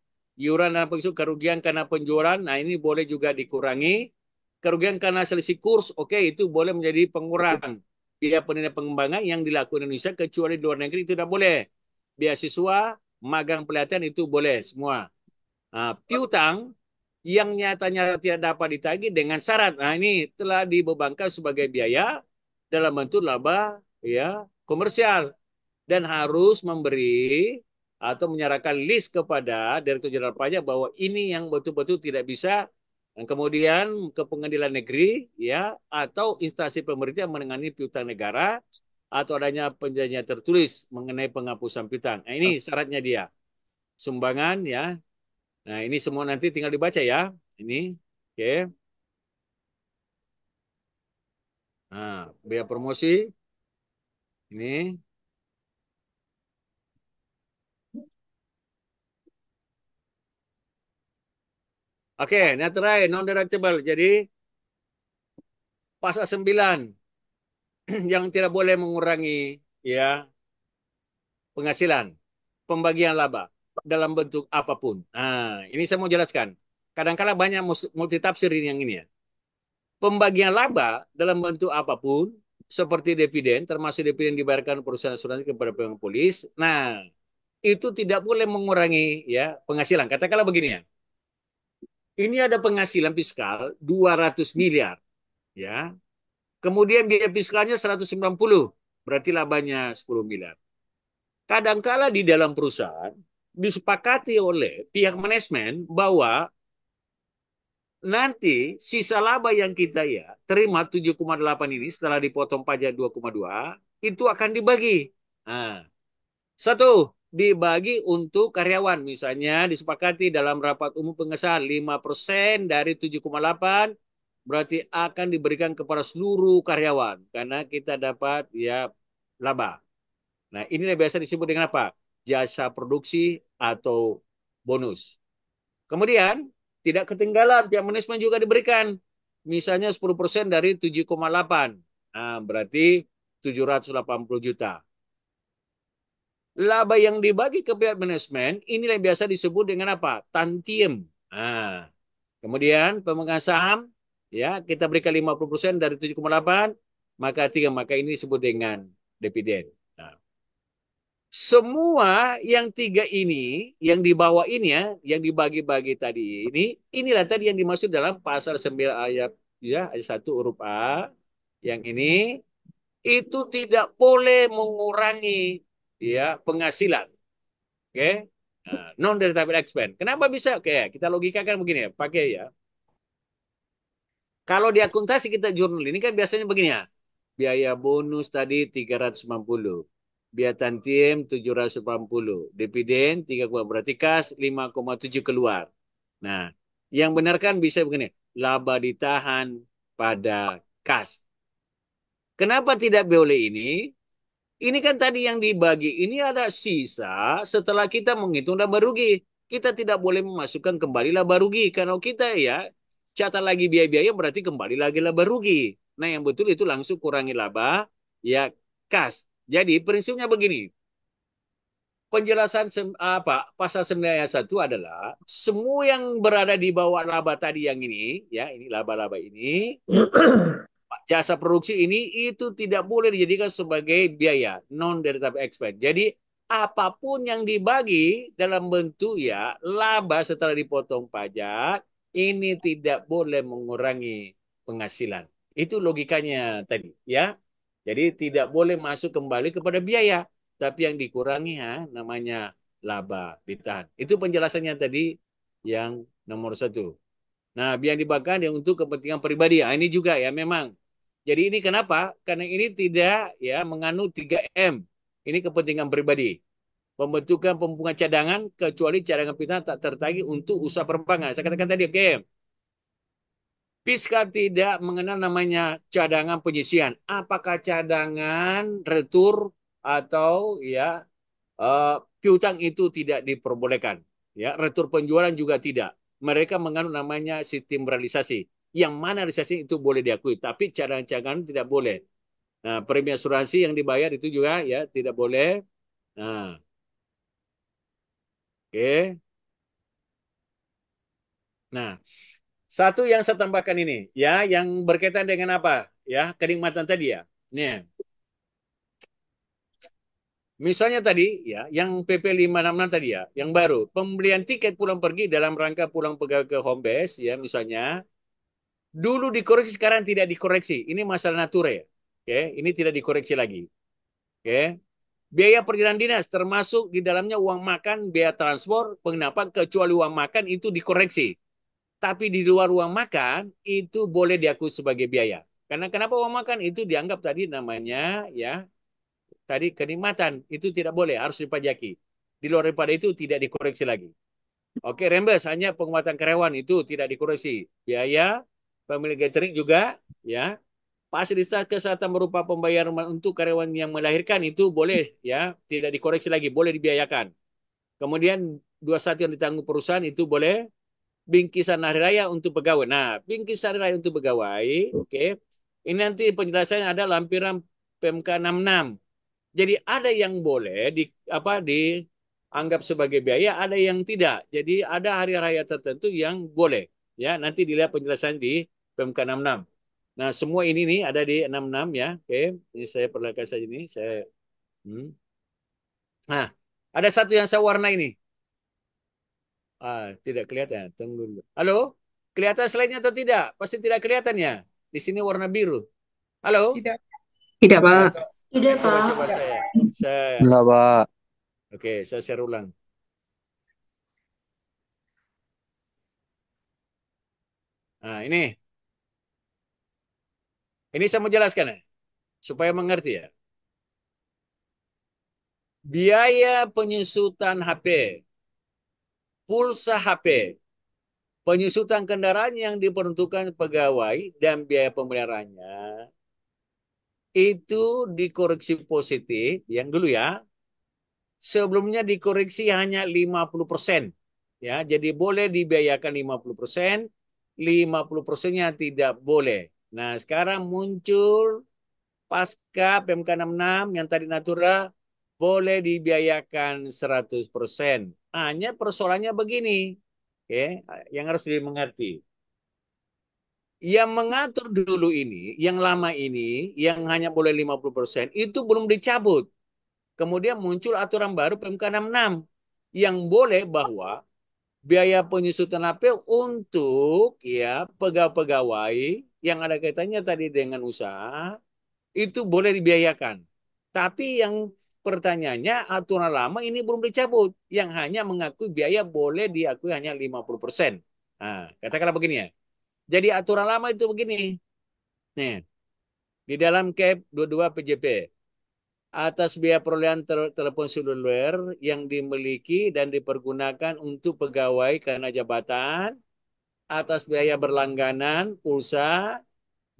iuran dan itu kerugian karena penjualan, nah ini boleh juga dikurangi. Kerugian karena selisih kurs, oke okay, itu boleh menjadi pengurang biaya penilaian pengembangan yang dilakukan Indonesia kecuali di luar negeri itu tidak boleh. Beasiswa, magang pelatihan itu boleh semua. Nah, piutang yang nyatanya tidak dapat ditagih dengan syarat. Nah ini telah dibebankan sebagai biaya dalam bentuk laba ya komersial dan harus memberi atau menyerahkan list kepada Direktur Jenderal Pajak bahwa ini yang betul-betul tidak bisa dan kemudian ke pengadilan negeri ya atau instansi pemerintah menangani piutang negara atau adanya perjanjian tertulis mengenai penghapusan piutang. Nah, ini ah. syaratnya dia. Sumbangan ya. Nah, ini semua nanti tinggal dibaca ya. Ini oke. Okay. Nah, biaya promosi ini Oke, okay, non-deductible. Jadi pasal 9 yang tidak boleh mengurangi ya penghasilan, pembagian laba dalam bentuk apapun. Nah, ini saya mau jelaskan. Kadangkala -kadang banyak multi multitafsir yang ini ya. Pembagian laba dalam bentuk apapun seperti dividen, termasuk dividen dibayarkan perusahaan asuransi kepada pemegang polis. Nah, itu tidak boleh mengurangi ya penghasilan. Katakanlah begini ya ini ada penghasilan fiskal 200 miliar ya kemudian biaya fiskalnya 190 berarti labanya 10 miliar kadangkala di dalam perusahaan disepakati oleh pihak manajemen bahwa nanti sisa laba yang kita ya terima 7,8 ini setelah dipotong pajak 2,2 itu akan dibagi nah, satu dibagi untuk karyawan misalnya disepakati dalam rapat umum pengesahan 5% dari 7,8 berarti akan diberikan kepada seluruh karyawan karena kita dapat ya laba. Nah, ini yang biasa disebut dengan apa? Jasa produksi atau bonus. Kemudian, tidak ketinggalan pihak manajemen juga diberikan. Misalnya 10% dari 7,8. Nah, berarti 780 juta laba yang dibagi ke pihak manajemen inilah yang biasa disebut dengan apa? Tantiem. Nah, kemudian pemegang saham ya kita berikan 50% dari 7,8 maka tiga maka ini disebut dengan dividen. Nah, semua yang tiga ini yang dibawa ini ya yang dibagi-bagi tadi ini inilah tadi yang dimaksud dalam pasal 9 ayat ya ayat 1 huruf A yang ini itu tidak boleh mengurangi ya penghasilan. Oke. Okay? Nah, non deductible expense. Kenapa bisa? Oke, okay, kita logikakan begini ya, pakai ya. Kalau di akuntansi kita jurnal ini kan biasanya begini ya. Biaya bonus tadi 350, biaya tantiem 780, dividen 3, berarti kas 5,7 keluar. Nah, yang benar kan bisa begini, laba ditahan pada kas. Kenapa tidak boleh ini? Ini kan tadi yang dibagi, ini ada sisa setelah kita menghitung laba rugi. Kita tidak boleh memasukkan kembali laba rugi. Karena kita ya catat lagi biaya-biaya berarti kembali lagi laba rugi. Nah yang betul itu langsung kurangi laba ya kas. Jadi prinsipnya begini. Penjelasan apa pasal 9 ayat 1 adalah semua yang berada di bawah laba tadi yang ini ya ini laba-laba ini jasa produksi ini itu tidak boleh dijadikan sebagai biaya non deductible expense. Jadi apapun yang dibagi dalam bentuk ya laba setelah dipotong pajak ini tidak boleh mengurangi penghasilan. Itu logikanya tadi ya. Jadi tidak boleh masuk kembali kepada biaya, tapi yang dikurangi ya namanya laba ditahan. Itu penjelasannya tadi yang nomor satu. Nah, biaya dibakar yang untuk kepentingan pribadi. Ya. ini juga ya memang jadi ini kenapa? Karena ini tidak ya menganut 3M. Ini kepentingan pribadi. Pembentukan pempungan cadangan kecuali cadangan pidana tak tertagi untuk usaha perbankan. Saya katakan tadi, oke. Okay. Piska tidak mengenal namanya cadangan penyisian. Apakah cadangan retur atau ya uh, piutang itu tidak diperbolehkan. Ya, retur penjualan juga tidak. Mereka menganut namanya sistem realisasi yang mana resesi itu boleh diakui, tapi cadangan-cadangan tidak boleh. Nah, premi asuransi yang dibayar itu juga ya tidak boleh. Nah. Oke. Okay. Nah, satu yang saya tambahkan ini ya yang berkaitan dengan apa? Ya, kenikmatan tadi ya. Nih. Misalnya tadi ya, yang PP 566 tadi ya, yang baru, pembelian tiket pulang pergi dalam rangka pulang pegawai ke home base ya misalnya Dulu dikoreksi, sekarang tidak dikoreksi. Ini masalah nature ya. Oke, okay? ini tidak dikoreksi lagi. Oke. Okay? Biaya perjalanan dinas termasuk di dalamnya uang makan, biaya transport, penginapan kecuali uang makan itu dikoreksi. Tapi di luar uang makan itu boleh diakui sebagai biaya. Karena kenapa uang makan itu dianggap tadi namanya ya tadi kenikmatan itu tidak boleh harus dipajaki. Di luar daripada itu tidak dikoreksi lagi. Oke, rembes hanya penguatan karyawan itu tidak dikoreksi. Biaya pemilik catering juga ya fasilitas kesehatan berupa pembayaran untuk karyawan yang melahirkan itu boleh ya tidak dikoreksi lagi boleh dibiayakan kemudian dua satu yang ditanggung perusahaan itu boleh bingkisan hari raya untuk pegawai nah bingkisan hari raya untuk pegawai oke okay. ini nanti penjelasannya ada lampiran PMK 66 jadi ada yang boleh di apa dianggap sebagai biaya ada yang tidak jadi ada hari raya tertentu yang boleh ya nanti dilihat penjelasan di PMK 66 nah semua ini nih ada di 66 ya oke ini saya perlihatkan saja ini saya hmm. nah ada satu yang saya warna ini ah tidak kelihatan tunggu dulu halo kelihatan selainnya atau tidak pasti tidak kelihatan ya di sini warna biru halo tidak tidak pak tidak pak coba saya saya tidak pak oke saya share ulang Nah, ini. Ini saya mau jelaskan ya. Supaya mengerti ya. Biaya penyusutan HP. Pulsa HP. Penyusutan kendaraan yang diperuntukkan pegawai dan biaya pemeliharaannya itu dikoreksi positif yang dulu ya. Sebelumnya dikoreksi hanya 50%. Ya, jadi boleh dibiayakan 50%, 50 persennya tidak boleh. Nah, sekarang muncul pasca PMK 66 yang tadi Natura boleh dibiayakan 100 persen. Hanya persoalannya begini, okay, yang harus dimengerti. Yang mengatur dulu ini, yang lama ini, yang hanya boleh 50 persen, itu belum dicabut. Kemudian muncul aturan baru PMK 66 yang boleh bahwa biaya penyusutan HP untuk ya pegawai-pegawai yang ada kaitannya tadi dengan usaha itu boleh dibiayakan. Tapi yang pertanyaannya aturan lama ini belum dicabut yang hanya mengakui biaya boleh diakui hanya 50%. Nah, katakanlah begini ya. Jadi aturan lama itu begini. Nih. Di dalam KEP 22 PJP atas biaya perolehan ter telepon seluler yang dimiliki dan dipergunakan untuk pegawai karena jabatan, atas biaya berlangganan, pulsa,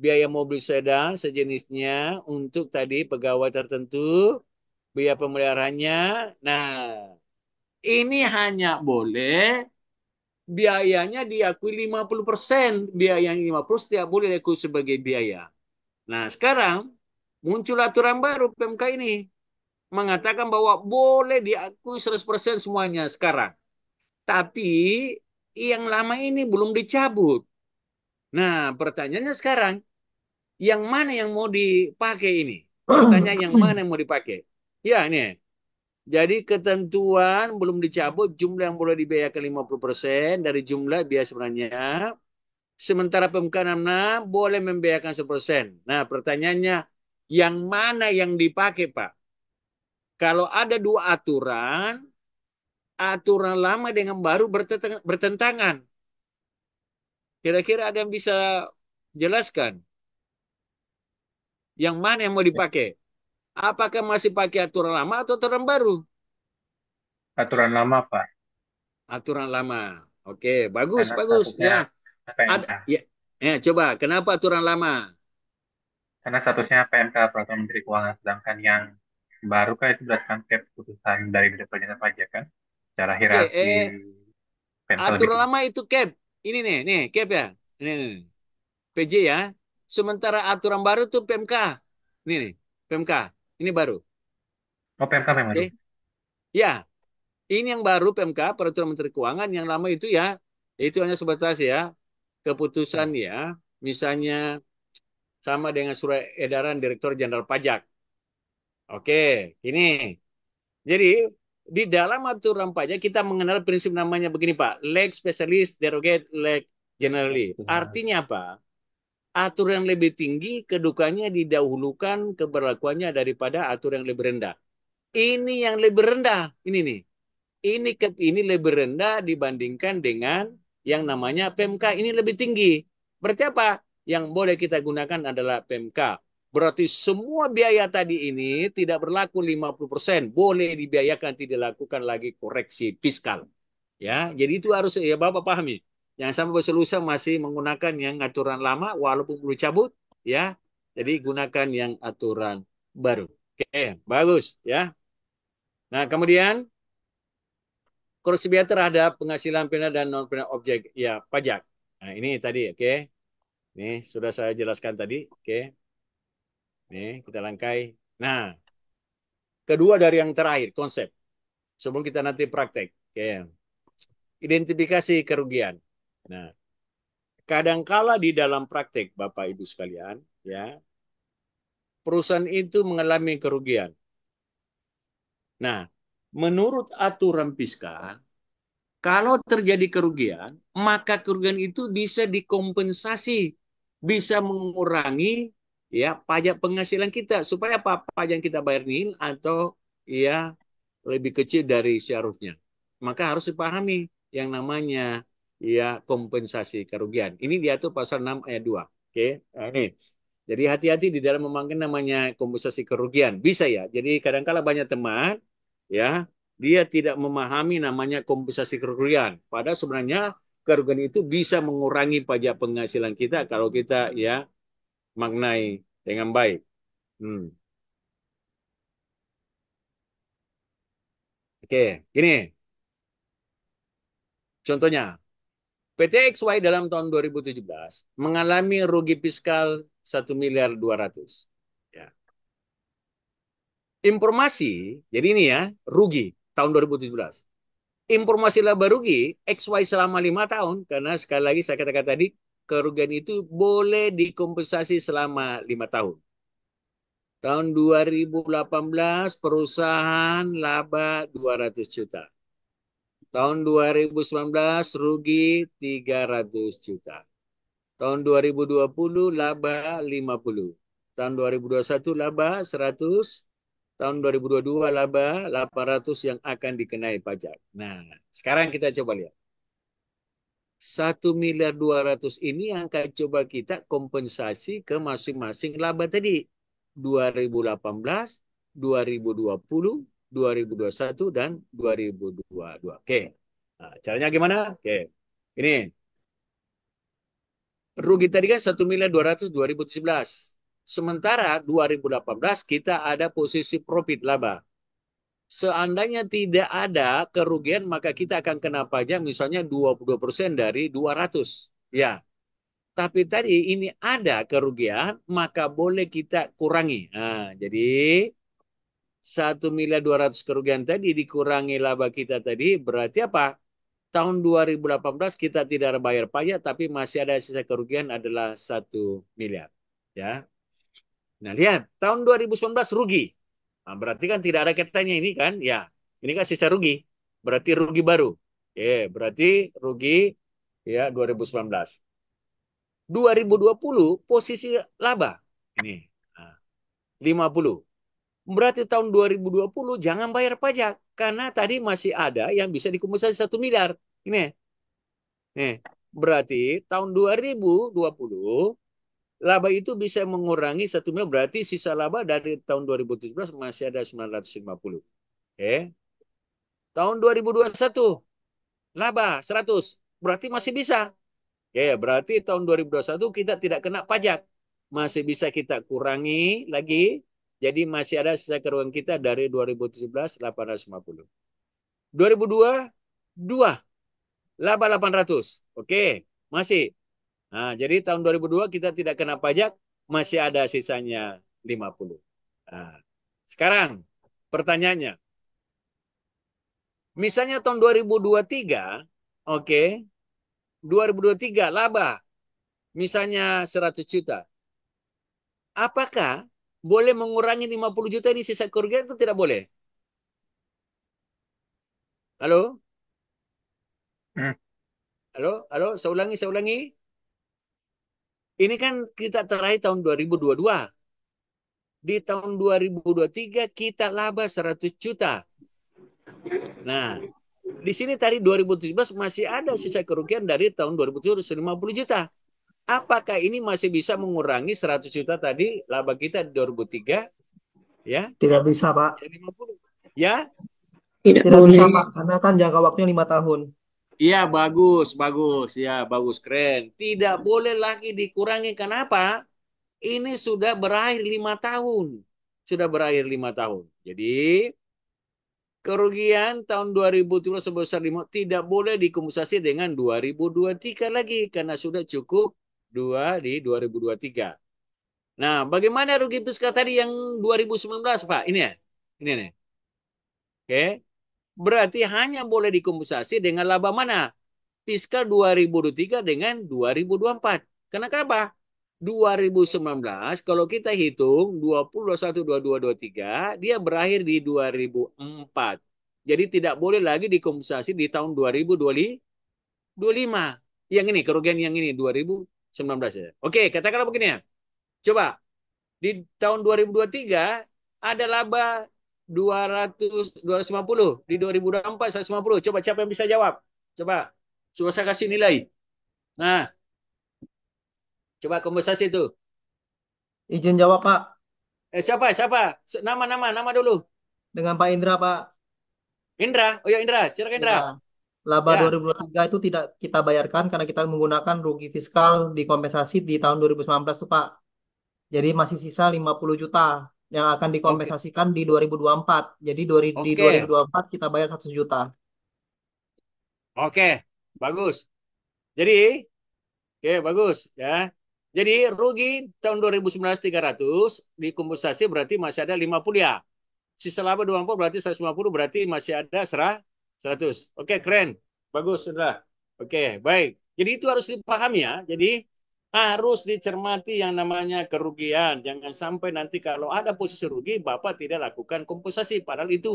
biaya mobil sedan sejenisnya untuk tadi pegawai tertentu, biaya pemeliharaannya. Nah, ini hanya boleh biayanya diakui 50%, biaya yang 50 setiap boleh diakui sebagai biaya. Nah, sekarang Muncul aturan baru PMK ini mengatakan bahwa boleh diakui 100% semuanya sekarang. Tapi yang lama ini belum dicabut. Nah, pertanyaannya sekarang yang mana yang mau dipakai ini? Pertanyaan yang mana yang mau dipakai? Ya, ini. Jadi ketentuan belum dicabut jumlah yang boleh puluh 50% dari jumlah biaya sebenarnya. Sementara PMK 66 boleh membiayakan 1%. Nah pertanyaannya yang mana yang dipakai, Pak? Kalau ada dua aturan, aturan lama dengan baru bertentangan. Kira-kira ada yang bisa jelaskan? Yang mana yang mau dipakai? Apakah masih pakai aturan lama atau aturan baru? Aturan lama, Pak. Aturan lama. Oke, bagus, Karena bagus. Ya. Ada, ya. ya, coba. Kenapa aturan lama? karena statusnya PMK Peraturan Menteri Keuangan sedangkan yang baru kan itu berdasarkan keputusan dari Departemen Pajak kan secara hierarki eh, eh. atur lama itu cap ini nih nih cap ya ini, nih, PJ ya sementara aturan baru tuh PMK ini nih PMK ini baru oh PMK memang okay. ya ini yang baru PMK Peraturan Menteri Keuangan yang lama itu ya itu hanya sebatas ya keputusan hmm. ya misalnya sama dengan surat edaran Direktur Jenderal Pajak. Oke, ini. Jadi di dalam aturan pajak kita mengenal prinsip namanya begini Pak, leg specialist derogate leg generally. Artinya apa? Aturan yang lebih tinggi kedukanya didahulukan keberlakuannya daripada aturan yang lebih rendah. Ini yang lebih rendah, ini nih. Ini ke, ini lebih rendah dibandingkan dengan yang namanya PMK ini lebih tinggi. Berarti apa? yang boleh kita gunakan adalah PMK. Berarti semua biaya tadi ini tidak berlaku 50%, boleh dibiayakan tidak lakukan lagi koreksi fiskal. Ya, jadi itu harus ya Bapak pahami. Yang sama berselusa masih menggunakan yang aturan lama walaupun perlu cabut ya. Jadi gunakan yang aturan baru. Oke, bagus ya. Nah, kemudian korupsi biaya terhadap penghasilan pena dan non pena objek ya pajak. Nah, ini tadi oke. Okay. Nih, sudah saya jelaskan tadi. Oke. Nih, kita langkai. Nah, kedua dari yang terakhir, konsep. Sebelum kita nanti praktek. Oke. Identifikasi kerugian. Nah, kadangkala di dalam praktek Bapak Ibu sekalian, ya, perusahaan itu mengalami kerugian. Nah, menurut aturan fiskal, kalau terjadi kerugian, maka kerugian itu bisa dikompensasi bisa mengurangi ya pajak penghasilan kita supaya apa pajak yang kita bayar nil atau ya lebih kecil dari seharusnya. Maka harus dipahami yang namanya ya kompensasi kerugian. Ini diatur pasal 6 ayat 2. Oke. Okay? Nah, ini. Jadi hati-hati di dalam memanggil namanya kompensasi kerugian. Bisa ya. Jadi kadangkala -kadang banyak teman ya dia tidak memahami namanya kompensasi kerugian. Padahal sebenarnya kerugian itu bisa mengurangi pajak penghasilan kita kalau kita ya maknai dengan baik. Hmm. Oke, gini. Contohnya, PT XY dalam tahun 2017 mengalami rugi fiskal 1 miliar 200. Ya. Informasi, jadi ini ya, rugi tahun 2017 informasi laba rugi XY selama lima tahun karena sekali lagi saya katakan tadi kerugian itu boleh dikompensasi selama lima tahun. Tahun 2018 perusahaan laba 200 juta. Tahun 2019 rugi 300 juta. Tahun 2020 laba 50. Tahun 2021 laba 100 tahun 2022 laba 800 yang akan dikenai pajak. Nah, sekarang kita coba lihat. 1 miliar 200 ini yang akan coba kita kompensasi ke masing-masing laba tadi. 2018, 2020, 2021, dan 2022. Oke. Nah, caranya gimana? Oke. Ini. Rugi tadi kan 1 miliar 200 2017. Sementara 2018 kita ada posisi profit laba. Seandainya tidak ada kerugian maka kita akan kena pajak misalnya 22% dari 200. Ya. Tapi tadi ini ada kerugian maka boleh kita kurangi. Nah, jadi 1 miliar 200 kerugian tadi dikurangi laba kita tadi berarti apa? Tahun 2018 kita tidak bayar pajak tapi masih ada sisa kerugian adalah 1 miliar. Ya, Nah, lihat tahun 2019 rugi. Nah, berarti kan tidak ada kaitannya ini kan? Ya, ini kan sisa rugi. Berarti rugi baru. Ya, berarti rugi ya 2019. 2020 posisi laba. Ini. Nah, 50. Berarti tahun 2020 jangan bayar pajak karena tadi masih ada yang bisa dikumpulkan satu miliar. Ini. Nih. Berarti tahun 2020 laba itu bisa mengurangi satu miliar berarti sisa laba dari tahun 2017 masih ada 950. Oke. Tahun 2021 laba 100 berarti masih bisa. Ya, yeah, berarti tahun 2021 kita tidak kena pajak. Masih bisa kita kurangi lagi. Jadi masih ada sisa kerugian kita dari 2017 850. 2002 2 laba 800. Oke, okay. masih Nah, jadi tahun 2002 kita tidak kena pajak, masih ada sisanya 50. Nah, sekarang pertanyaannya. Misalnya tahun 2023, oke, okay, 2023 laba misalnya 100 juta. Apakah boleh mengurangi 50 juta ini sisa kerugian itu tidak boleh? Halo? Hmm. Halo, halo, saya ulangi, saya ulangi. Ini kan kita terakhir tahun 2022. Di tahun 2023 kita laba 100 juta. Nah, di sini tadi 2017 masih ada sisa kerugian dari tahun 2017 50 juta. Apakah ini masih bisa mengurangi 100 juta tadi laba kita di 2003? Ya? Tidak bisa, Pak. 50. Ya? Tidak, Tidak bisa, Pak. Karena kan jangka waktunya lima tahun. Iya bagus, bagus, ya bagus, keren. Tidak boleh lagi dikurangi. Kenapa? Ini sudah berakhir lima tahun, sudah berakhir lima tahun. Jadi kerugian tahun 2017 sebesar lima tidak boleh dikompensasi dengan 2023 lagi karena sudah cukup dua di 2023. Nah, bagaimana rugi fiskal tadi yang 2019 Pak? Ini ya, ini nih. Oke, berarti hanya boleh dikompensasi dengan laba mana? Fiskal 2023 dengan 2024. Karena kenapa? 2019 kalau kita hitung 2021 2023 dia berakhir di 2004. Jadi tidak boleh lagi dikompensasi di tahun 2025. Yang ini kerugian yang ini 2019 ya. Oke, katakanlah begini ya. Coba di tahun 2023 ada laba 200 250 di 2024 150 coba siapa yang bisa jawab coba coba saya kasih nilai nah coba konversasi itu izin jawab Pak eh siapa siapa nama nama nama dulu dengan Pak Indra Pak Indra oh ya Indra silakan Indra ya. Laba ya. 2023 itu tidak kita bayarkan karena kita menggunakan rugi fiskal dikompensasi di tahun 2019 tuh Pak. Jadi masih sisa 50 juta yang akan dikompensasikan okay. di 2024. Jadi dua, okay. di 2024 kita bayar 100 juta. Oke, okay. bagus. Jadi, oke okay, bagus ya. Jadi rugi tahun 2019 300 dikompensasi berarti masih ada 50 ya. Sisa laba 24 berarti 150 berarti masih ada 100. Oke, okay, keren. Bagus, sudah. Oke, okay, baik. Jadi itu harus dipahami ya. Jadi harus dicermati yang namanya kerugian. Jangan sampai nanti kalau ada posisi rugi, Bapak tidak lakukan kompensasi. Padahal itu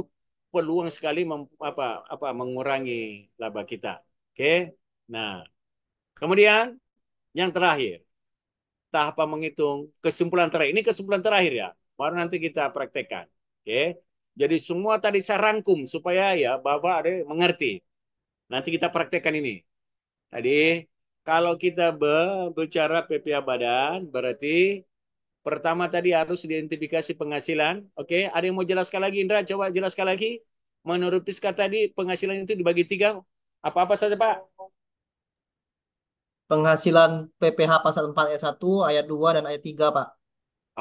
peluang sekali mem, apa, apa, mengurangi laba kita. Oke, okay? nah kemudian yang terakhir, tahapan menghitung kesimpulan terakhir. Ini kesimpulan terakhir ya, baru nanti kita praktekkan. Oke, okay? jadi semua tadi saya rangkum supaya ya Bapak ada mengerti. Nanti kita praktekkan ini. Tadi kalau kita berbicara PPH badan, berarti pertama tadi harus identifikasi penghasilan. Oke, ada yang mau jelaskan lagi Indra? Coba jelaskan lagi. Menurut Piska tadi penghasilan itu dibagi tiga. Apa-apa saja Pak? Penghasilan PPH pasal 4 ayat 1, ayat 2, dan ayat 3 Pak.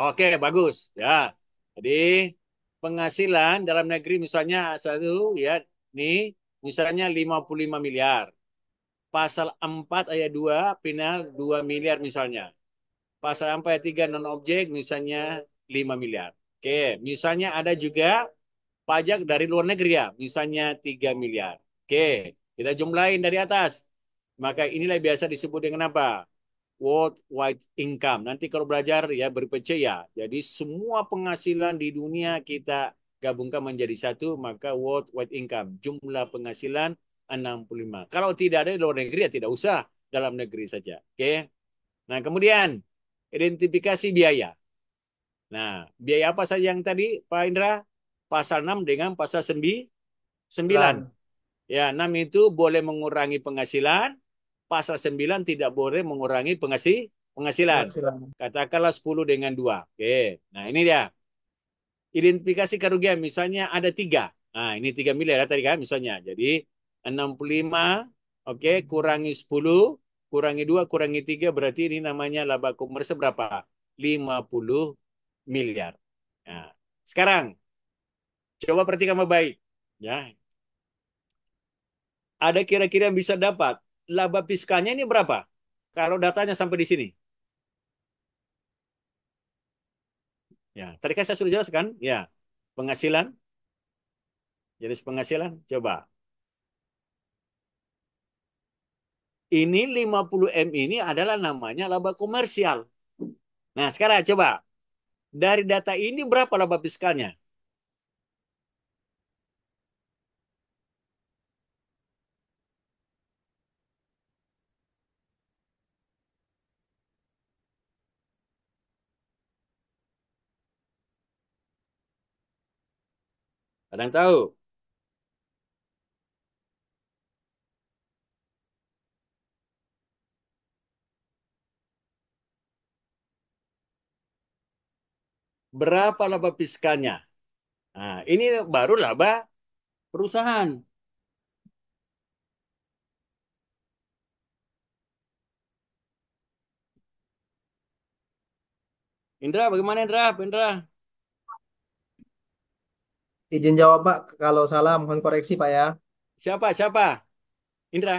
Oke, bagus. Ya. Jadi penghasilan dalam negeri misalnya satu ya, nih misalnya 55 miliar pasal 4 ayat 2 final 2 miliar misalnya. Pasal 4 ayat 3 non objek misalnya 5 miliar. Oke, misalnya ada juga pajak dari luar negeri ya, misalnya 3 miliar. Oke, kita jumlahin dari atas. Maka inilah biasa disebut dengan apa? World Wide Income. Nanti kalau belajar ya berpece ya. Jadi semua penghasilan di dunia kita gabungkan menjadi satu, maka World Wide Income. Jumlah penghasilan 65. Kalau tidak ada di luar negeri ya tidak usah dalam negeri saja. Oke. Okay? Nah, kemudian identifikasi biaya. Nah, biaya apa saja yang tadi Pak Indra? Pasal 6 dengan pasal 9. 9. Ya, 6 itu boleh mengurangi penghasilan, pasal 9 tidak boleh mengurangi penghasil penghasilan. penghasilan. Katakanlah 10 dengan 2. Oke. Nah, ini dia. Identifikasi kerugian misalnya ada tiga. Nah, ini tiga miliar ya tadi kan misalnya. Jadi 65, oke, okay, kurangi 10, kurangi 2, kurangi 3, berarti ini namanya laba komersial berapa? 50 miliar. Nah, sekarang, coba perhatikan baik. Ya. Ada kira-kira yang bisa dapat. Laba fiskalnya ini berapa? Kalau datanya sampai di sini. Ya, tadi kan saya sudah jelaskan, ya, penghasilan, jenis penghasilan, coba Ini 50M ini adalah namanya laba komersial. Nah, sekarang coba. Dari data ini berapa laba fiskalnya? Ada yang tahu? berapa laba fiskalnya. Nah, ini baru laba perusahaan. Indra, bagaimana Indra? Indra. Izin jawab Pak, kalau salah mohon koreksi Pak ya. Siapa? Siapa? Indra.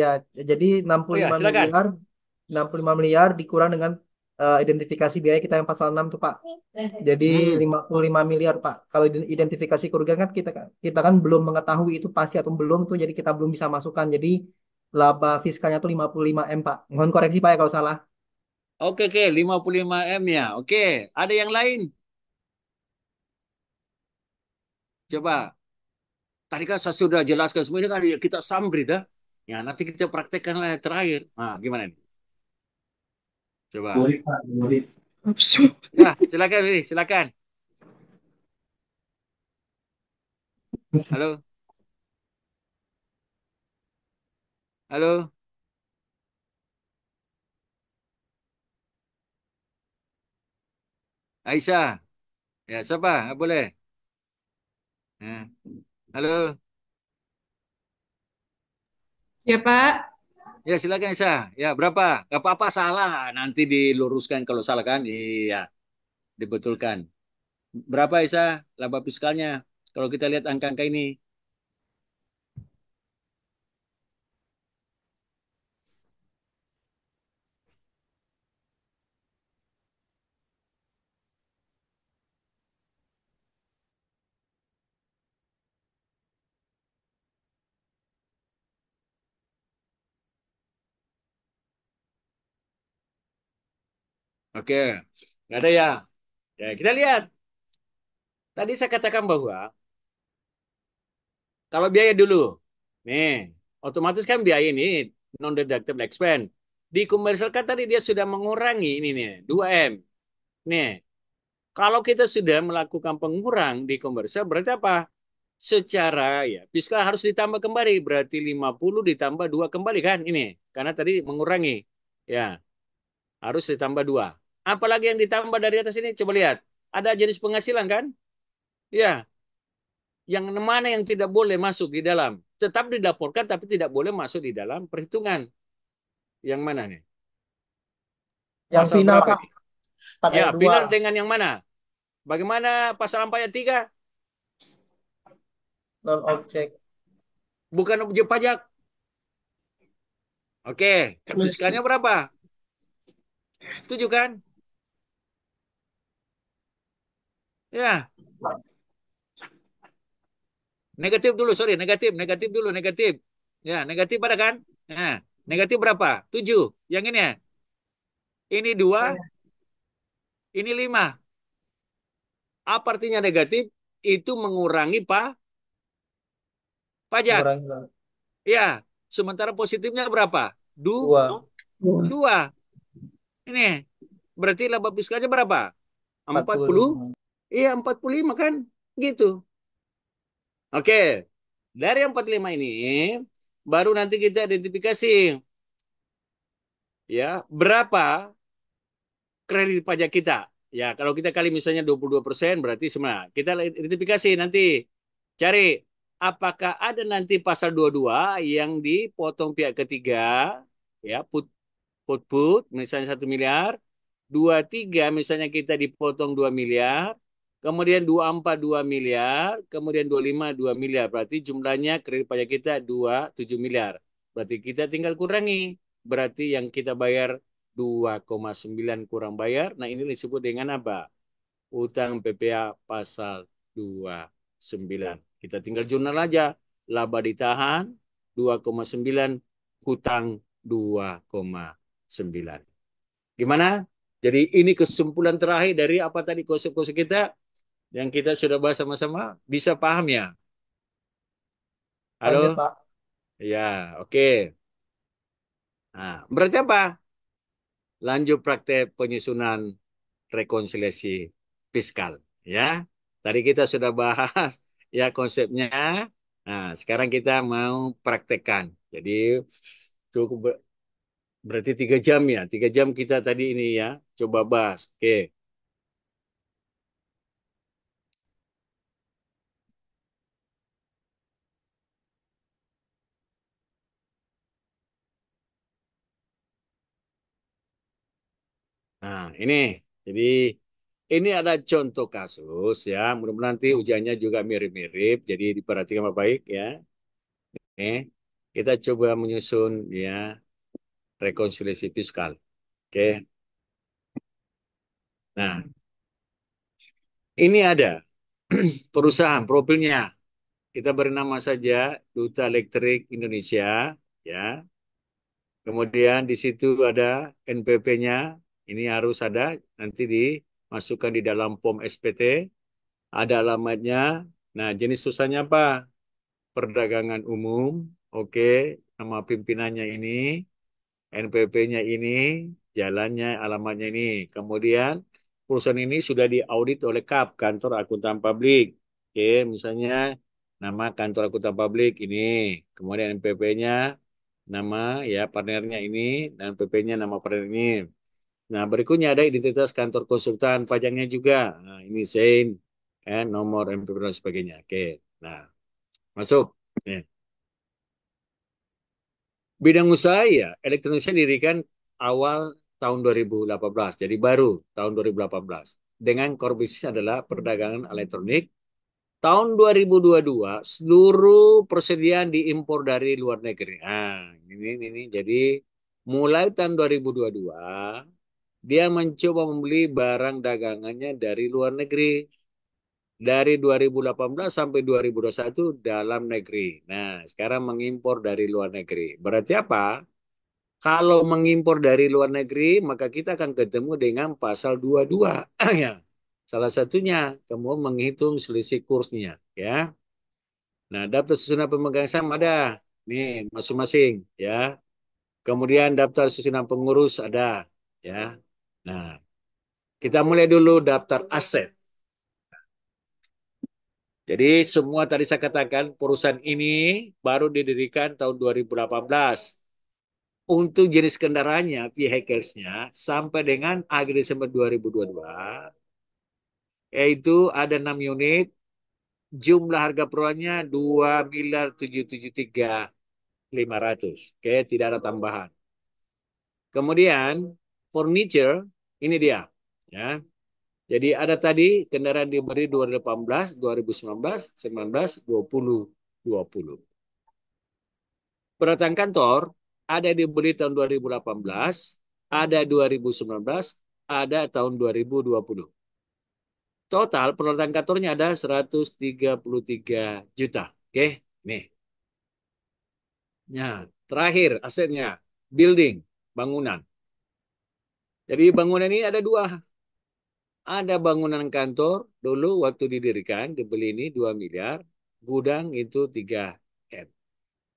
Ya, jadi 65 oh ya, silakan. miliar 65 miliar dikurang dengan uh, identifikasi biaya kita yang pasal 6 tuh Pak. Jadi hmm. 55 miliar Pak. Kalau identifikasi kerugian kan kita kan, kita kan belum mengetahui itu pasti atau belum tuh jadi kita belum bisa masukkan. Jadi laba fiskalnya tuh 55 M Pak. Mohon koreksi Pak ya kalau salah. Oke oke 55 M ya. Oke, ada yang lain? Coba. Tadi kan saya sudah jelaskan semua ini kan ya, kita sambrit Ya nanti kita praktekkan lah terakhir. Nah, gimana nih? Coba. Ya, nah, silakan Riri, silakan. Halo. Halo. Aisyah. Ya, siapa? Ah, boleh. Ya. Halo. Ya, Pak. Ya silakan Isa. Ya berapa? Gak apa-apa salah. Nanti diluruskan kalau salah kan? Iya, dibetulkan. Berapa Isa laba fiskalnya? Kalau kita lihat angka-angka ini, Oke, nggak ada ya? Ya kita lihat. Tadi saya katakan bahwa kalau biaya dulu, nih, otomatis kan biaya ini non deductible expense. Di komersial kan tadi dia sudah mengurangi ini nih, 2M. Nih, kalau kita sudah melakukan pengurang di komersial berarti apa? Secara ya, fiskal harus ditambah kembali, berarti 50 ditambah dua kembali kan ini, karena tadi mengurangi. Ya. Harus ditambah dua. Apalagi yang ditambah dari atas ini, coba lihat. Ada jenis penghasilan kan? Ya. Yang mana yang tidak boleh masuk di dalam? Tetap dilaporkan tapi tidak boleh masuk di dalam perhitungan. Yang mana nih? Yang pasal final, Pak. Ya, final dengan yang mana? Bagaimana pasal 4 ayat 3? non objek bukan objek pajak oke okay. misalnya berapa tujuh kan Ya. Negatif dulu, sorry. Negatif, negatif dulu, negatif. Ya, negatif pada kan? Nah, negatif berapa? Tujuh. Yang ini ya? Ini dua. Ya. Ini lima. Apa artinya negatif? Itu mengurangi pa pajak. Mengurangi. Ya. Sementara positifnya berapa? Du dua. dua. Ini. Berarti laba fiskalnya berapa? Empat puluh. Iya 45 kan gitu. Oke. Dari 45 ini baru nanti kita identifikasi ya berapa kredit pajak kita. Ya, kalau kita kali misalnya 22% berarti semua kita identifikasi nanti cari apakah ada nanti pasal 22 yang dipotong pihak ketiga ya put put put misalnya satu miliar, 23 misalnya kita dipotong 2 miliar, Kemudian 24 2 miliar, kemudian 25 2 miliar. Berarti jumlahnya kredit pajak kita 27 miliar. Berarti kita tinggal kurangi. Berarti yang kita bayar 2,9 kurang bayar. Nah, ini disebut dengan apa? Utang PPA pasal 29. Kita tinggal jurnal aja. Laba ditahan 2,9, hutang 2,9. Gimana? Jadi ini kesimpulan terakhir dari apa tadi konsep-konsep kita yang kita sudah bahas sama-sama bisa paham ya? Halo? Lanjut, ya, Pak. Ya, oke. Okay. Nah, berarti apa? Lanjut praktek penyusunan rekonsiliasi fiskal, ya. Tadi kita sudah bahas ya konsepnya. Nah, sekarang kita mau praktekkan. Jadi cukup ber berarti tiga jam ya, tiga jam kita tadi ini ya, coba bahas. Oke, ini jadi ini ada contoh kasus ya. Mudah-mudahan nanti ujiannya juga mirip-mirip. Jadi diperhatikan baik-baik ya. Oke. Kita coba menyusun ya rekonsiliasi fiskal. Oke. Nah, ini ada perusahaan profilnya. Kita beri nama saja Duta Elektrik Indonesia ya. Kemudian di situ ada NPP-nya ini harus ada nanti dimasukkan di dalam form SPT. Ada alamatnya. Nah, jenis susahnya apa? Perdagangan umum. Oke, nama pimpinannya ini. NPP-nya ini, jalannya, alamatnya ini. Kemudian perusahaan ini sudah diaudit oleh KAP, Kantor Akuntan Publik. Oke, misalnya nama kantor akuntan publik ini, kemudian NPP-nya nama ya partnernya ini dan PP-nya nama partner ini. Nah, berikutnya ada identitas kantor konsultan pajaknya juga. Nah, ini sein, eh, ya, nomor MPP dan sebagainya. Oke, nah masuk. Nih. Bidang usaha ya, Elektronisnya didirikan awal tahun 2018, jadi baru tahun 2018. Dengan core adalah perdagangan elektronik. Tahun 2022 seluruh persediaan diimpor dari luar negeri. Nah, ini ini, ini. jadi mulai tahun 2022 dia mencoba membeli barang dagangannya dari luar negeri dari 2018 sampai 2021 dalam negeri. Nah, sekarang mengimpor dari luar negeri. Berarti apa? Kalau mengimpor dari luar negeri, maka kita akan ketemu dengan pasal 22. Ah, ya. Salah satunya kamu menghitung selisih kursnya, ya. Nah, daftar susunan pemegang saham ada nih masing-masing, ya. Kemudian daftar susunan pengurus ada, ya. Nah, kita mulai dulu daftar aset. Jadi semua tadi saya katakan perusahaan ini baru didirikan tahun 2018. Untuk jenis kendaraannya, vehicles-nya, sampai dengan akhir Desember 2022, yaitu ada 6 unit, jumlah harga perorannya 2 miliar 773 500. Oke, tidak ada tambahan. Kemudian, furniture ini dia, ya. Jadi ada tadi kendaraan diberi 2018, 2019, 19, 20, 20. Peralatan kantor ada dibeli tahun 2018, ada 2019, ada tahun 2020. Total peralatan kantornya ada 133 juta. Oke, nih. Nah, terakhir asetnya building, bangunan. Jadi bangunan ini ada dua. Ada bangunan kantor dulu waktu didirikan dibeli ini 2 miliar, gudang itu 3 M.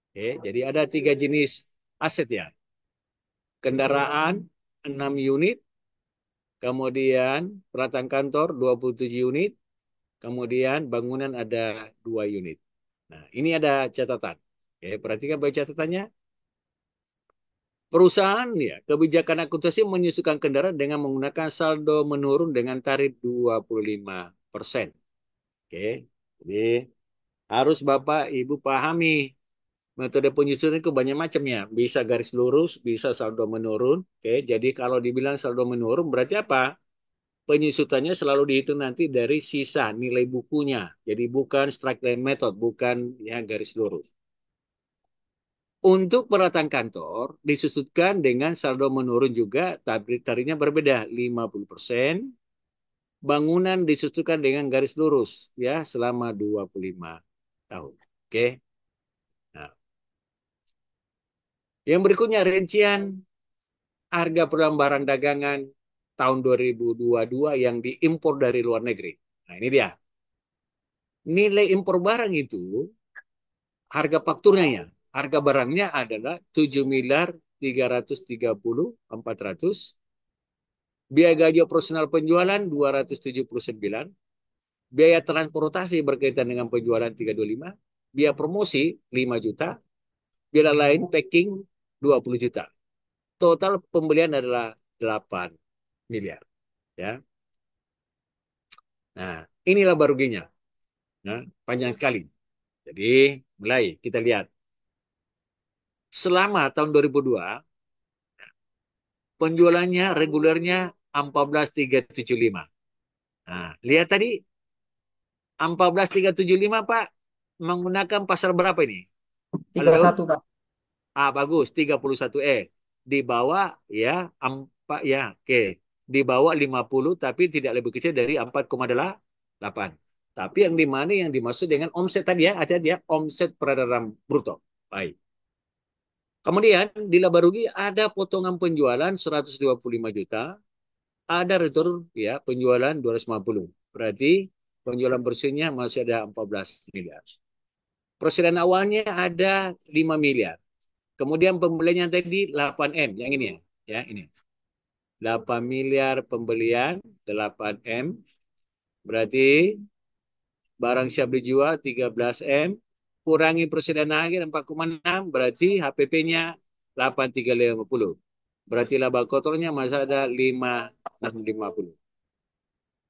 Oke, jadi ada tiga jenis aset ya. Kendaraan 6 unit, kemudian peralatan kantor 27 unit, kemudian bangunan ada dua unit. Nah, ini ada catatan. Oke, perhatikan baik catatannya. Perusahaan ya, kebijakan akuntansi menyusukan kendaraan dengan menggunakan saldo menurun dengan tarif 25%. Oke. Jadi harus Bapak Ibu pahami metode penyusunan itu banyak macamnya. Bisa garis lurus, bisa saldo menurun. Oke, jadi kalau dibilang saldo menurun berarti apa? Penyusutannya selalu dihitung nanti dari sisa nilai bukunya. Jadi bukan strike line method, bukan ya garis lurus. Untuk peralatan kantor disusutkan dengan saldo menurun juga, tapi tarinya berbeda 50%. Bangunan disusutkan dengan garis lurus ya selama 25 tahun. Oke. Nah. Yang berikutnya rincian harga perulang barang dagangan tahun 2022 yang diimpor dari luar negeri. Nah, ini dia. Nilai impor barang itu harga fakturnya ya harga barangnya adalah 7 miliar 330 400 biaya gaji operasional penjualan 279 biaya transportasi berkaitan dengan penjualan 325 biaya promosi 5 juta biaya lain packing 20 juta total pembelian adalah 8 miliar ya nah inilah baruginya nah, panjang sekali jadi mulai kita lihat selama tahun 2002 penjualannya regulernya 14375. Nah, lihat tadi 14375 Pak menggunakan pasar berapa ini? 31 Pak. Ah bagus 31E eh, di bawah ya 4 ya oke okay. di bawah 50 tapi tidak lebih kecil dari 4,8. Tapi yang di mana yang dimaksud dengan omset tadi ya, hati dia ya, omset peredaran bruto. Baik. Kemudian di laba rugi ada potongan penjualan 125 juta, ada return ya penjualan 250. Berarti penjualan bersihnya masih ada 14 miliar. Persediaan awalnya ada 5 miliar. Kemudian pembeliannya tadi 8M yang ini ya, ya ini. 8 miliar pembelian 8M berarti barang siap dijual 13M kurangi persediaan akhir 4,6 berarti HPP-nya 8350. Berarti laba kotornya masih ada 5650.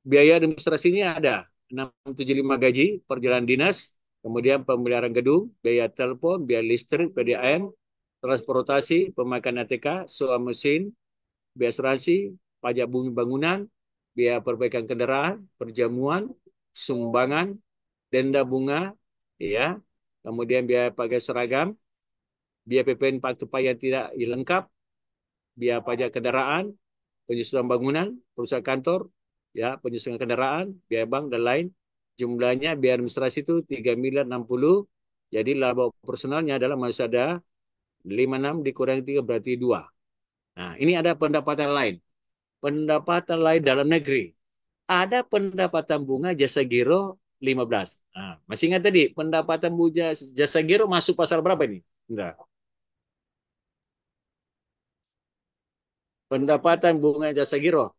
Biaya administrasinya ada 675 gaji perjalanan dinas, kemudian pemeliharaan gedung, biaya telepon, biaya listrik, PDAM, transportasi, pemakaian ATK, sewa mesin, biaya asuransi, pajak bumi bangunan, biaya perbaikan kendaraan, perjamuan, sumbangan, denda bunga, ya, kemudian biaya pakai seragam, biaya PPN Pak Tupai yang tidak lengkap, biaya pajak kendaraan, penyusunan bangunan, perusahaan kantor, ya penyusunan kendaraan, biaya bank dan lain. Jumlahnya biaya administrasi itu 3 miliar 60. Jadi laba personalnya adalah masih ada 56 dikurangi 3 berarti 2. Nah, ini ada pendapatan lain. Pendapatan lain dalam negeri. Ada pendapatan bunga jasa giro 15. Nah, masih ingat tadi pendapatan buja jasa giro masuk pasal berapa ini? Indra. Pendapatan bunga jasa giro.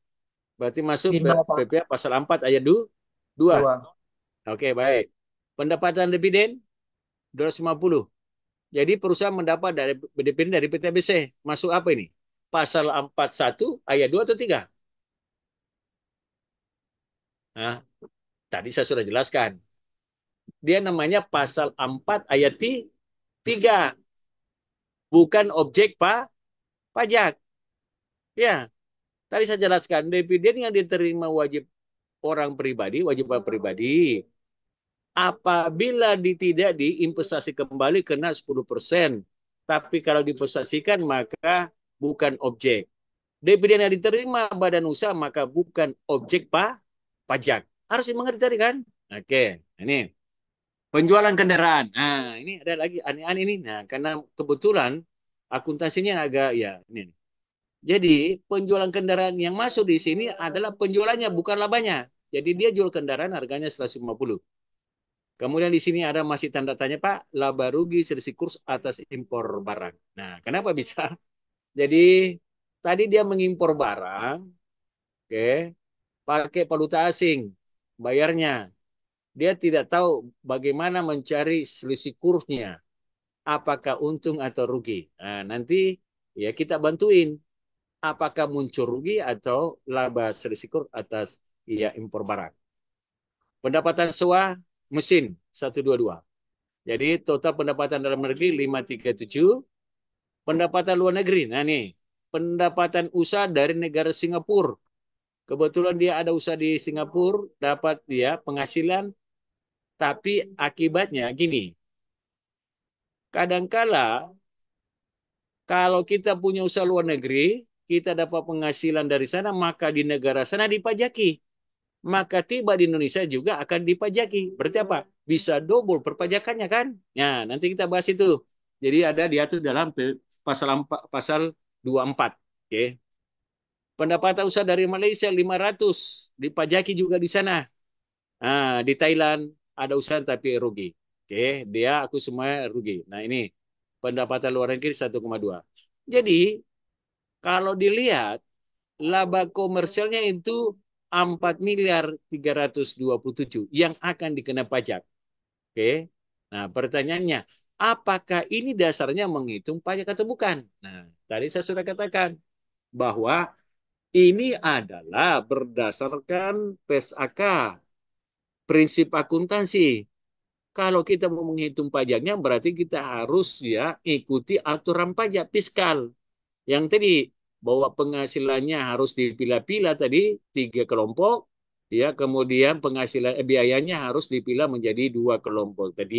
Berarti masuk PPA pasal 4 ayat 2. 2. Oke, baik. Pendapatan dividen 250. Jadi perusahaan mendapat dari dividen dari PTBC. Masuk apa ini? Pasal 41 ayat 2 atau 3? Nah, Tadi saya sudah jelaskan. Dia namanya pasal 4 ayat 3. Bukan objek pa, pajak. Ya, tadi saya jelaskan. Dividen yang diterima wajib orang pribadi, wajib orang pribadi. Apabila tidak diinvestasi kembali kena 10%. Tapi kalau diinvestasikan maka bukan objek. Dividen yang diterima badan usaha maka bukan objek pa, pajak harus dimengerti tadi kan oke ini penjualan kendaraan nah ini ada lagi aneh-aneh ini nah karena kebetulan akuntansinya agak ya ini jadi penjualan kendaraan yang masuk di sini adalah penjualannya bukan labanya jadi dia jual kendaraan harganya 150 Kemudian di sini ada masih tanda tanya Pak, laba rugi selisih kurs atas impor barang. Nah, kenapa bisa? Jadi tadi dia mengimpor barang, oke, okay, pakai valuta asing bayarnya. Dia tidak tahu bagaimana mencari selisih kursnya. Apakah untung atau rugi. Nah, nanti ya kita bantuin. Apakah muncul rugi atau laba selisih kurs atas ya impor barang. Pendapatan sewa mesin 122. Jadi total pendapatan dalam negeri 537. Pendapatan luar negeri. Nah nih, pendapatan usaha dari negara Singapura Kebetulan dia ada usaha di Singapura, dapat dia ya, penghasilan. Tapi akibatnya gini. Kadangkala kalau kita punya usaha luar negeri, kita dapat penghasilan dari sana, maka di negara sana dipajaki. Maka tiba di Indonesia juga akan dipajaki. Berarti apa? Bisa double perpajakannya kan? Ya, nanti kita bahas itu. Jadi ada diatur dalam pasal pasal 24. Oke. Okay pendapatan usaha dari Malaysia 500 dipajaki juga di sana nah, di Thailand ada usaha tapi rugi oke okay. dia aku semua rugi nah ini pendapatan luar negeri 1,2 jadi kalau dilihat laba komersialnya itu 4 miliar 327 yang akan dikena pajak. Oke. Okay. Nah, pertanyaannya, apakah ini dasarnya menghitung pajak atau bukan? Nah, tadi saya sudah katakan bahwa ini adalah berdasarkan PSAK, prinsip akuntansi. Kalau kita mau menghitung pajaknya berarti kita harus ya ikuti aturan pajak fiskal. Yang tadi bahwa penghasilannya harus dipilah-pilah tadi tiga kelompok, ya kemudian penghasilan eh, biayanya harus dipilah menjadi dua kelompok tadi,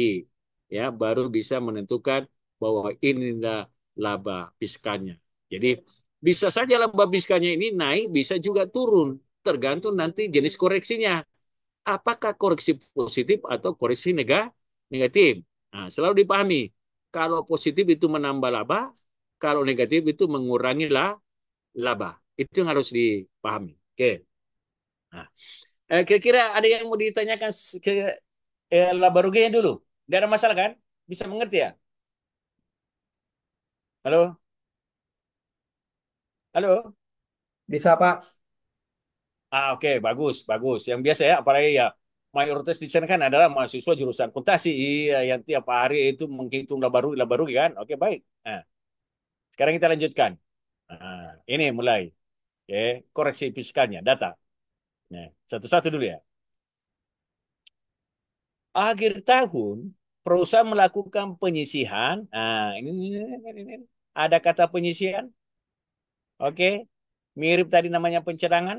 ya baru bisa menentukan bahwa inilah laba fiskalnya. Jadi bisa saja laba biskanya ini naik, bisa juga turun, tergantung nanti jenis koreksinya. Apakah koreksi positif atau koreksi negatif? Nah, selalu dipahami, kalau positif itu menambah laba, kalau negatif itu mengurangi laba. Itu yang harus dipahami. Oke. Nah, eh, kira-kira ada yang mau ditanyakan ke eh, laba ruginya dulu? Tidak ada masalah kan? Bisa mengerti ya? Halo? Halo. Bisa, Pak. Ah, oke, okay. bagus, bagus. Yang biasa ya, apalagi ya mayoritas di sana kan adalah mahasiswa jurusan akuntansi iya, yang tiap hari itu menghitung rugi, laba rugi kan. Oke, okay, baik. Nah, sekarang kita lanjutkan. Nah, ini mulai. Oke, okay. koreksi fiskalnya, data. Nah, satu-satu dulu ya. Akhir tahun perusahaan melakukan penyisihan. Nah, ini, ini, ini, ini. ada kata penyisihan? Oke, mirip tadi namanya pencerangan.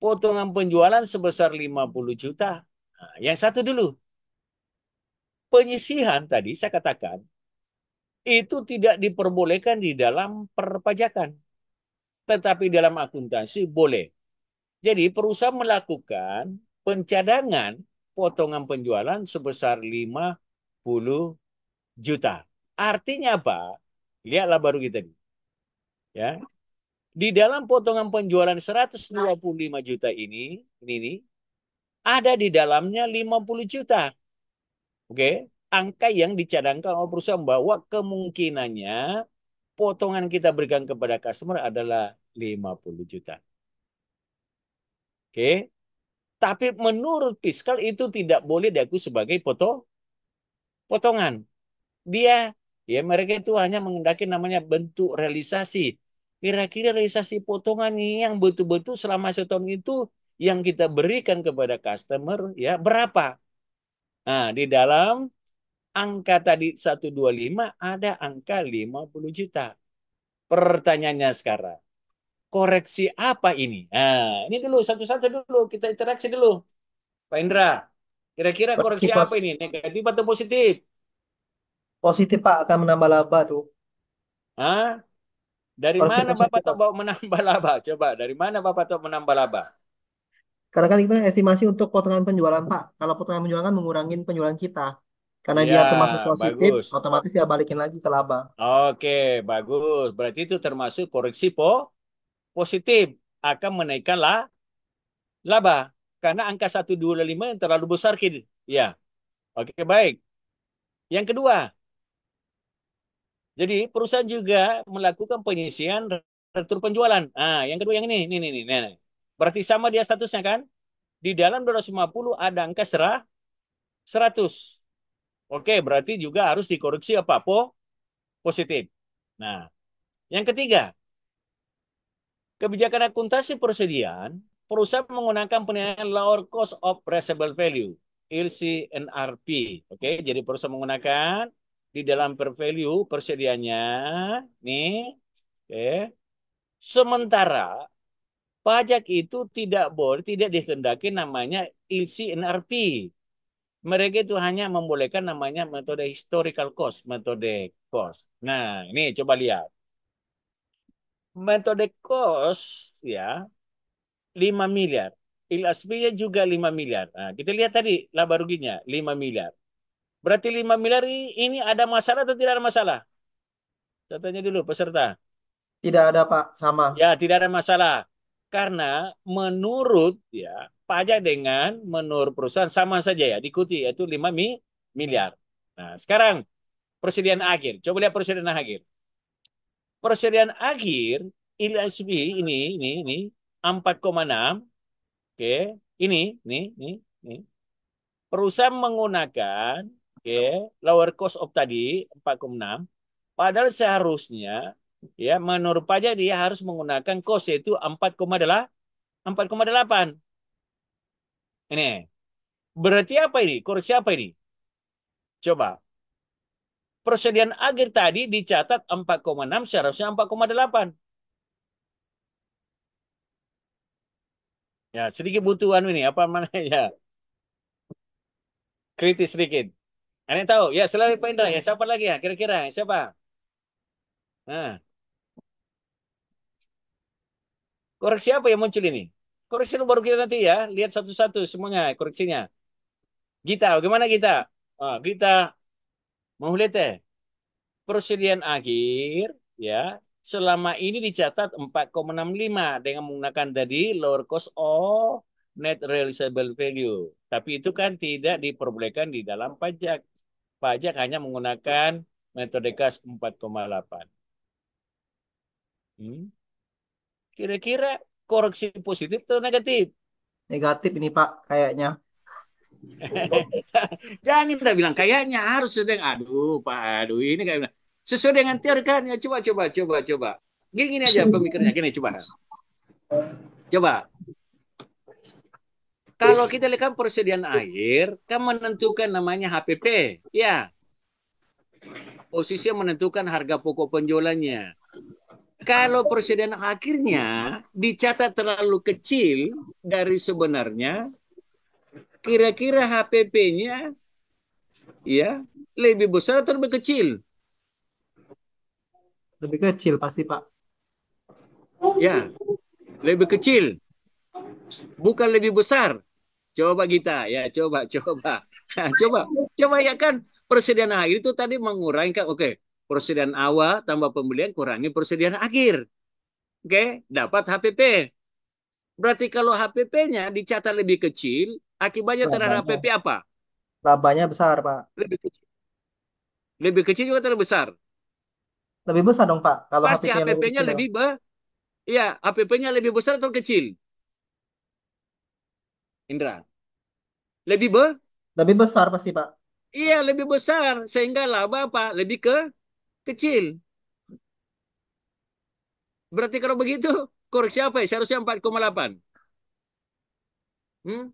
Potongan penjualan sebesar 50 juta. Nah, yang satu dulu. Penyisihan tadi saya katakan, itu tidak diperbolehkan di dalam perpajakan. Tetapi dalam akuntansi boleh. Jadi perusahaan melakukan pencadangan potongan penjualan sebesar 50 juta. Artinya apa? Lihatlah baru kita ini ya di dalam potongan penjualan 125 juta ini ini, ada di dalamnya 50 juta oke okay? angka yang dicadangkan oleh perusahaan bahwa kemungkinannya potongan kita berikan kepada customer adalah 50 juta oke okay? tapi menurut fiskal itu tidak boleh diakui sebagai foto potongan dia ya mereka itu hanya mengendaki namanya bentuk realisasi kira-kira realisasi potongan yang betul-betul selama setahun itu yang kita berikan kepada customer ya berapa? Nah, di dalam angka tadi 125 ada angka 50 juta. Pertanyaannya sekarang, koreksi apa ini? Nah, ini dulu satu-satu dulu kita interaksi dulu. Pak Indra, kira-kira koreksi pos apa ini? Negatif atau positif? Positif Pak akan menambah laba tuh. Ah, dari mana Bapak tahu mau menambah laba? Coba, dari mana Bapak tahu menambah laba? Karena kan kita estimasi untuk potongan penjualan, Pak. Kalau potongan penjualan kan mengurangin penjualan kita. Karena ya, dia termasuk positif, bagus. otomatis dia balikin lagi ke laba. Oke, bagus. Berarti itu termasuk koreksi po positif. Akan menaikkan la laba. Karena angka 1, 2, 5 yang terlalu besar. Ya. Oke, baik. Yang kedua, jadi perusahaan juga melakukan penyisian retur penjualan. Ah, yang kedua yang ini, ini, ini, ini. Berarti sama dia statusnya kan? Di dalam 250 ada angka serah 100. Oke, berarti juga harus dikoreksi apa? Po positif. Nah, yang ketiga, kebijakan akuntansi persediaan, perusahaan menggunakan penilaian lower cost of receivable value, LCNRP. Oke, jadi perusahaan menggunakan di dalam per value persediaannya nih oke okay. sementara pajak itu tidak boleh tidak dikehendaki namanya ILSI NRP mereka itu hanya membolehkan namanya metode historical cost metode cost nah ini coba lihat metode cost ya 5 miliar ilsp juga 5 miliar nah, kita lihat tadi laba ruginya 5 miliar Berarti 5 miliar ini ada masalah atau tidak ada masalah? Saya tanya dulu peserta. Tidak ada Pak, sama. Ya, tidak ada masalah. Karena menurut ya pajak dengan menurut perusahaan sama saja ya, diikuti yaitu 5 miliar. Nah, sekarang persediaan akhir. Coba lihat persediaan akhir. Persediaan akhir ILSB ini ini ini 4,6 oke. Ini ini ini ini perusahaan menggunakan okay, lower cost of tadi 4,6 padahal seharusnya ya menurut pajak dia harus menggunakan cost yaitu 4,8 4,8 ini berarti apa ini koreksi apa ini coba persediaan akhir tadi dicatat 4,6 seharusnya 4,8 ya sedikit butuhan ini apa mana ya kritis sedikit ada yang tahu? Ya, selain Pak Indra. Ya, siapa lagi ya? Kira-kira ya, siapa? Nah. Koreksi apa yang muncul ini? Koreksi baru kita nanti ya. Lihat satu-satu semuanya koreksinya. Gita, bagaimana Gita? Ah, Gita, Mahulete. Persediaan akhir, ya, selama ini dicatat 4,65 dengan menggunakan tadi lower cost of net realizable value. Tapi itu kan tidak diperbolehkan di dalam pajak pajak hanya menggunakan metode kas 4,8. Hmm? Kira-kira koreksi positif atau negatif? Negatif ini Pak, kayaknya. Jangan udah bilang kayaknya harus sedang aduh Pak aduh ini kayaknya sesuai dengan teori kan ya coba coba coba coba gini gini aja pemikirnya gini coba coba kalau kita lihat kan persediaan air, kan menentukan namanya HPP, ya. Posisi menentukan harga pokok penjualannya. Kalau persediaan akhirnya dicatat terlalu kecil dari sebenarnya, kira-kira HPP-nya ya lebih besar atau lebih kecil? Lebih kecil pasti Pak. Ya, lebih kecil bukan lebih besar? Coba kita ya, coba, coba, coba, coba ya kan persediaan akhir itu tadi mengurangi kan, oke, okay, persediaan awal tambah pembelian kurangi persediaan akhir, oke, dapat HPP. Berarti kalau HPP-nya dicatat lebih kecil, akibatnya terhadap HPP apa? Labanya besar, Pak. Lebih kecil. Lebih kecil juga terbesar. Lebih besar dong, Pak. Kalau Pasti HPP-nya lebih, HPP lebih be Iya, HPP-nya lebih besar atau kecil? Indra? Lebih be? Lebih besar pasti Pak. Iya lebih besar sehingga laba apa? Lebih ke kecil. Berarti kalau begitu koreksi apa ya? Seharusnya 4,8. Hmm?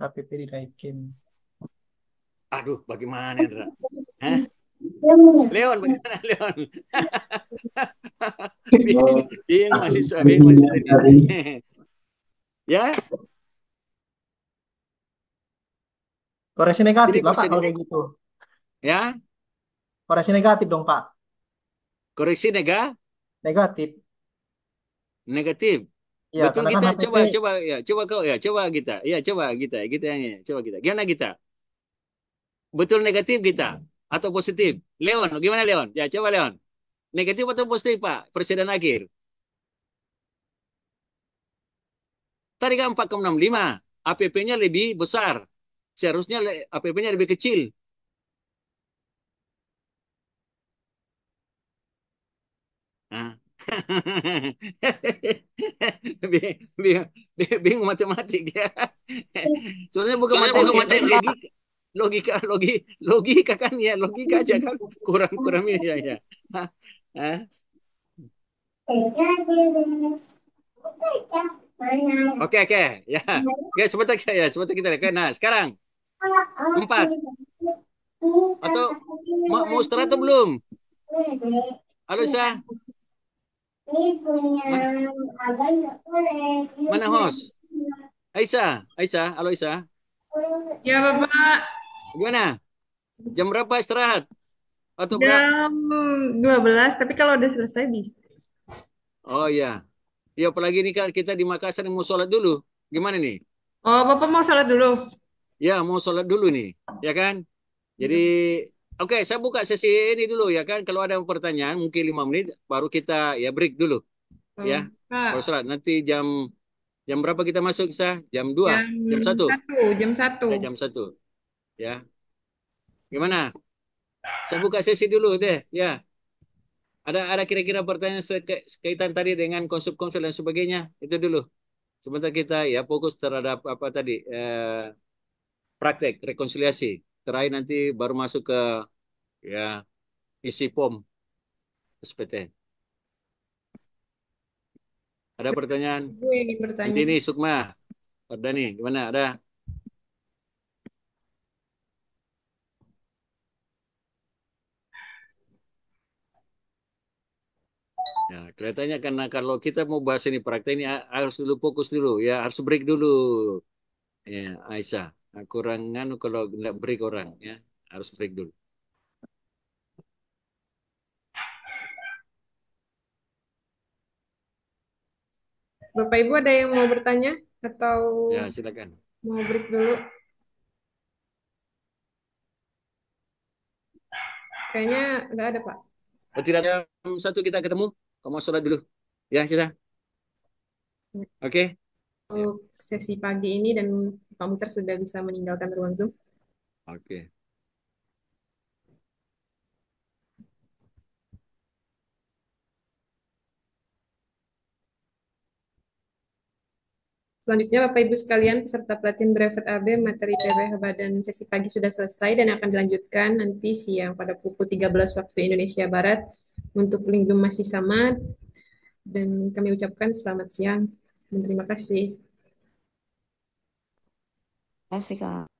HPP dinaikin. Aduh, bagaimana Indra? Leon, bagaimana Leon? dia, masih suami masih ya Koreksi negatif Jadi lah Pak kalau kayak gitu. Ya, Koreksi negatif dong Pak. koreksi nega Negatif. negatif. Ya, Betul kita HPP kan coba coba ya coba kau ya coba kita ya coba kita kita yang ini, coba kita gimana kita betul negatif kita atau positif Leon gimana Leon ya coba Leon negatif atau positif Pak presiden akhir tadi kan 4,65 APP-nya lebih besar seharusnya APB-nya lebih kecil. Nah. bingung matematik ya. Soalnya bukan Soalnya matematik, bukan matematik. logika logika logika logika kan ya logika aja kan kurang kurangnya ya ya. Hah? Oke oke ya. Oke iya. ya, sebentar ya, ya sebentar kita. Oke nah sekarang empat. Atau mau, mau istirahat atau belum? Halo Sa. Mana, mana host? Isa? Isa? halo Isa? Ya Bapak. Gimana? Jam berapa istirahat? Atau Jam berapa? 12, tapi kalau udah selesai bisa. Oh iya. Ya apalagi ini kan kita di Makassar mau sholat dulu. Gimana nih? Oh, Bapak mau sholat dulu? Ya, mau sholat dulu nih. Ya kan? Jadi, oke okay, saya buka sesi ini dulu ya kan. Kalau ada pertanyaan mungkin lima menit baru kita ya break dulu. Hmm. ya, Pak. baru sholat. Nanti jam jam berapa kita masuk, Sa? Jam 2? Jam, jam 1? Jam 1. Ya, eh, jam 1. Ya. Gimana? Saya buka sesi dulu deh. Ya. Ada ada kira-kira pertanyaan sekaitan tadi dengan konsep-konsep dan sebagainya? Itu dulu. Sebentar kita ya fokus terhadap apa tadi eh, praktek rekonsiliasi. Terakhir nanti baru masuk ke ya isi pom SPT. Ada pertanyaan? ini Sukma, Ardani, gimana? Ada Ya kelihatannya karena kalau kita mau bahas ini praktek ini harus dulu fokus dulu ya, harus break dulu. Ya, Aisyah, kurang nganu kalau nggak break orang ya, harus break dulu. Bapak Ibu ada yang mau bertanya atau Ya, silakan. Mau break dulu? Kayaknya nggak ada, Pak. Tidak jam satu kita ketemu. Kamu sholat dulu. Ya, Sisa. Hmm. Oke. Okay. Untuk sesi pagi ini dan Pak Muter sudah bisa meninggalkan ruang Zoom. Oke. Okay. Selanjutnya Bapak Ibu sekalian peserta pelatihan brevet AB materi PPH Badan sesi pagi sudah selesai dan akan dilanjutkan nanti siang pada pukul 13 waktu Indonesia Barat untuk link zoom masih sama dan kami ucapkan selamat siang dan terima kasih. Terima kasih, Kak.